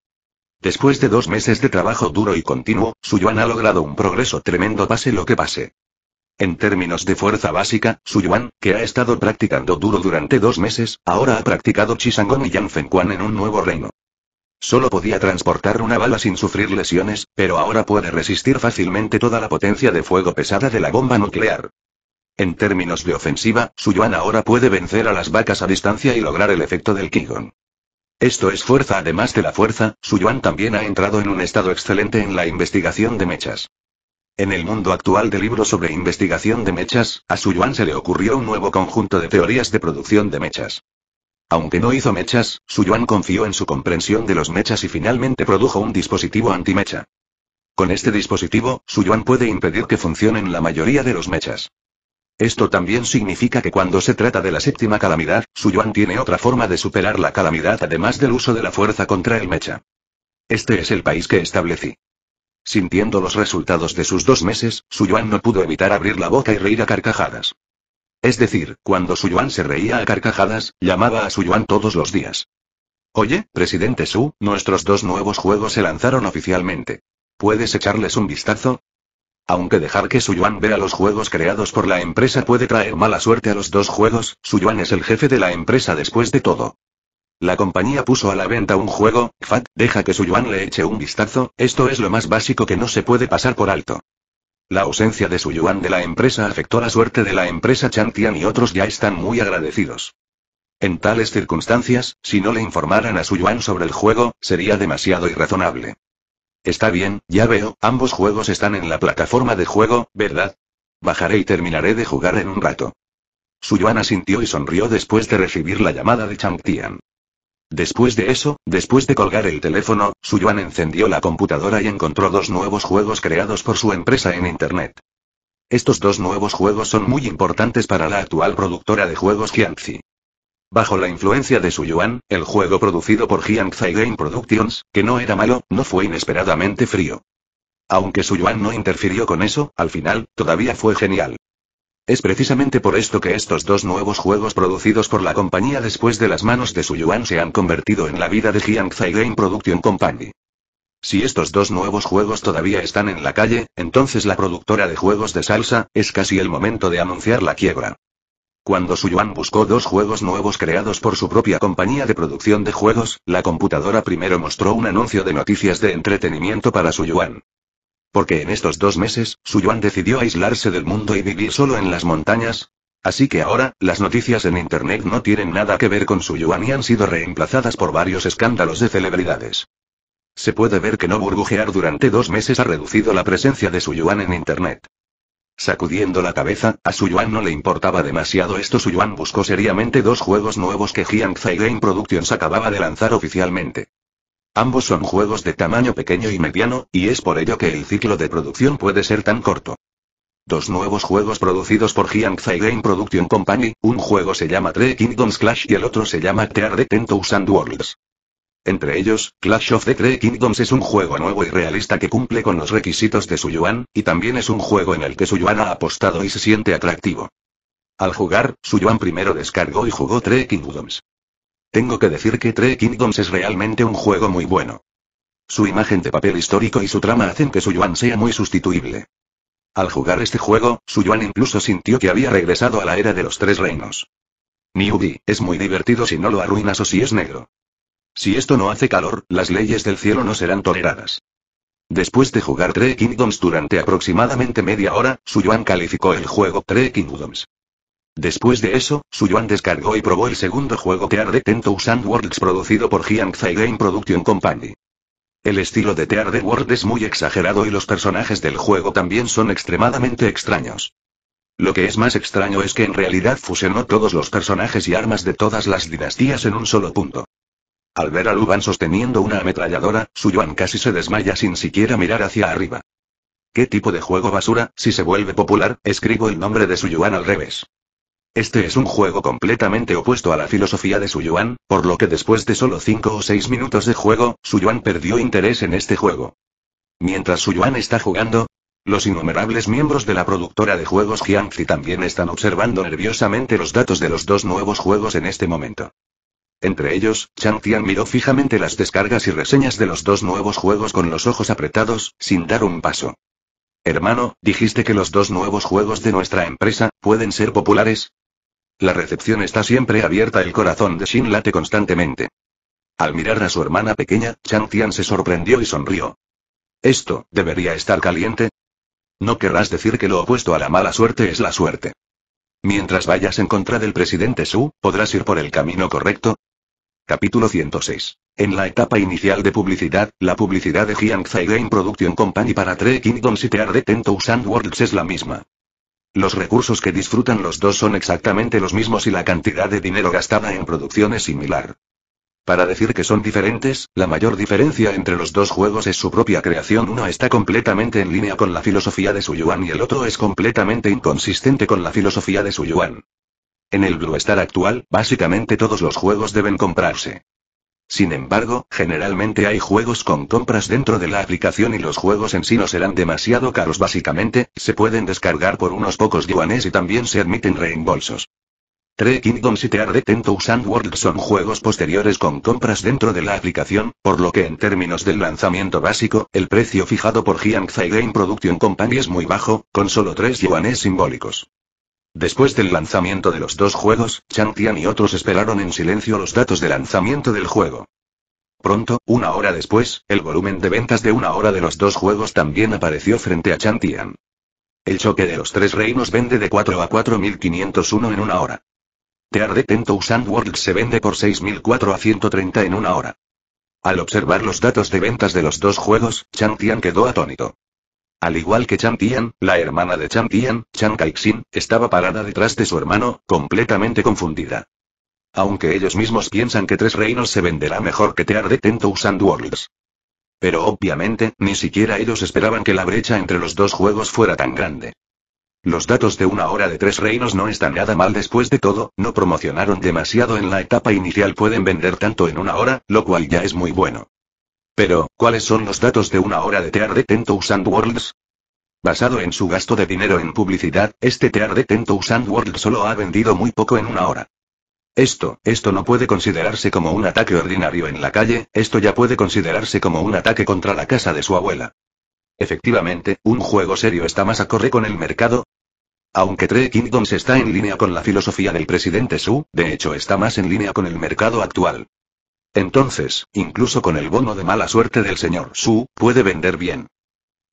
Speaker 1: Después de dos meses de trabajo duro y continuo, su yuan ha logrado un progreso tremendo pase lo que pase. En términos de fuerza básica, Su Yuan, que ha estado practicando duro durante dos meses, ahora ha practicado Chisangón y Yan en un nuevo reino. Solo podía transportar una bala sin sufrir lesiones, pero ahora puede resistir fácilmente toda la potencia de fuego pesada de la bomba nuclear. En términos de ofensiva, Su Yuan ahora puede vencer a las vacas a distancia y lograr el efecto del Qigong. Esto es fuerza además de la fuerza, Su Yuan también ha entrado en un estado excelente en la investigación de mechas. En el mundo actual de libros sobre investigación de mechas, a Suyuan se le ocurrió un nuevo conjunto de teorías de producción de mechas. Aunque no hizo mechas, Suyuan confió en su comprensión de los mechas y finalmente produjo un dispositivo anti-mecha. Con este dispositivo, Suyuan puede impedir que funcionen la mayoría de los mechas. Esto también significa que cuando se trata de la séptima calamidad, Suyuan tiene otra forma de superar la calamidad además del uso de la fuerza contra el mecha. Este es el país que establecí. Sintiendo los resultados de sus dos meses, Su Yuan no pudo evitar abrir la boca y reír a carcajadas. Es decir, cuando Su Yuan se reía a carcajadas, llamaba a Su Yuan todos los días. Oye, presidente Su, nuestros dos nuevos juegos se lanzaron oficialmente. ¿Puedes echarles un vistazo? Aunque dejar que Su Yuan vea los juegos creados por la empresa puede traer mala suerte a los dos juegos, Su Yuan es el jefe de la empresa después de todo. La compañía puso a la venta un juego, Fat, deja que su Yuan le eche un vistazo, esto es lo más básico que no se puede pasar por alto. La ausencia de su Yuan de la empresa afectó la suerte de la empresa Chantian y otros ya están muy agradecidos. En tales circunstancias, si no le informaran a su Yuan sobre el juego, sería demasiado irrazonable. Está bien, ya veo, ambos juegos están en la plataforma de juego, ¿verdad? Bajaré y terminaré de jugar en un rato. Su Yuan asintió y sonrió después de recibir la llamada de Tian. Después de eso, después de colgar el teléfono, Suyuan encendió la computadora y encontró dos nuevos juegos creados por su empresa en Internet. Estos dos nuevos juegos son muy importantes para la actual productora de juegos Jiangxi. Bajo la influencia de Suyuan, el juego producido por Jiangxi Game Productions, que no era malo, no fue inesperadamente frío. Aunque Suyuan no interfirió con eso, al final, todavía fue genial. Es precisamente por esto que estos dos nuevos juegos producidos por la compañía después de las manos de Suyuan se han convertido en la vida de Zai Game Production Company. Si estos dos nuevos juegos todavía están en la calle, entonces la productora de juegos de salsa, es casi el momento de anunciar la quiebra. Cuando Suyuan buscó dos juegos nuevos creados por su propia compañía de producción de juegos, la computadora primero mostró un anuncio de noticias de entretenimiento para Su Suyuan. Porque en estos dos meses, Suyuan decidió aislarse del mundo y vivir solo en las montañas. Así que ahora, las noticias en Internet no tienen nada que ver con Suyuan y han sido reemplazadas por varios escándalos de celebridades. Se puede ver que no burbujear durante dos meses ha reducido la presencia de Suyuan en Internet. Sacudiendo la cabeza, a Suyuan no le importaba demasiado esto. Suyuan buscó seriamente dos juegos nuevos que Jiang Game Productions acababa de lanzar oficialmente. Ambos son juegos de tamaño pequeño y mediano, y es por ello que el ciclo de producción puede ser tan corto. Dos nuevos juegos producidos por Zai Game Production Company, un juego se llama Three Kingdoms Clash y el otro se llama Tear the Ten Thousand Worlds. Entre ellos, Clash of the Three Kingdoms es un juego nuevo y realista que cumple con los requisitos de su yuan, y también es un juego en el que su yuan ha apostado y se siente atractivo. Al jugar, su yuan primero descargó y jugó Three Kingdoms. Tengo que decir que Three Kingdoms es realmente un juego muy bueno. Su imagen de papel histórico y su trama hacen que su Yuan sea muy sustituible. Al jugar este juego, su Yuan incluso sintió que había regresado a la era de los tres reinos. Newbie, es muy divertido si no lo arruinas o si es negro. Si esto no hace calor, las leyes del cielo no serán toleradas. Después de jugar Three Kingdoms durante aproximadamente media hora, Su Yuan calificó el juego Three Kingdoms Después de eso, Suyuan descargó y probó el segundo juego Tear de Ten Thousand Worlds producido por Jiangzai Game Production Company. El estilo de Tear de World es muy exagerado y los personajes del juego también son extremadamente extraños. Lo que es más extraño es que en realidad fusionó todos los personajes y armas de todas las dinastías en un solo punto. Al ver a Luban sosteniendo una ametralladora, Suyuan casi se desmaya sin siquiera mirar hacia arriba. ¿Qué tipo de juego basura? Si se vuelve popular, escribo el nombre de Suyuan al revés. Este es un juego completamente opuesto a la filosofía de Su Yuan, por lo que después de solo 5 o 6 minutos de juego, Su Yuan perdió interés en este juego. Mientras Su Yuan está jugando, los innumerables miembros de la productora de juegos Jiangxi también están observando nerviosamente los datos de los dos nuevos juegos en este momento. Entre ellos, Chang Tian miró fijamente las descargas y reseñas de los dos nuevos juegos con los ojos apretados, sin dar un paso. Hermano, dijiste que los dos nuevos juegos de nuestra empresa, pueden ser populares, la recepción está siempre abierta, el corazón de Shin late constantemente. Al mirar a su hermana pequeña, Chang Tian se sorprendió y sonrió. ¿Esto, debería estar caliente? No querrás decir que lo opuesto a la mala suerte es la suerte. Mientras vayas en contra del presidente Su, ¿podrás ir por el camino correcto? Capítulo 106. En la etapa inicial de publicidad, la publicidad de Jiang Zai Game Production Company para Three Kingdoms y Tear de Tento Usand Worlds es la misma. Los recursos que disfrutan los dos son exactamente los mismos y la cantidad de dinero gastada en producción es similar. Para decir que son diferentes, la mayor diferencia entre los dos juegos es su propia creación. Uno está completamente en línea con la filosofía de Su Yuan y el otro es completamente inconsistente con la filosofía de Su Yuan. En el Blue Star actual, básicamente todos los juegos deben comprarse. Sin embargo, generalmente hay juegos con compras dentro de la aplicación y los juegos en sí no serán demasiado caros básicamente, se pueden descargar por unos pocos yuanes y también se admiten reembolsos. Three Kingdoms y The de and and World son juegos posteriores con compras dentro de la aplicación, por lo que en términos del lanzamiento básico, el precio fijado por Jiangzai Game Production Company es muy bajo, con solo 3 yuanes simbólicos. Después del lanzamiento de los dos juegos, Chantian y otros esperaron en silencio los datos de lanzamiento del juego. Pronto, una hora después, el volumen de ventas de una hora de los dos juegos también apareció frente a Chantian. El choque de los tres reinos vende de 4 a 4.501 en una hora. Tear Tento Sand World se vende por 6.4 a 130 en una hora. Al observar los datos de ventas de los dos juegos, Chantian quedó atónito. Al igual que Chang Tian, la hermana de Chang Tian, Chang Kaixin, estaba parada detrás de su hermano, completamente confundida. Aunque ellos mismos piensan que Tres Reinos se venderá mejor que Tear de Tento Worlds. Pero obviamente, ni siquiera ellos esperaban que la brecha entre los dos juegos fuera tan grande. Los datos de una hora de Tres Reinos no están nada mal después de todo, no promocionaron demasiado en la etapa inicial pueden vender tanto en una hora, lo cual ya es muy bueno. Pero, ¿cuáles son los datos de una hora de Tear de and Worlds? Basado en su gasto de dinero en publicidad, este Tear de and Worlds solo ha vendido muy poco en una hora. Esto, esto no puede considerarse como un ataque ordinario en la calle, esto ya puede considerarse como un ataque contra la casa de su abuela. Efectivamente, un juego serio está más acorde con el mercado. Aunque Three Kingdoms está en línea con la filosofía del presidente Su, de hecho está más en línea con el mercado actual. Entonces, incluso con el bono de mala suerte del señor Su, puede vender bien.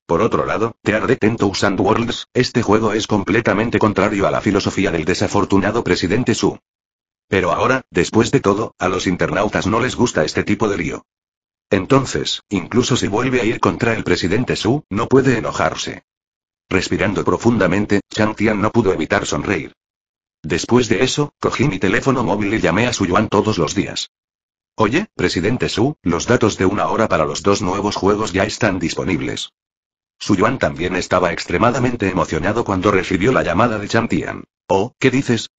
Speaker 1: Por otro lado, te arde Ten Worlds, este juego es completamente contrario a la filosofía del desafortunado presidente Su. Pero ahora, después de todo, a los internautas no les gusta este tipo de lío. Entonces, incluso si vuelve a ir contra el presidente Su, no puede enojarse. Respirando profundamente, Chang Tian no pudo evitar sonreír. Después de eso, cogí mi teléfono móvil y llamé a Su Yuan todos los días. Oye, presidente Su, los datos de una hora para los dos nuevos juegos ya están disponibles. Su Yuan también estaba extremadamente emocionado cuando recibió la llamada de Chantian. Oh, ¿qué dices?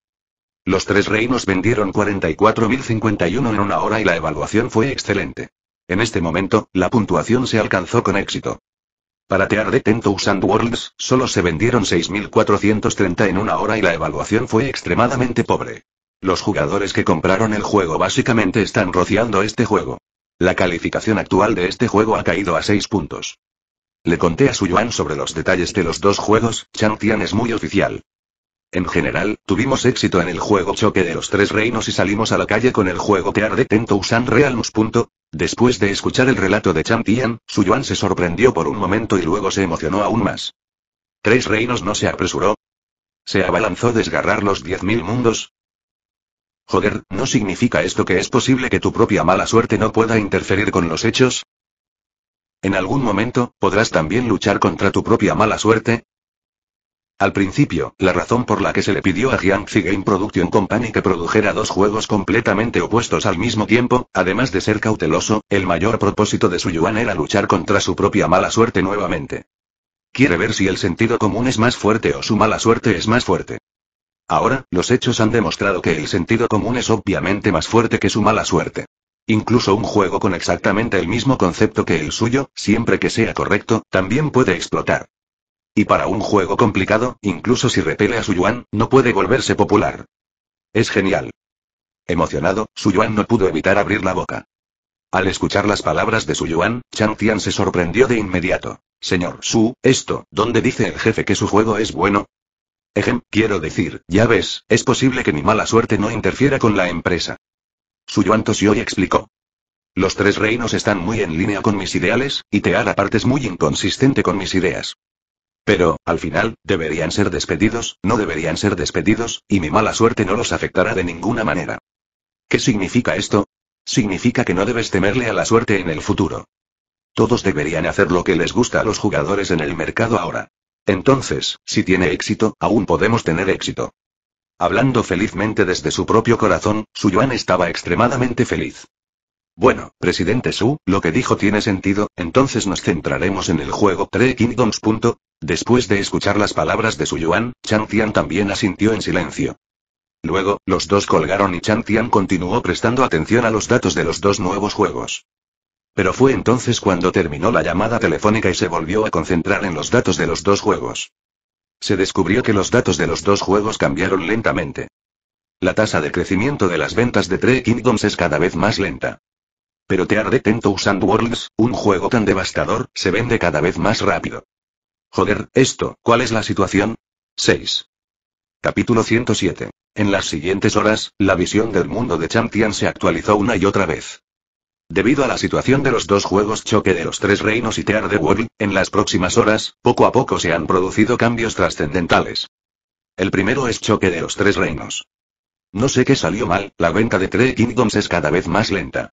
Speaker 1: Los tres reinos vendieron 44.051 en una hora y la evaluación fue excelente. En este momento, la puntuación se alcanzó con éxito. Para Tear de Thousand Worlds, solo se vendieron 6.430 en una hora y la evaluación fue extremadamente pobre. Los jugadores que compraron el juego básicamente están rociando este juego. La calificación actual de este juego ha caído a 6 puntos. Le conté a Su Yuan sobre los detalles de los dos juegos, Tian es muy oficial. En general, tuvimos éxito en el juego Choque de los Tres Reinos y salimos a la calle con el juego Tear de Tentousan Realms. Después de escuchar el relato de Su Yuan se sorprendió por un momento y luego se emocionó aún más. Tres Reinos no se apresuró. Se abalanzó desgarrar los 10.000 mundos, Joder, ¿no significa esto que es posible que tu propia mala suerte no pueda interferir con los hechos? En algún momento, podrás también luchar contra tu propia mala suerte, al principio, la razón por la que se le pidió a Jiangxi Game Production Company que produjera dos juegos completamente opuestos al mismo tiempo, además de ser cauteloso, el mayor propósito de su yuan era luchar contra su propia mala suerte nuevamente. Quiere ver si el sentido común es más fuerte o su mala suerte es más fuerte. Ahora, los hechos han demostrado que el sentido común es obviamente más fuerte que su mala suerte. Incluso un juego con exactamente el mismo concepto que el suyo, siempre que sea correcto, también puede explotar. Y para un juego complicado, incluso si repele a su yuan, no puede volverse popular. Es genial. Emocionado, su yuan no pudo evitar abrir la boca. Al escuchar las palabras de su yuan, Chang Tian se sorprendió de inmediato. Señor Su, esto, ¿dónde dice el jefe que su juego es bueno? Ejem, quiero decir, ya ves, es posible que mi mala suerte no interfiera con la empresa. Suyuan hoy explicó. Los tres reinos están muy en línea con mis ideales, y Teara parte es muy inconsistente con mis ideas. Pero, al final, deberían ser despedidos, no deberían ser despedidos, y mi mala suerte no los afectará de ninguna manera. ¿Qué significa esto? Significa que no debes temerle a la suerte en el futuro. Todos deberían hacer lo que les gusta a los jugadores en el mercado ahora. Entonces, si tiene éxito, aún podemos tener éxito. Hablando felizmente desde su propio corazón, Su Yuan estaba extremadamente feliz. Bueno, presidente Su, lo que dijo tiene sentido, entonces nos centraremos en el juego Three Kingdoms. Después de escuchar las palabras de Su Yuan, Chan Tian también asintió en silencio. Luego, los dos colgaron y Chang Tian continuó prestando atención a los datos de los dos nuevos juegos. Pero fue entonces cuando terminó la llamada telefónica y se volvió a concentrar en los datos de los dos juegos. Se descubrió que los datos de los dos juegos cambiaron lentamente. La tasa de crecimiento de las ventas de Three Kingdoms es cada vez más lenta. Pero Tear and Worlds, un juego tan devastador, se vende cada vez más rápido. Joder, esto, ¿cuál es la situación? 6. Capítulo 107. En las siguientes horas, la visión del mundo de Champion se actualizó una y otra vez. Debido a la situación de los dos juegos choque de los tres reinos y Tear the World, en las próximas horas, poco a poco se han producido cambios trascendentales. El primero es choque de los tres reinos. No sé qué salió mal, la venta de Three Kingdoms es cada vez más lenta.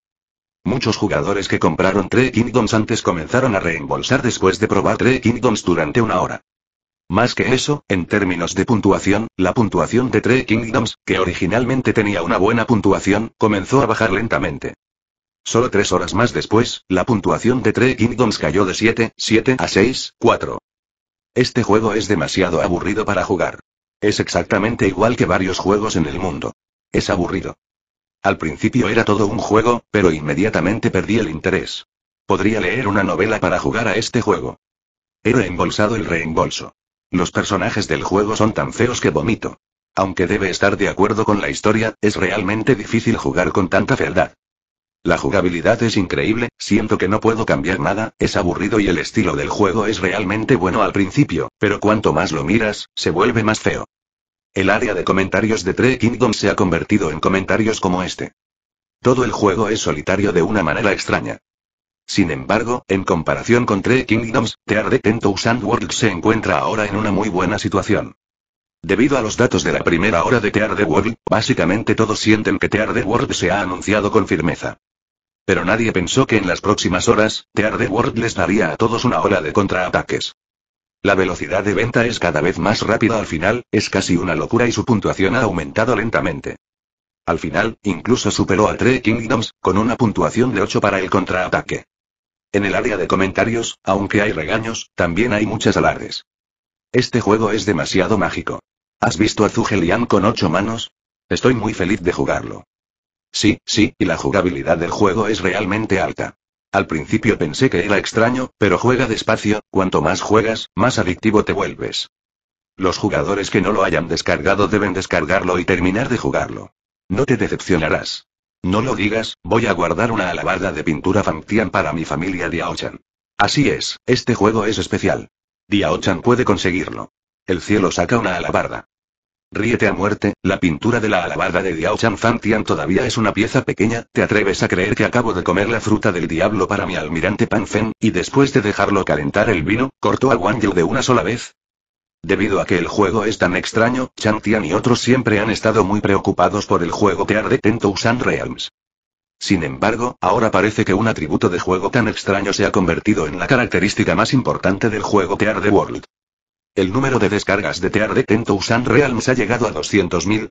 Speaker 1: Muchos jugadores que compraron Three Kingdoms antes comenzaron a reembolsar después de probar Three Kingdoms durante una hora. Más que eso, en términos de puntuación, la puntuación de Three Kingdoms, que originalmente tenía una buena puntuación, comenzó a bajar lentamente. Solo tres horas más después, la puntuación de Three Kingdoms cayó de 7, 7 a 6, 4. Este juego es demasiado aburrido para jugar. Es exactamente igual que varios juegos en el mundo. Es aburrido. Al principio era todo un juego, pero inmediatamente perdí el interés. Podría leer una novela para jugar a este juego. He reembolsado el reembolso. Los personajes del juego son tan feos que vomito. Aunque debe estar de acuerdo con la historia, es realmente difícil jugar con tanta fealdad. La jugabilidad es increíble, siento que no puedo cambiar nada, es aburrido y el estilo del juego es realmente bueno al principio, pero cuanto más lo miras, se vuelve más feo. El área de comentarios de Three Kingdoms se ha convertido en comentarios como este. Todo el juego es solitario de una manera extraña. Sin embargo, en comparación con Three Kingdoms, The de and World se encuentra ahora en una muy buena situación. Debido a los datos de la primera hora de the World, básicamente todos sienten que the World se ha anunciado con firmeza. Pero nadie pensó que en las próximas horas, Tear World les daría a todos una ola de contraataques. La velocidad de venta es cada vez más rápida al final, es casi una locura y su puntuación ha aumentado lentamente. Al final, incluso superó a Three Kingdoms, con una puntuación de 8 para el contraataque. En el área de comentarios, aunque hay regaños, también hay muchas alardes. Este juego es demasiado mágico. ¿Has visto a Zugelian con 8 manos? Estoy muy feliz de jugarlo. Sí, sí, y la jugabilidad del juego es realmente alta. Al principio pensé que era extraño, pero juega despacio, cuanto más juegas, más adictivo te vuelves. Los jugadores que no lo hayan descargado deben descargarlo y terminar de jugarlo. No te decepcionarás. No lo digas, voy a guardar una alabarda de pintura Fangtian para mi familia Diaochan. Así es, este juego es especial. Diaochan puede conseguirlo. El cielo saca una alabarda. Ríete a muerte, la pintura de la alabarda de Diao Chan Fan Tian todavía es una pieza pequeña, ¿te atreves a creer que acabo de comer la fruta del diablo para mi almirante Pan Fen, y después de dejarlo calentar el vino, cortó a Wang Yu de una sola vez? Debido a que el juego es tan extraño, Chan Tian y otros siempre han estado muy preocupados por el juego que arde San Realms. Sin embargo, ahora parece que un atributo de juego tan extraño se ha convertido en la característica más importante del juego Tear arde World. El número de descargas de Tear de Ten Realms ha llegado a 200.000.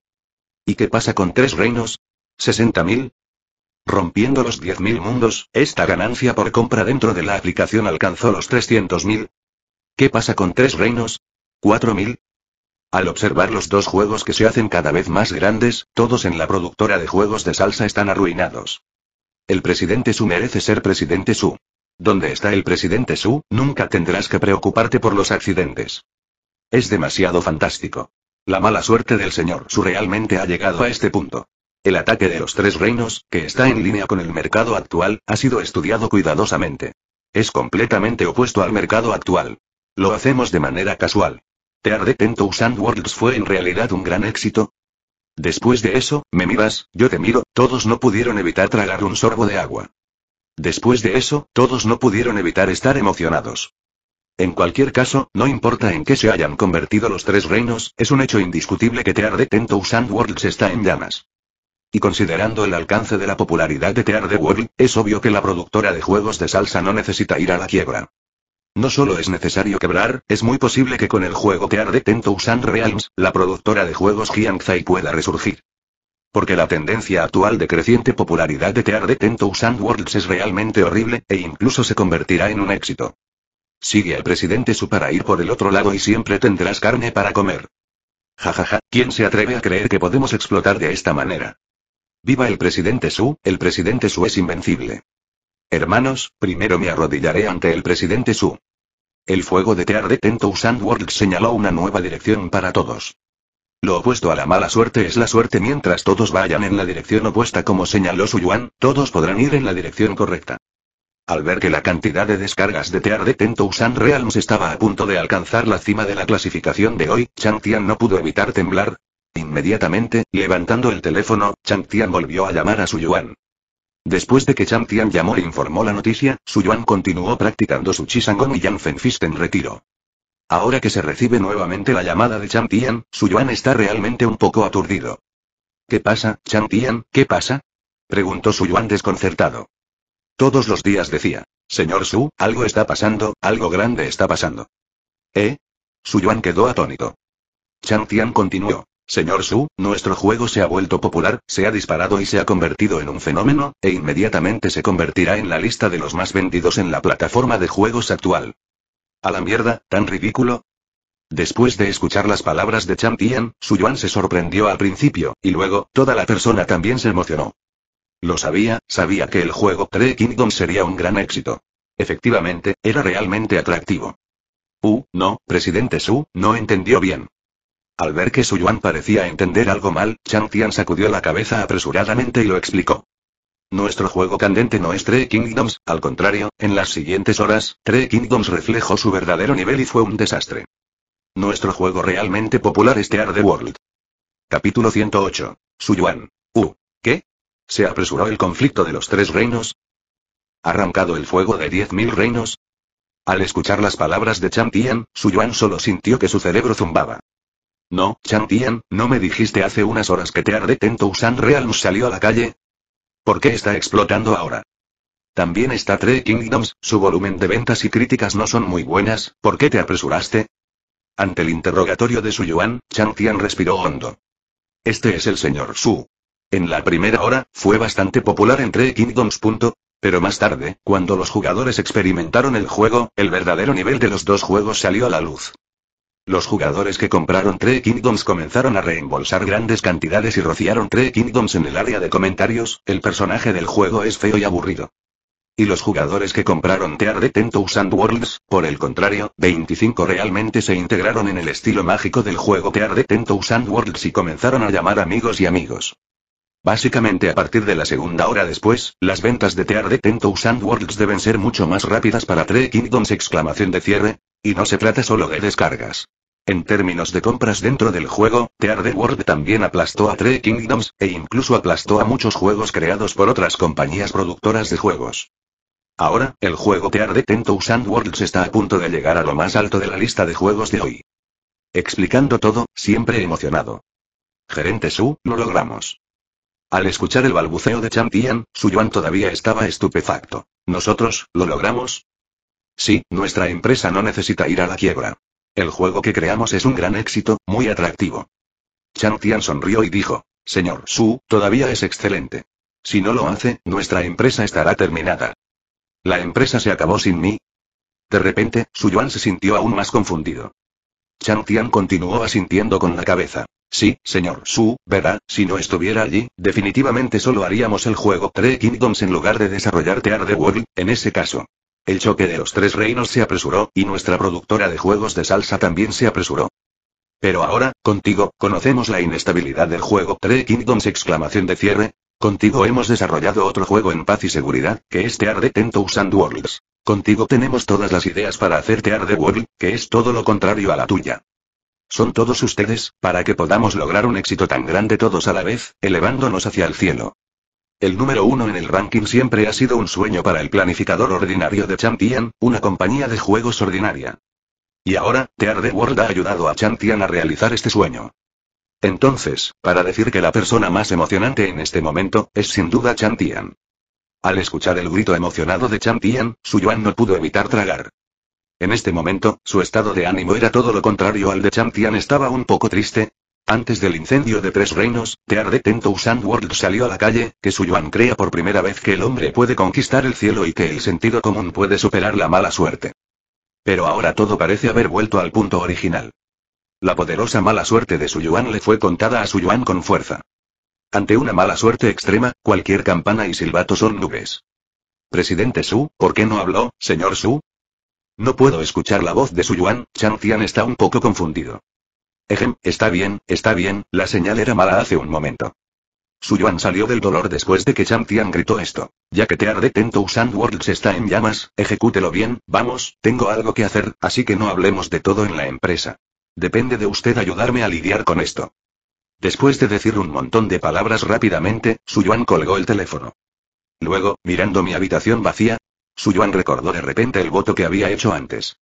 Speaker 1: ¿Y qué pasa con tres reinos? ¿60.000? Rompiendo los 10.000 mundos, esta ganancia por compra dentro de la aplicación alcanzó los 300.000. ¿Qué pasa con tres reinos? ¿4.000? Al observar los dos juegos que se hacen cada vez más grandes, todos en la productora de juegos de salsa están arruinados. El presidente Su merece ser presidente Su. Donde está el presidente Su, nunca tendrás que preocuparte por los accidentes. Es demasiado fantástico. La mala suerte del señor Su realmente ha llegado a este punto. El ataque de los tres reinos, que está en línea con el mercado actual, ha sido estudiado cuidadosamente. Es completamente opuesto al mercado actual. Lo hacemos de manera casual. ¿Te arde Sand Worlds fue en realidad un gran éxito? Después de eso, me miras, yo te miro, todos no pudieron evitar tragar un sorbo de agua. Después de eso, todos no pudieron evitar estar emocionados. En cualquier caso, no importa en qué se hayan convertido los tres reinos, es un hecho indiscutible que Tear de Ten Worlds está en llamas. Y considerando el alcance de la popularidad de Tear de World, es obvio que la productora de juegos de salsa no necesita ir a la quiebra. No solo es necesario quebrar, es muy posible que con el juego Tear de Ten Realms, la productora de juegos Giang pueda resurgir. Porque la tendencia actual de creciente popularidad de Tear de Tento Worlds es realmente horrible, e incluso se convertirá en un éxito. Sigue al presidente su para ir por el otro lado y siempre tendrás carne para comer. Jajaja, ja, ja. ¿quién se atreve a creer que podemos explotar de esta manera? Viva el presidente Su, el presidente Su es invencible. Hermanos, primero me arrodillaré ante el presidente Su. El fuego de Tear de Tento Worlds señaló una nueva dirección para todos. Lo opuesto a la mala suerte es la suerte mientras todos vayan en la dirección opuesta como señaló Suyuan, todos podrán ir en la dirección correcta. Al ver que la cantidad de descargas de Tear de Tentousan Realms estaba a punto de alcanzar la cima de la clasificación de hoy, Chang Tian no pudo evitar temblar. Inmediatamente, levantando el teléfono, Chang Tian volvió a llamar a Yuan. Después de que Chang Tian llamó e informó la noticia, Yuan continuó practicando su Gong y Yang Fist en retiro. Ahora que se recibe nuevamente la llamada de Chang Tian, Su Yuan está realmente un poco aturdido. ¿Qué pasa, Chang Tian, qué pasa? preguntó Su Yuan desconcertado. Todos los días decía, señor Su, algo está pasando, algo grande está pasando. ¿Eh? Su Yuan quedó atónito. Chang Tian continuó, Señor Su, nuestro juego se ha vuelto popular, se ha disparado y se ha convertido en un fenómeno, e inmediatamente se convertirá en la lista de los más vendidos en la plataforma de juegos actual. A la mierda, tan ridículo. Después de escuchar las palabras de Tian, Su Yuan se sorprendió al principio, y luego, toda la persona también se emocionó. Lo sabía, sabía que el juego Three Kingdom sería un gran éxito. Efectivamente, era realmente atractivo. Uh, no, presidente Su, no entendió bien. Al ver que Su Yuan parecía entender algo mal, Chang Tian sacudió la cabeza apresuradamente y lo explicó. Nuestro juego candente no es Three Kingdoms, al contrario, en las siguientes horas, Three Kingdoms reflejó su verdadero nivel y fue un desastre. Nuestro juego realmente popular es Tear the World. Capítulo 108. Suyuan. Uh. ¿Qué? ¿Se apresuró el conflicto de los tres reinos? ¿Arrancado el fuego de diez mil reinos? Al escuchar las palabras de Chang Tian, Su Yuan solo sintió que su cerebro zumbaba. No, Chang Tian, ¿no me dijiste hace unas horas que Tear Arde Tento Usan Realms salió a la calle? ¿Por qué está explotando ahora? También está Three Kingdoms, su volumen de ventas y críticas no son muy buenas, ¿por qué te apresuraste? Ante el interrogatorio de Su Yuan, Chang Tian respiró hondo. Este es el señor Su. En la primera hora, fue bastante popular en Three Kingdoms. Pero más tarde, cuando los jugadores experimentaron el juego, el verdadero nivel de los dos juegos salió a la luz. Los jugadores que compraron 3 Kingdoms comenzaron a reembolsar grandes cantidades y rociaron Tree Kingdoms en el área de comentarios, el personaje del juego es feo y aburrido. Y los jugadores que compraron Tear de Ten and Worlds, por el contrario, 25 realmente se integraron en el estilo mágico del juego Tear de Tentos and Worlds y comenzaron a llamar amigos y amigos. Básicamente a partir de la segunda hora después, las ventas de Tear de Tentos and Worlds deben ser mucho más rápidas para Tree Kingdoms exclamación de cierre, y no se trata solo de descargas. En términos de compras dentro del juego, Tear the World también aplastó a Three Kingdoms, e incluso aplastó a muchos juegos creados por otras compañías productoras de juegos. Ahora, el juego Tear the Tentos Worlds está a punto de llegar a lo más alto de la lista de juegos de hoy. Explicando todo, siempre emocionado. Gerente Su, lo logramos. Al escuchar el balbuceo de Su Yuan todavía estaba estupefacto. ¿Nosotros, lo logramos? Sí, nuestra empresa no necesita ir a la quiebra. El juego que creamos es un gran éxito, muy atractivo. Chang Tian sonrió y dijo, Señor Su, todavía es excelente. Si no lo hace, nuestra empresa estará terminada. La empresa se acabó sin mí. De repente, Su Yuan se sintió aún más confundido. Chang Tian continuó asintiendo con la cabeza. Sí, señor Su, ¿verdad? si no estuviera allí, definitivamente solo haríamos el juego Three Kingdoms en lugar de desarrollar Tear the World, en ese caso. El choque de los tres reinos se apresuró, y nuestra productora de juegos de salsa también se apresuró. Pero ahora, contigo, conocemos la inestabilidad del juego. Three Kingdoms exclamación de cierre. Contigo hemos desarrollado otro juego en paz y seguridad, que es Tear Tentous and Worlds. Contigo tenemos todas las ideas para hacer Tear World, que es todo lo contrario a la tuya. Son todos ustedes, para que podamos lograr un éxito tan grande todos a la vez, elevándonos hacia el cielo. El número uno en el ranking siempre ha sido un sueño para el planificador ordinario de Chantian, una compañía de juegos ordinaria. Y ahora, the World ha ayudado a Chantian a realizar este sueño. Entonces, para decir que la persona más emocionante en este momento, es sin duda Chantian. Al escuchar el grito emocionado de Chantian, Suyuan no pudo evitar tragar. En este momento, su estado de ánimo era todo lo contrario al de Chantian Estaba un poco triste, antes del incendio de Tres Reinos, Tear Tento World salió a la calle, que Su Yuan crea por primera vez que el hombre puede conquistar el cielo y que el sentido común puede superar la mala suerte. Pero ahora todo parece haber vuelto al punto original. La poderosa mala suerte de Su Yuan le fue contada a Su Yuan con fuerza. Ante una mala suerte extrema, cualquier campana y silbato son nubes. Presidente Su, ¿por qué no habló, señor Su? No puedo escuchar la voz de Yuan, Chang Tian está un poco confundido. Ejem, está bien, está bien, la señal era mala hace un momento. Suyuan salió del dolor después de que Tian gritó esto. Ya que te arde Tento usando Worlds está en llamas, ejecútelo bien, vamos, tengo algo que hacer, así que no hablemos de todo en la empresa. Depende de usted ayudarme a lidiar con esto. Después de decir un montón de palabras rápidamente, Suyuan colgó el teléfono. Luego, mirando mi habitación vacía, Suyuan recordó de repente el voto que había hecho antes.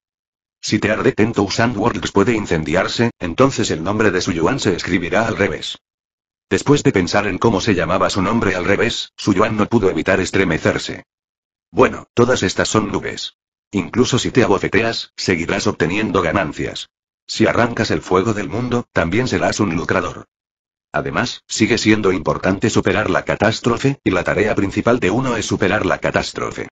Speaker 1: Si te arde Thousand Worlds puede incendiarse, entonces el nombre de su Yuan se escribirá al revés. Después de pensar en cómo se llamaba su nombre al revés, su Yuan no pudo evitar estremecerse. Bueno, todas estas son nubes. Incluso si te abofeteas, seguirás obteniendo ganancias. Si arrancas el fuego del mundo, también serás un lucrador. Además, sigue siendo importante superar la catástrofe, y la tarea principal de uno es superar la catástrofe.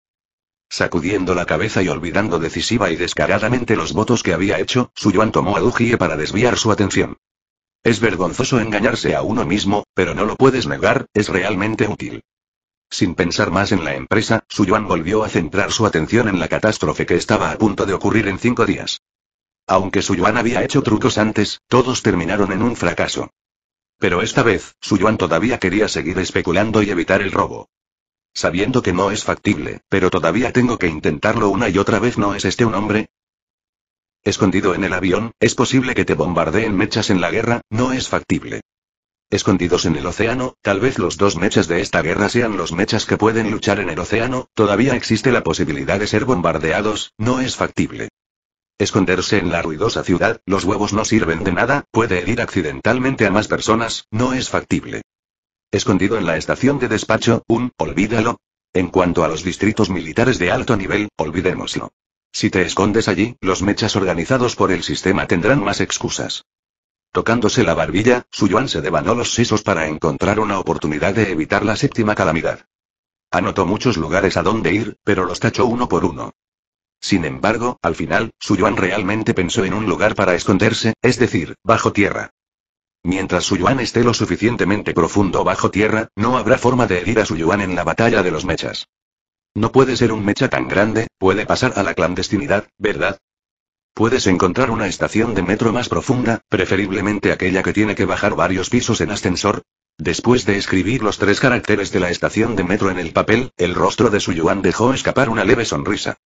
Speaker 1: Sacudiendo la cabeza y olvidando decisiva y descaradamente los votos que había hecho, Suyuan tomó a Dujie para desviar su atención. Es vergonzoso engañarse a uno mismo, pero no lo puedes negar, es realmente útil. Sin pensar más en la empresa, Suyuan volvió a centrar su atención en la catástrofe que estaba a punto de ocurrir en cinco días. Aunque Suyuan había hecho trucos antes, todos terminaron en un fracaso. Pero esta vez, Suyuan todavía quería seguir especulando y evitar el robo. Sabiendo que no es factible, pero todavía tengo que intentarlo una y otra vez, ¿no es este un hombre? Escondido en el avión, es posible que te bombardeen mechas en la guerra, no es factible. Escondidos en el océano, tal vez los dos mechas de esta guerra sean los mechas que pueden luchar en el océano, todavía existe la posibilidad de ser bombardeados, no es factible. Esconderse en la ruidosa ciudad, los huevos no sirven de nada, puede herir accidentalmente a más personas, no es factible. Escondido en la estación de despacho, un, olvídalo. En cuanto a los distritos militares de alto nivel, olvidémoslo. Si te escondes allí, los mechas organizados por el sistema tendrán más excusas. Tocándose la barbilla, Su Yuan se devanó los sesos para encontrar una oportunidad de evitar la séptima calamidad. Anotó muchos lugares a dónde ir, pero los tachó uno por uno. Sin embargo, al final, Su Yuan realmente pensó en un lugar para esconderse, es decir, bajo tierra. Mientras su yuan esté lo suficientemente profundo bajo tierra, no habrá forma de herir a su yuan en la batalla de los mechas. No puede ser un mecha tan grande, puede pasar a la clandestinidad, ¿verdad? Puedes encontrar una estación de metro más profunda, preferiblemente aquella que tiene que bajar varios pisos en ascensor. Después de escribir los tres caracteres de la estación de metro en el papel, el rostro de su yuan dejó escapar una leve sonrisa.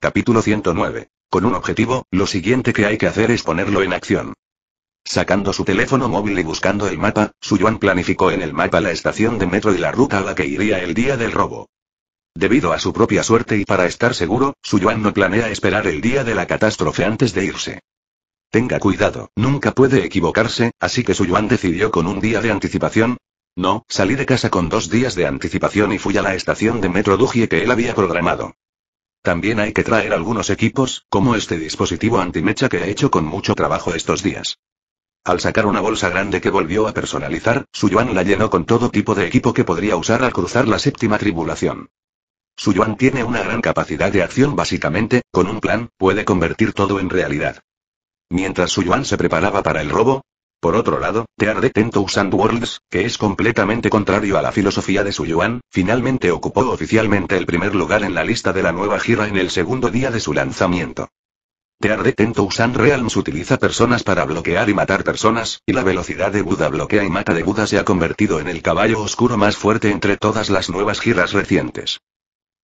Speaker 1: Capítulo 109. Con un objetivo, lo siguiente que hay que hacer es ponerlo en acción. Sacando su teléfono móvil y buscando el mapa, Suyuan planificó en el mapa la estación de metro y la ruta a la que iría el día del robo. Debido a su propia suerte y para estar seguro, Suyuan no planea esperar el día de la catástrofe antes de irse. Tenga cuidado, nunca puede equivocarse, así que Suyuan decidió con un día de anticipación. No, salí de casa con dos días de anticipación y fui a la estación de metro Dugie que él había programado. También hay que traer algunos equipos, como este dispositivo antimecha que he hecho con mucho trabajo estos días. Al sacar una bolsa grande que volvió a personalizar, Suyuan la llenó con todo tipo de equipo que podría usar al cruzar la séptima tribulación. Suyuan tiene una gran capacidad de acción básicamente, con un plan, puede convertir todo en realidad. Mientras Suyuan se preparaba para el robo, por otro lado, Tear Tento Sand Worlds, que es completamente contrario a la filosofía de Suyuan, finalmente ocupó oficialmente el primer lugar en la lista de la nueva gira en el segundo día de su lanzamiento. The tento Usan Realms utiliza personas para bloquear y matar personas, y la velocidad de Buda bloquea y mata de Buda se ha convertido en el caballo oscuro más fuerte entre todas las nuevas giras recientes.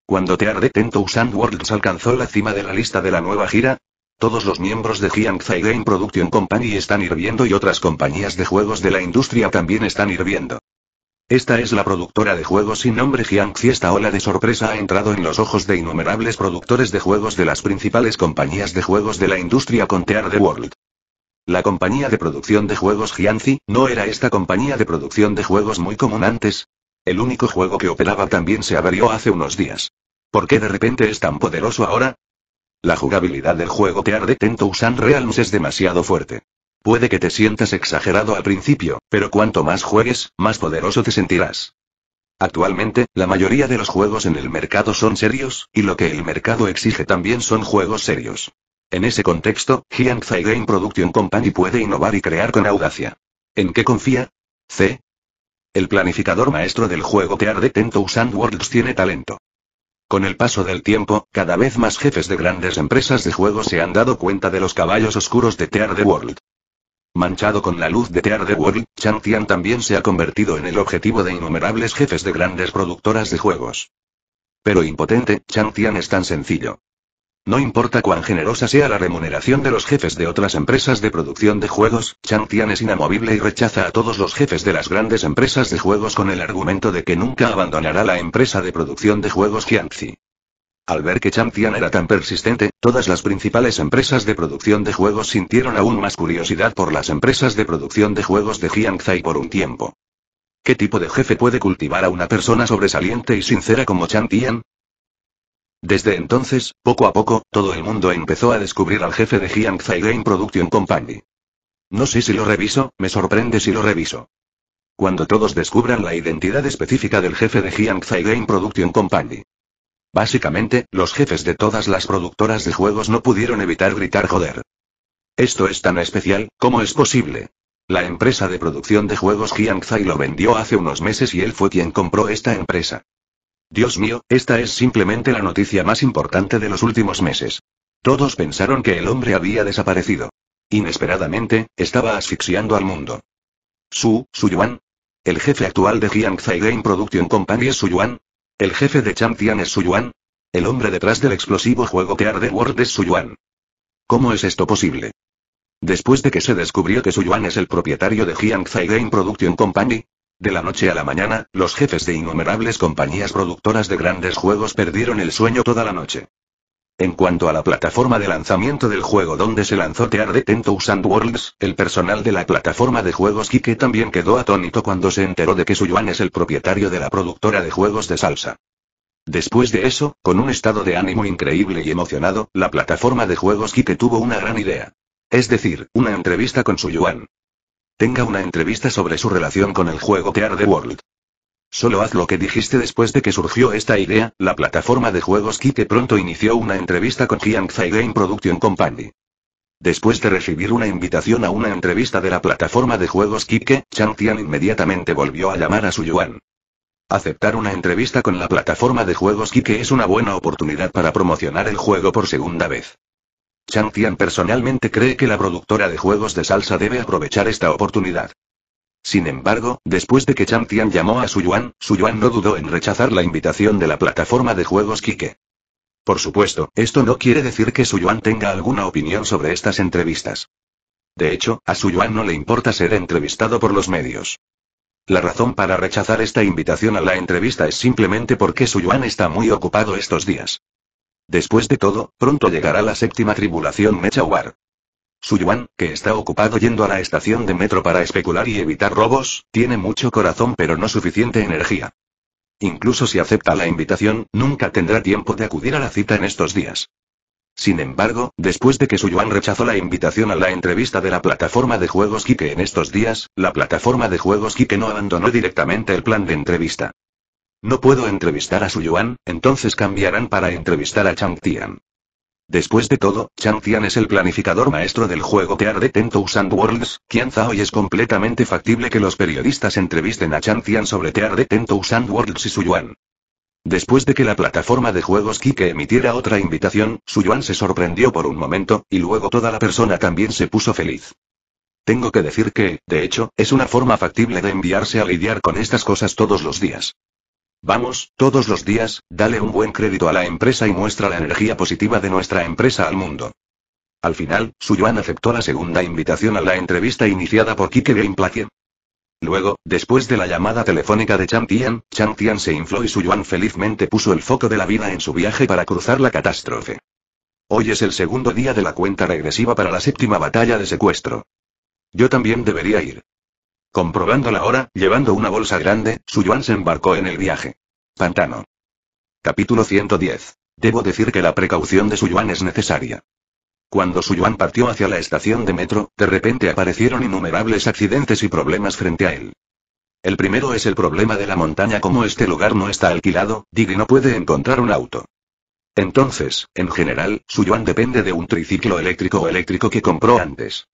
Speaker 1: Cuando The tento Usan Worlds alcanzó la cima de la lista de la nueva gira, todos los miembros de Jiangzai Game Production Company están hirviendo y otras compañías de juegos de la industria también están hirviendo. Esta es la productora de juegos sin nombre Jiangxi. Esta ola de sorpresa ha entrado en los ojos de innumerables productores de juegos de las principales compañías de juegos de la industria Tear the World. La compañía de producción de juegos Jiangxi, ¿no era esta compañía de producción de juegos muy común antes? El único juego que operaba también se averió hace unos días. ¿Por qué de repente es tan poderoso ahora? La jugabilidad del juego Tear de Tento Usan Realms es demasiado fuerte. Puede que te sientas exagerado al principio, pero cuanto más juegues, más poderoso te sentirás. Actualmente, la mayoría de los juegos en el mercado son serios, y lo que el mercado exige también son juegos serios. En ese contexto, Zai Game Production Company puede innovar y crear con audacia. ¿En qué confía? C. El planificador maestro del juego Tear de Ten and Worlds tiene talento. Con el paso del tiempo, cada vez más jefes de grandes empresas de juegos se han dado cuenta de los caballos oscuros de Tear the World. Manchado con la luz de Tear the World, Chantian también se ha convertido en el objetivo de innumerables jefes de grandes productoras de juegos. Pero impotente, Chantian es tan sencillo. No importa cuán generosa sea la remuneración de los jefes de otras empresas de producción de juegos, Chantian es inamovible y rechaza a todos los jefes de las grandes empresas de juegos con el argumento de que nunca abandonará la empresa de producción de juegos Qianxi. Al ver que Tian era tan persistente, todas las principales empresas de producción de juegos sintieron aún más curiosidad por las empresas de producción de juegos de Jiangzai por un tiempo. ¿Qué tipo de jefe puede cultivar a una persona sobresaliente y sincera como Tian? Desde entonces, poco a poco, todo el mundo empezó a descubrir al jefe de Jiangzai Game Production Company. No sé si lo reviso, me sorprende si lo reviso. Cuando todos descubran la identidad específica del jefe de Jiangzai Game Production Company. Básicamente, los jefes de todas las productoras de juegos no pudieron evitar gritar joder. Esto es tan especial, ¿cómo es posible? La empresa de producción de juegos Zai lo vendió hace unos meses y él fue quien compró esta empresa. Dios mío, esta es simplemente la noticia más importante de los últimos meses. Todos pensaron que el hombre había desaparecido. Inesperadamente, estaba asfixiando al mundo. Su, Yuan. El jefe actual de Zai Game Production Company es Yuan. El jefe de Tian es Su Yuan? El hombre detrás del explosivo juego que arde World es Su Yuan? ¿Cómo es esto posible? Después de que se descubrió que Su Yuan es el propietario de Jiangzai Game Production Company, de la noche a la mañana, los jefes de innumerables compañías productoras de grandes juegos perdieron el sueño toda la noche. En cuanto a la plataforma de lanzamiento del juego donde se lanzó Tear Tentos and Worlds, el personal de la plataforma de juegos Kike también quedó atónito cuando se enteró de que Suyuan es el propietario de la productora de juegos de salsa. Después de eso, con un estado de ánimo increíble y emocionado, la plataforma de juegos Kike tuvo una gran idea. Es decir, una entrevista con su Suyuan. Tenga una entrevista sobre su relación con el juego Tear de World. Solo haz lo que dijiste después de que surgió esta idea, la plataforma de juegos Kike pronto inició una entrevista con Zai Game Production Company. Después de recibir una invitación a una entrevista de la plataforma de juegos Kike, Chang Tian inmediatamente volvió a llamar a Su Yuan. Aceptar una entrevista con la plataforma de juegos Kike es una buena oportunidad para promocionar el juego por segunda vez. Chang Tian personalmente cree que la productora de juegos de salsa debe aprovechar esta oportunidad. Sin embargo, después de que Tian llamó a Su Yuan, Su Yuan no dudó en rechazar la invitación de la plataforma de juegos Kike. Por supuesto, esto no quiere decir que Su Yuan tenga alguna opinión sobre estas entrevistas. De hecho, a Su Yuan no le importa ser entrevistado por los medios. La razón para rechazar esta invitación a la entrevista es simplemente porque Su Yuan está muy ocupado estos días. Después de todo, pronto llegará la séptima tribulación Mechawar. Su Yuan, que está ocupado yendo a la estación de metro para especular y evitar robos, tiene mucho corazón pero no suficiente energía. Incluso si acepta la invitación, nunca tendrá tiempo de acudir a la cita en estos días. Sin embargo, después de que Su Yuan rechazó la invitación a la entrevista de la plataforma de juegos Kike en estos días, la plataforma de juegos Kike no abandonó directamente el plan de entrevista. No puedo entrevistar a Su Yuan, entonces cambiarán para entrevistar a Chang Tian. Después de todo, Chan Tian es el planificador maestro del juego Tear arde Ten and Worlds, Qian Zhao y es completamente factible que los periodistas entrevisten a Chan Tian sobre Tear de Ten and Worlds y su Yuan. Después de que la plataforma de juegos Kike emitiera otra invitación, su Yuan se sorprendió por un momento, y luego toda la persona también se puso feliz. Tengo que decir que, de hecho, es una forma factible de enviarse a lidiar con estas cosas todos los días. Vamos, todos los días, dale un buen crédito a la empresa y muestra la energía positiva de nuestra empresa al mundo. Al final, Suyuan aceptó la segunda invitación a la entrevista iniciada por Kike Gameplaquien. Luego, después de la llamada telefónica de Chang Tian, Chang Tian se infló y Suyuan felizmente puso el foco de la vida en su viaje para cruzar la catástrofe. Hoy es el segundo día de la cuenta regresiva para la séptima batalla de secuestro. Yo también debería ir. Comprobando la hora, llevando una bolsa grande, Su Yuan se embarcó en el viaje. Pantano. Capítulo 110. Debo decir que la precaución de Su Yuan es necesaria. Cuando Su Yuan partió hacia la estación de metro, de repente aparecieron innumerables accidentes y problemas frente a él. El primero es el problema de la montaña como este lugar no está alquilado, Diggy no puede encontrar un auto. Entonces, en general, Su Yuan depende de un triciclo eléctrico o eléctrico que compró antes.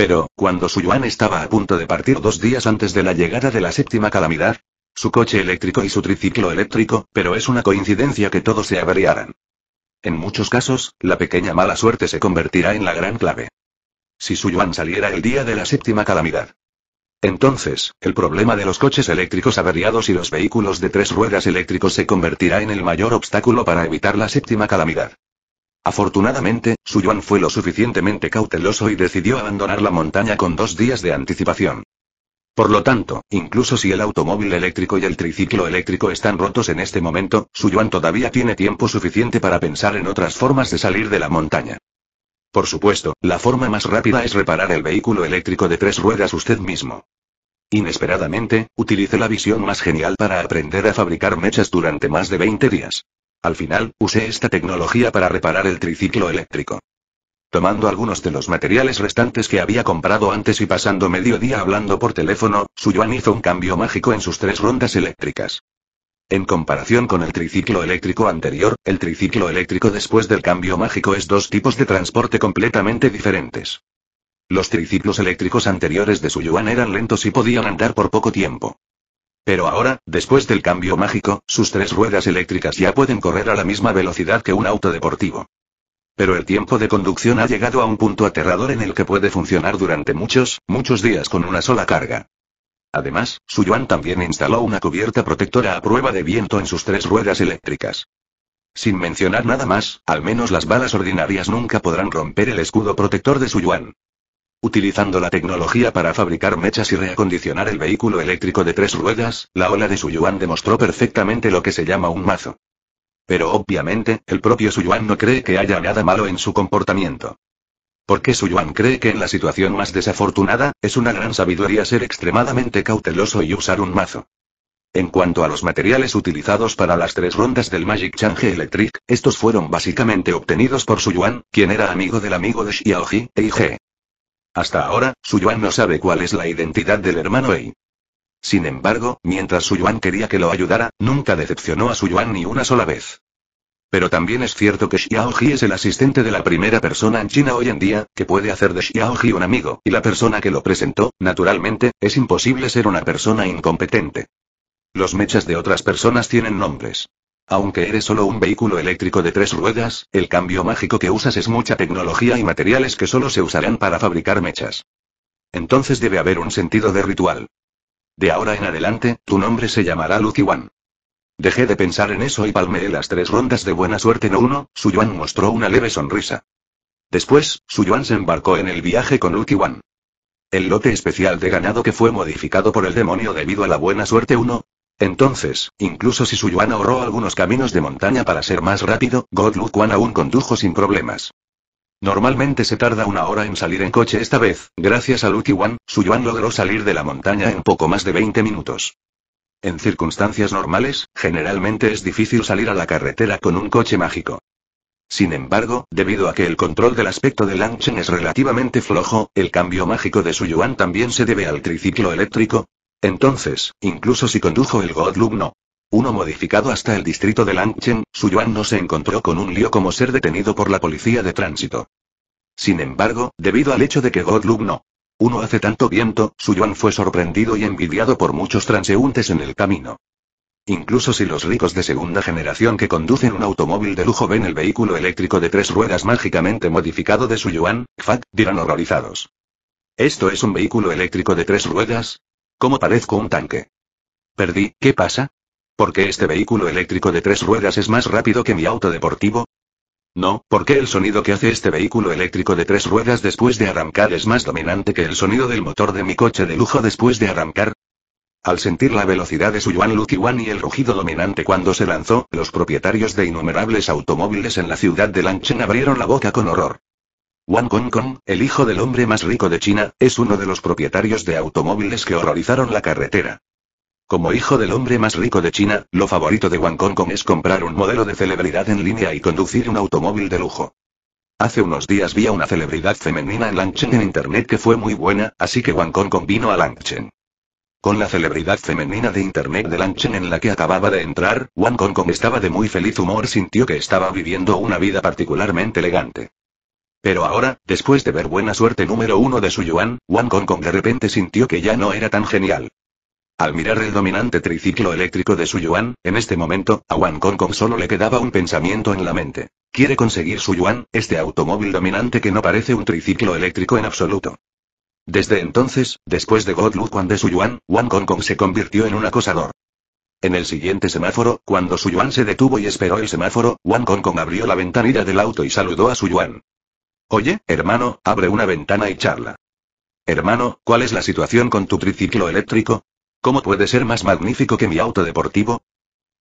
Speaker 1: Pero, cuando su estaba a punto de partir dos días antes de la llegada de la séptima calamidad, su coche eléctrico y su triciclo eléctrico, pero es una coincidencia que todos se averiaran. En muchos casos, la pequeña mala suerte se convertirá en la gran clave. Si su saliera el día de la séptima calamidad. Entonces, el problema de los coches eléctricos averiados y los vehículos de tres ruedas eléctricos se convertirá en el mayor obstáculo para evitar la séptima calamidad. Afortunadamente, Suyuan fue lo suficientemente cauteloso y decidió abandonar la montaña con dos días de anticipación. Por lo tanto, incluso si el automóvil eléctrico y el triciclo eléctrico están rotos en este momento, Suyuan todavía tiene tiempo suficiente para pensar en otras formas de salir de la montaña. Por supuesto, la forma más rápida es reparar el vehículo eléctrico de tres ruedas usted mismo. Inesperadamente, utilice la visión más genial para aprender a fabricar mechas durante más de 20 días. Al final, usé esta tecnología para reparar el triciclo eléctrico. Tomando algunos de los materiales restantes que había comprado antes y pasando medio día hablando por teléfono, Suyuan hizo un cambio mágico en sus tres rondas eléctricas. En comparación con el triciclo eléctrico anterior, el triciclo eléctrico después del cambio mágico es dos tipos de transporte completamente diferentes. Los triciclos eléctricos anteriores de Suyuan eran lentos y podían andar por poco tiempo. Pero ahora, después del cambio mágico, sus tres ruedas eléctricas ya pueden correr a la misma velocidad que un auto deportivo. Pero el tiempo de conducción ha llegado a un punto aterrador en el que puede funcionar durante muchos, muchos días con una sola carga. Además, Su Yuan también instaló una cubierta protectora a prueba de viento en sus tres ruedas eléctricas. Sin mencionar nada más, al menos las balas ordinarias nunca podrán romper el escudo protector de Su Yuan. Utilizando la tecnología para fabricar mechas y reacondicionar el vehículo eléctrico de tres ruedas, la ola de Suyuan demostró perfectamente lo que se llama un mazo. Pero obviamente, el propio Suyuan no cree que haya nada malo en su comportamiento. Porque Suyuan cree que en la situación más desafortunada, es una gran sabiduría ser extremadamente cauteloso y usar un mazo. En cuanto a los materiales utilizados para las tres rondas del Magic Change Electric, estos fueron básicamente obtenidos por Suyuan, quien era amigo del amigo de Xiaoji, EIG. Hasta ahora, Yuan no sabe cuál es la identidad del hermano Ei. Sin embargo, mientras Su Yuan quería que lo ayudara, nunca decepcionó a Su Yuan ni una sola vez. Pero también es cierto que Xiao Ji es el asistente de la primera persona en China hoy en día, que puede hacer de Xiao Ji un amigo, y la persona que lo presentó, naturalmente, es imposible ser una persona incompetente. Los mechas de otras personas tienen nombres. Aunque eres solo un vehículo eléctrico de tres ruedas, el cambio mágico que usas es mucha tecnología y materiales que solo se usarán para fabricar mechas. Entonces debe haber un sentido de ritual. De ahora en adelante, tu nombre se llamará Lucky One. Dejé de pensar en eso y palmeé las tres rondas de buena suerte no uno, Yuan mostró una leve sonrisa. Después, Su Yuan se embarcó en el viaje con Lucky One. El lote especial de ganado que fue modificado por el demonio debido a la buena suerte Uno. Entonces, incluso si Suyuan ahorró algunos caminos de montaña para ser más rápido, God aún condujo sin problemas. Normalmente se tarda una hora en salir en coche esta vez, gracias a Lucky Wan, Yuan logró salir de la montaña en poco más de 20 minutos. En circunstancias normales, generalmente es difícil salir a la carretera con un coche mágico. Sin embargo, debido a que el control del aspecto de Lanchen es relativamente flojo, el cambio mágico de Su Yuan también se debe al triciclo eléctrico, entonces, incluso si condujo el Godlum no. Uno modificado hasta el distrito de Langchen, Suyuan no se encontró con un lío como ser detenido por la policía de tránsito. Sin embargo, debido al hecho de que Godlum no. Uno hace tanto viento, Yuan fue sorprendido y envidiado por muchos transeúntes en el camino. Incluso si los ricos de segunda generación que conducen un automóvil de lujo ven el vehículo eléctrico de tres ruedas mágicamente modificado de Suyuan, dirán horrorizados. ¿Esto es un vehículo eléctrico de tres ruedas? ¿Cómo parezco un tanque? Perdí, ¿qué pasa? ¿Por qué este vehículo eléctrico de tres ruedas es más rápido que mi auto deportivo? No, qué el sonido que hace este vehículo eléctrico de tres ruedas después de arrancar es más dominante que el sonido del motor de mi coche de lujo después de arrancar? Al sentir la velocidad de su Yuan Lucky y el rugido dominante cuando se lanzó, los propietarios de innumerables automóviles en la ciudad de Lanchen abrieron la boca con horror. Wang Kong, Kong, el hijo del hombre más rico de China, es uno de los propietarios de automóviles que horrorizaron la carretera. Como hijo del hombre más rico de China, lo favorito de Wang Kong Kong es comprar un modelo de celebridad en línea y conducir un automóvil de lujo. Hace unos días vi a una celebridad femenina en Lanchen en internet que fue muy buena, así que Wang Kong Kong vino a Langchen. Con la celebridad femenina de internet de Lanchen en la que acababa de entrar, Wang Kong estaba de muy feliz humor, sintió que estaba viviendo una vida particularmente elegante. Pero ahora, después de ver buena suerte número uno de su Yuan, Wang Kong, Kong de repente sintió que ya no era tan genial. Al mirar el dominante triciclo eléctrico de su Yuan, en este momento, a Wang Kong, Kong solo le quedaba un pensamiento en la mente. Quiere conseguir su Yuan, este automóvil dominante que no parece un triciclo eléctrico en absoluto. Desde entonces, después de God Lu de su Yuan, Wang Kong, Kong se convirtió en un acosador. En el siguiente semáforo, cuando Su Yuan se detuvo y esperó el semáforo, Wang Kong, Kong abrió la ventanilla del auto y saludó a Su Yuan. Oye, hermano, abre una ventana y charla. Hermano, ¿cuál es la situación con tu triciclo eléctrico? ¿Cómo puede ser más magnífico que mi auto deportivo?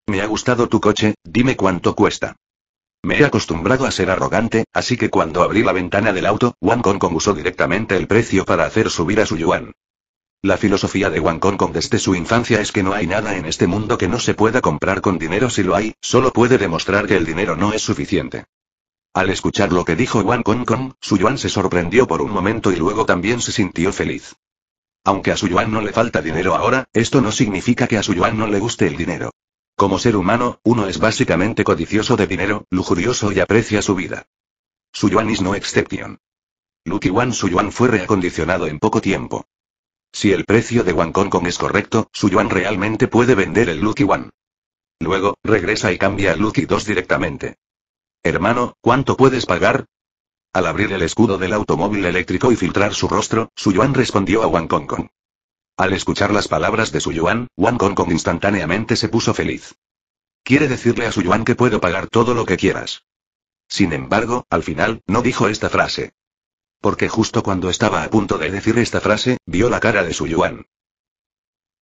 Speaker 1: Me ha gustado tu coche, dime cuánto cuesta. Me he acostumbrado a ser arrogante, así que cuando abrí la ventana del auto, Wang Kong usó directamente el precio para hacer subir a su yuan. La filosofía de Wang Kong desde su infancia es que no hay nada en este mundo que no se pueda comprar con dinero si lo hay, solo puede demostrar que el dinero no es suficiente. Al escuchar lo que dijo Wang Kong Kong, Yuan se sorprendió por un momento y luego también se sintió feliz. Aunque a Su Yuan no le falta dinero ahora, esto no significa que a Su Yuan no le guste el dinero. Como ser humano, uno es básicamente codicioso de dinero, lujurioso y aprecia su vida. Su Yuan is no exception. Lucky Wan Yuan fue reacondicionado en poco tiempo. Si el precio de Wang Kong Kong es correcto, Su Yuan realmente puede vender el Lucky One. Luego, regresa y cambia a Lucky 2 directamente. Hermano, ¿cuánto puedes pagar? Al abrir el escudo del automóvil eléctrico y filtrar su rostro, Su Suyuan respondió a Wang Kong Kong. Al escuchar las palabras de Suyuan, Wang Kong Kong instantáneamente se puso feliz. Quiere decirle a Suyuan que puedo pagar todo lo que quieras. Sin embargo, al final, no dijo esta frase. Porque justo cuando estaba a punto de decir esta frase, vio la cara de Yuan.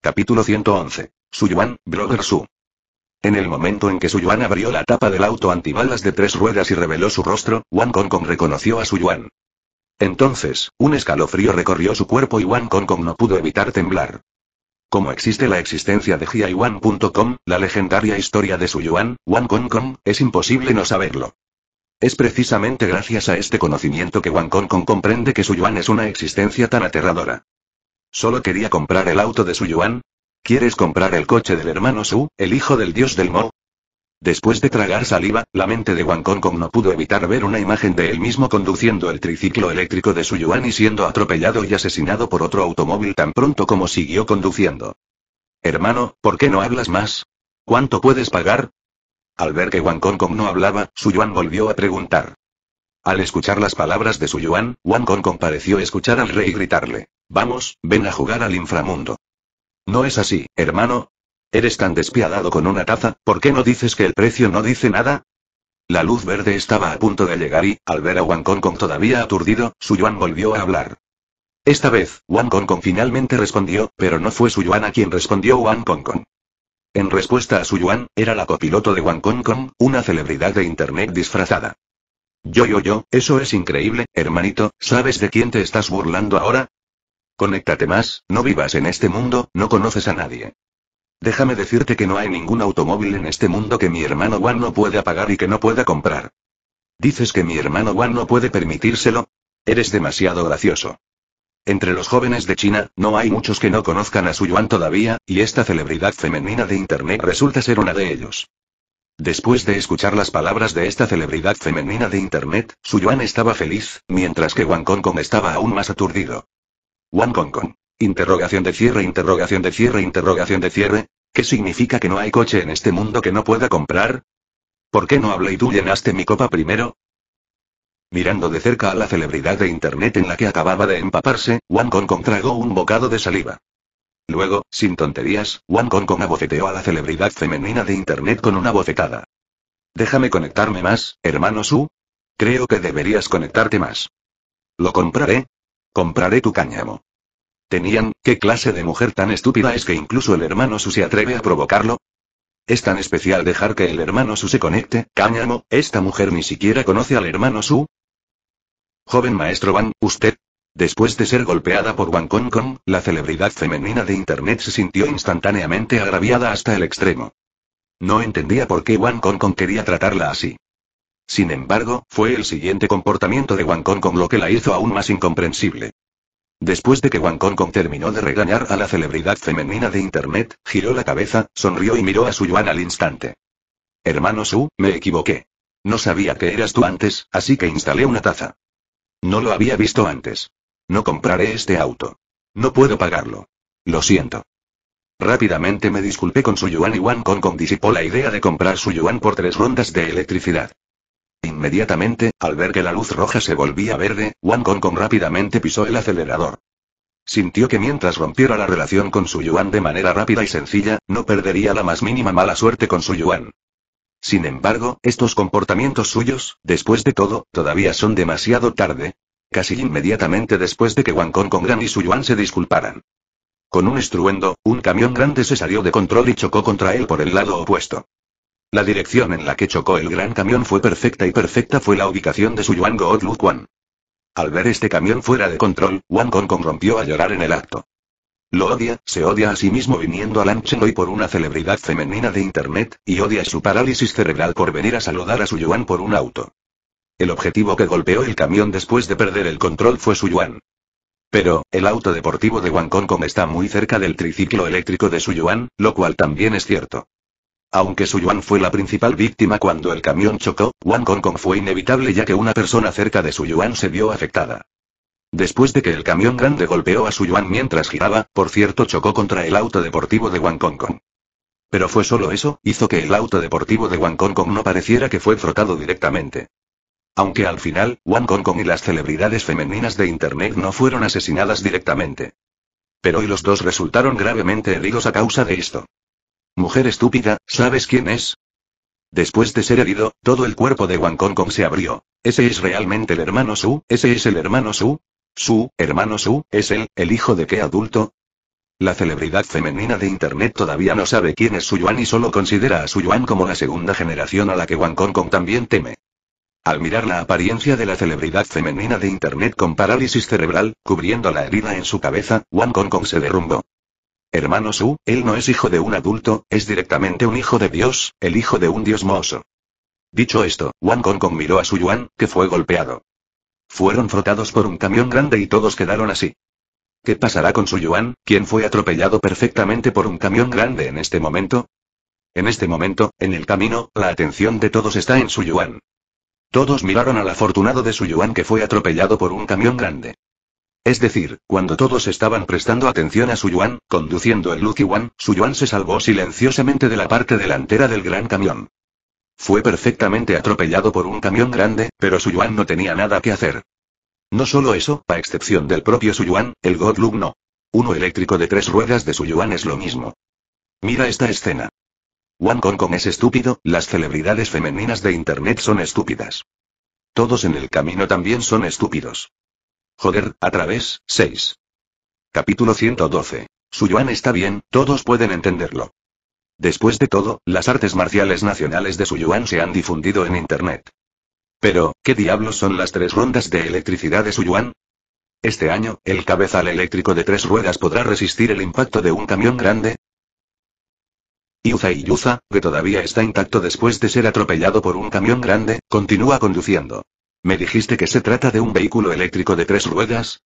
Speaker 1: Capítulo 111. Yuan, Brother Su. En el momento en que Suyuan abrió la tapa del auto antibalas de tres ruedas y reveló su rostro, Wang Kong, Kong reconoció a Su Yuan. Entonces, un escalofrío recorrió su cuerpo y Wang Kong, Kong no pudo evitar temblar. Como existe la existencia de Jiayuan.com, la legendaria historia de Su Yuan, Wang Kong, Kong es imposible no saberlo. Es precisamente gracias a este conocimiento que Wang Kong, Kong comprende que Su Yuan es una existencia tan aterradora. Solo quería comprar el auto de Su Yuan? ¿Quieres comprar el coche del hermano Su, el hijo del dios del Mo? Después de tragar saliva, la mente de Wang Kong Kong no pudo evitar ver una imagen de él mismo conduciendo el triciclo eléctrico de su Yuan y siendo atropellado y asesinado por otro automóvil tan pronto como siguió conduciendo. Hermano, ¿por qué no hablas más? ¿Cuánto puedes pagar? Al ver que Wang Kong Kong no hablaba, su Yuan volvió a preguntar. Al escuchar las palabras de su Yuan, Wang Kong pareció escuchar al rey gritarle. Vamos, ven a jugar al inframundo. No es así, hermano. Eres tan despiadado con una taza, ¿por qué no dices que el precio no dice nada? La luz verde estaba a punto de llegar y, al ver a Wang Kong todavía aturdido, Su Yuan volvió a hablar. Esta vez, Wang Kong finalmente respondió, pero no fue Su Yuan a quien respondió Wang Kong. En respuesta a Su Yuan, era la copiloto de Wang Kong, una celebridad de internet disfrazada. Yo yo yo, eso es increíble, hermanito, ¿sabes de quién te estás burlando ahora? Conéctate más, no vivas en este mundo, no conoces a nadie. Déjame decirte que no hay ningún automóvil en este mundo que mi hermano Juan no pueda pagar y que no pueda comprar. ¿Dices que mi hermano Juan no puede permitírselo? Eres demasiado gracioso. Entre los jóvenes de China, no hay muchos que no conozcan a su Yuan todavía, y esta celebridad femenina de Internet resulta ser una de ellos. Después de escuchar las palabras de esta celebridad femenina de Internet, Su Yuan estaba feliz, mientras que Wang Kong Kong estaba aún más aturdido. Wang Kong Interrogación de cierre, interrogación de cierre, interrogación de cierre. ¿Qué significa que no hay coche en este mundo que no pueda comprar? ¿Por qué no hablé y tú llenaste mi copa primero? Mirando de cerca a la celebridad de internet en la que acababa de empaparse, Wang Kong Kong tragó un bocado de saliva. Luego, sin tonterías, Wang con Kong abofeteó a la celebridad femenina de internet con una bofetada. Déjame conectarme más, hermano Su. Creo que deberías conectarte más. Lo compraré, Compraré tu cáñamo. Tenían, ¿qué clase de mujer tan estúpida es que incluso el hermano Su se atreve a provocarlo? Es tan especial dejar que el hermano Su se conecte, cáñamo, esta mujer ni siquiera conoce al hermano Su. Joven maestro Van, usted. Después de ser golpeada por Wang Kong Kong, la celebridad femenina de Internet se sintió instantáneamente agraviada hasta el extremo. No entendía por qué Wan Kong Kong quería tratarla así. Sin embargo, fue el siguiente comportamiento de Wang Kong con lo que la hizo aún más incomprensible. Después de que Wang Kong Kong terminó de regañar a la celebridad femenina de Internet, giró la cabeza, sonrió y miró a Su Yuan al instante. Hermano Su, me equivoqué. No sabía que eras tú antes, así que instalé una taza. No lo había visto antes. No compraré este auto. No puedo pagarlo. Lo siento. Rápidamente me disculpé con Su Yuan y Wang Kong Kong disipó la idea de comprar Su Yuan por tres rondas de electricidad. Inmediatamente, al ver que la luz roja se volvía verde, Wang Kong Kong rápidamente pisó el acelerador. Sintió que mientras rompiera la relación con su yuan de manera rápida y sencilla, no perdería la más mínima mala suerte con su yuan. Sin embargo, estos comportamientos suyos, después de todo, todavía son demasiado tarde. Casi inmediatamente después de que Wang Kong Kong gran y su yuan se disculparan. Con un estruendo, un camión grande se salió de control y chocó contra él por el lado opuesto. La dirección en la que chocó el gran camión fue perfecta y perfecta fue la ubicación de su Yuan guo Lu Quan. Al ver este camión fuera de control, Wang Kong rompió a llorar en el acto. Lo odia, se odia a sí mismo viniendo a Lancheno y por una celebridad femenina de internet, y odia su parálisis cerebral por venir a saludar a su Yuan por un auto. El objetivo que golpeó el camión después de perder el control fue su Yuan. Pero, el auto deportivo de Wang Kong está muy cerca del triciclo eléctrico de su Yuan, lo cual también es cierto. Aunque Su Yuan fue la principal víctima cuando el camión chocó, Wang Kong, Kong fue inevitable ya que una persona cerca de Su Yuan se vio afectada. Después de que el camión grande golpeó a Su Yuan mientras giraba, por cierto chocó contra el auto deportivo de Wang Kong, Kong. Pero fue solo eso, hizo que el auto deportivo de Wang Kong, Kong no pareciera que fue frotado directamente. Aunque al final, Wang Kong, Kong y las celebridades femeninas de Internet no fueron asesinadas directamente. Pero hoy los dos resultaron gravemente heridos a causa de esto. Mujer estúpida, ¿sabes quién es? Después de ser herido, todo el cuerpo de Wang Kong, Kong se abrió. ¿Ese es realmente el hermano Su? ¿Ese es el hermano Su? ¿Su, hermano Su, es él, el hijo de qué adulto? La celebridad femenina de Internet todavía no sabe quién es Su Yuan y solo considera a Su Yuan como la segunda generación a la que Wang Kong, Kong también teme. Al mirar la apariencia de la celebridad femenina de Internet con parálisis cerebral, cubriendo la herida en su cabeza, Wang Kong, Kong se derrumbó. Hermano Su, él no es hijo de un adulto, es directamente un hijo de Dios, el hijo de un Dios mozo. Dicho esto, Wang Kong, Kong miró a Su Yuan, que fue golpeado. Fueron frotados por un camión grande y todos quedaron así. ¿Qué pasará con Su Yuan, quien fue atropellado perfectamente por un camión grande en este momento? En este momento, en el camino, la atención de todos está en Su Yuan. Todos miraron al afortunado de Su Yuan que fue atropellado por un camión grande. Es decir, cuando todos estaban prestando atención a Su Yuan, conduciendo el Lucky One, Yuan se salvó silenciosamente de la parte delantera del gran camión. Fue perfectamente atropellado por un camión grande, pero Suyuan no tenía nada que hacer. No solo eso, a excepción del propio Yuan, el God Look no. Uno eléctrico de tres ruedas de Suyuan es lo mismo. Mira esta escena. Wang Kong Kong es estúpido, las celebridades femeninas de internet son estúpidas. Todos en el camino también son estúpidos. Joder, a través, 6. Capítulo 112. Suyuan está bien, todos pueden entenderlo. Después de todo, las artes marciales nacionales de Suyuan se han difundido en Internet. Pero, ¿qué diablos son las tres rondas de electricidad de Suyuan? Este año, ¿el cabezal eléctrico de tres ruedas podrá resistir el impacto de un camión grande? Yuza Yuza, que todavía está intacto después de ser atropellado por un camión grande, continúa conduciendo. ¿Me dijiste que se trata de un vehículo eléctrico de tres ruedas?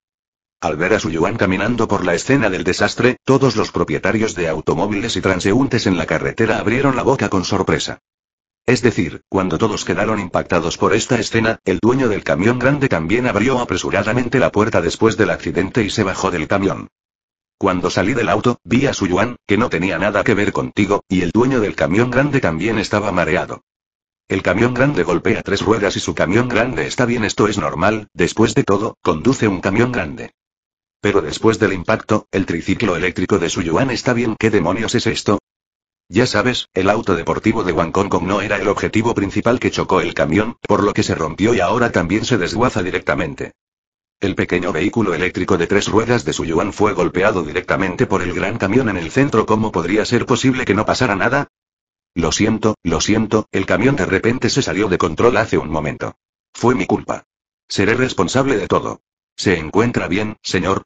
Speaker 1: Al ver a Suyuan caminando por la escena del desastre, todos los propietarios de automóviles y transeúntes en la carretera abrieron la boca con sorpresa. Es decir, cuando todos quedaron impactados por esta escena, el dueño del camión grande también abrió apresuradamente la puerta después del accidente y se bajó del camión. Cuando salí del auto, vi a Suyuan, que no tenía nada que ver contigo, y el dueño del camión grande también estaba mareado. El camión grande golpea tres ruedas y su camión grande está bien, esto es normal, después de todo, conduce un camión grande. Pero después del impacto, el triciclo eléctrico de Yuan está bien, ¿qué demonios es esto? Ya sabes, el auto deportivo de Wang Kong Kong no era el objetivo principal que chocó el camión, por lo que se rompió y ahora también se desguaza directamente. El pequeño vehículo eléctrico de tres ruedas de su Yuan fue golpeado directamente por el gran camión en el centro. ¿Cómo podría ser posible que no pasara nada? Lo siento, lo siento, el camión de repente se salió de control hace un momento. Fue mi culpa. Seré responsable de todo. ¿Se encuentra bien, señor?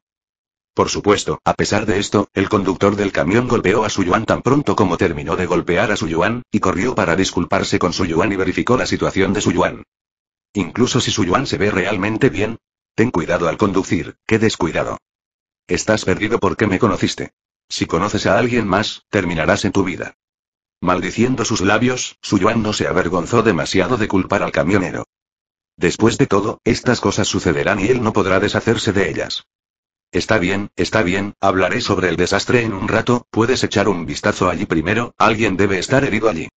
Speaker 1: Por supuesto, a pesar de esto, el conductor del camión golpeó a su Yuan tan pronto como terminó de golpear a su Yuan, y corrió para disculparse con su Yuan y verificó la situación de su Yuan. Incluso si su Yuan se ve realmente bien. Ten cuidado al conducir, qué descuidado. Estás perdido porque me conociste. Si conoces a alguien más, terminarás en tu vida. Maldiciendo sus labios, Yuan no se avergonzó demasiado de culpar al camionero. Después de todo, estas cosas sucederán y él no podrá deshacerse de ellas. Está bien, está bien, hablaré sobre el desastre en un rato, puedes echar un vistazo allí primero, alguien debe estar herido allí.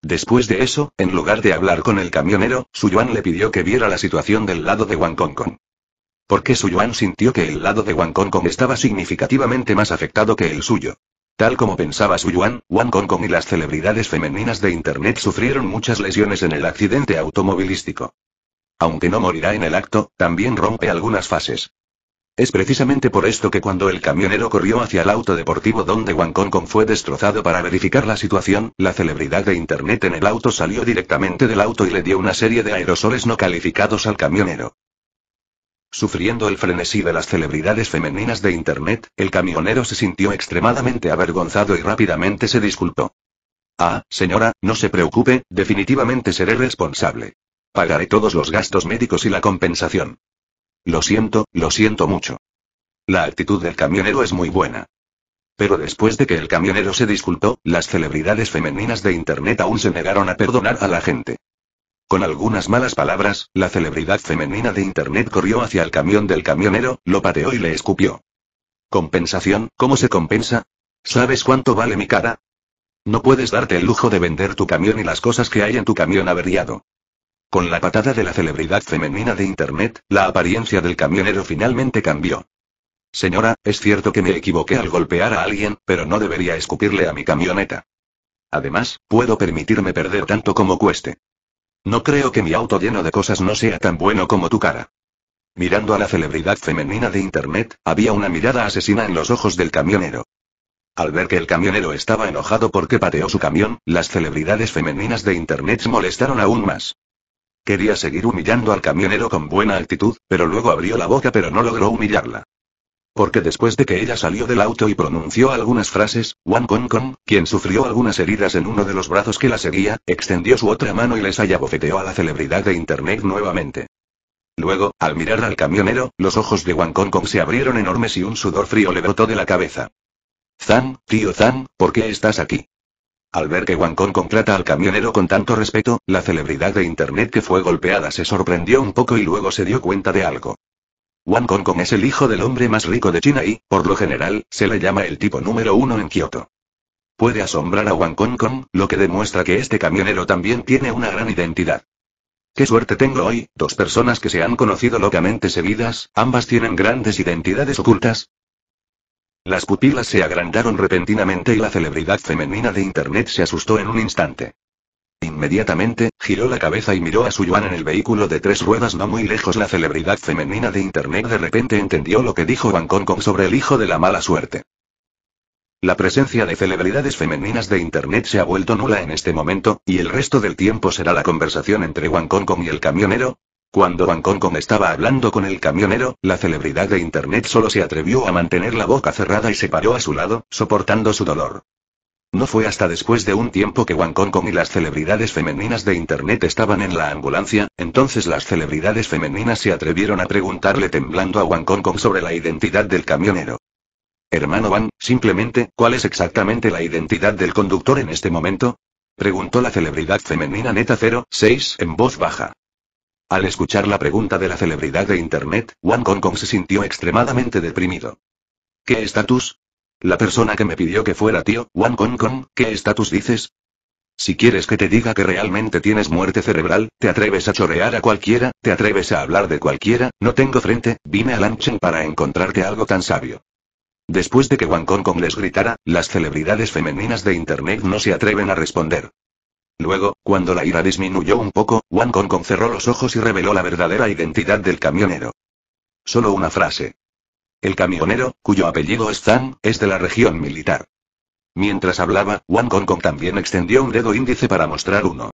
Speaker 1: Después de eso, en lugar de hablar con el camionero, Su Yuan le pidió que viera la situación del lado de Kong. Kong. Porque Su Yuan sintió que el lado de Kong Kong estaba significativamente más afectado que el suyo. Tal como pensaba Su Yuan, Wang Kong y las celebridades femeninas de Internet sufrieron muchas lesiones en el accidente automovilístico. Aunque no morirá en el acto, también rompe algunas fases. Es precisamente por esto que cuando el camionero corrió hacia el auto deportivo donde Wang Kong fue destrozado para verificar la situación, la celebridad de Internet en el auto salió directamente del auto y le dio una serie de aerosoles no calificados al camionero. Sufriendo el frenesí de las celebridades femeninas de Internet, el camionero se sintió extremadamente avergonzado y rápidamente se disculpó. Ah, señora, no se preocupe, definitivamente seré responsable. Pagaré todos los gastos médicos y la compensación. Lo siento, lo siento mucho. La actitud del camionero es muy buena. Pero después de que el camionero se disculpó, las celebridades femeninas de Internet aún se negaron a perdonar a la gente. Con algunas malas palabras, la celebridad femenina de Internet corrió hacia el camión del camionero, lo pateó y le escupió. ¿Compensación? ¿Cómo se compensa? ¿Sabes cuánto vale mi cara? No puedes darte el lujo de vender tu camión y las cosas que hay en tu camión averiado. Con la patada de la celebridad femenina de Internet, la apariencia del camionero finalmente cambió. Señora, es cierto que me equivoqué al golpear a alguien, pero no debería escupirle a mi camioneta. Además, puedo permitirme perder tanto como cueste. No creo que mi auto lleno de cosas no sea tan bueno como tu cara. Mirando a la celebridad femenina de Internet, había una mirada asesina en los ojos del camionero. Al ver que el camionero estaba enojado porque pateó su camión, las celebridades femeninas de Internet molestaron aún más. Quería seguir humillando al camionero con buena actitud, pero luego abrió la boca pero no logró humillarla. Porque después de que ella salió del auto y pronunció algunas frases, Wang Kong Kong, quien sufrió algunas heridas en uno de los brazos que la seguía, extendió su otra mano y les hallabofeteó a la celebridad de internet nuevamente. Luego, al mirar al camionero, los ojos de Wang Kong Kong se abrieron enormes y un sudor frío le brotó de la cabeza. Zan, tío Zan, ¿por qué estás aquí? Al ver que Wang Kong Kong trata al camionero con tanto respeto, la celebridad de internet que fue golpeada se sorprendió un poco y luego se dio cuenta de algo. Wang Kong es el hijo del hombre más rico de China y, por lo general, se le llama el tipo número uno en Kioto. Puede asombrar a Wang Kong, lo que demuestra que este camionero también tiene una gran identidad. Qué suerte tengo hoy, dos personas que se han conocido locamente seguidas, ambas tienen grandes identidades ocultas. Las pupilas se agrandaron repentinamente y la celebridad femenina de Internet se asustó en un instante. Inmediatamente, giró la cabeza y miró a su Yuan en el vehículo de tres ruedas no muy lejos. La celebridad femenina de Internet de repente entendió lo que dijo Wang Kong sobre el hijo de la mala suerte. La presencia de celebridades femeninas de Internet se ha vuelto nula en este momento, y el resto del tiempo será la conversación entre Wang Kong y el camionero. Cuando Wang Kong estaba hablando con el camionero, la celebridad de Internet solo se atrevió a mantener la boca cerrada y se paró a su lado, soportando su dolor. No fue hasta después de un tiempo que Wang Kong y las celebridades femeninas de Internet estaban en la ambulancia, entonces las celebridades femeninas se atrevieron a preguntarle temblando a Wang Kong sobre la identidad del camionero. Hermano Wang, simplemente, ¿cuál es exactamente la identidad del conductor en este momento? Preguntó la celebridad femenina neta 06 en voz baja. Al escuchar la pregunta de la celebridad de Internet, Wang Kong se sintió extremadamente deprimido. ¿Qué estatus? La persona que me pidió que fuera tío, Wang Kong Kong, ¿qué estatus dices? Si quieres que te diga que realmente tienes muerte cerebral, te atreves a chorear a cualquiera, te atreves a hablar de cualquiera, no tengo frente, vine a Lanchen para encontrarte algo tan sabio. Después de que Wang Kong Kong les gritara, las celebridades femeninas de Internet no se atreven a responder. Luego, cuando la ira disminuyó un poco, Wang Kong Kong cerró los ojos y reveló la verdadera identidad del camionero. Solo una frase. El camionero, cuyo apellido es Zhang, es de la región militar. Mientras hablaba, Wang Kong también extendió un dedo índice para mostrar uno.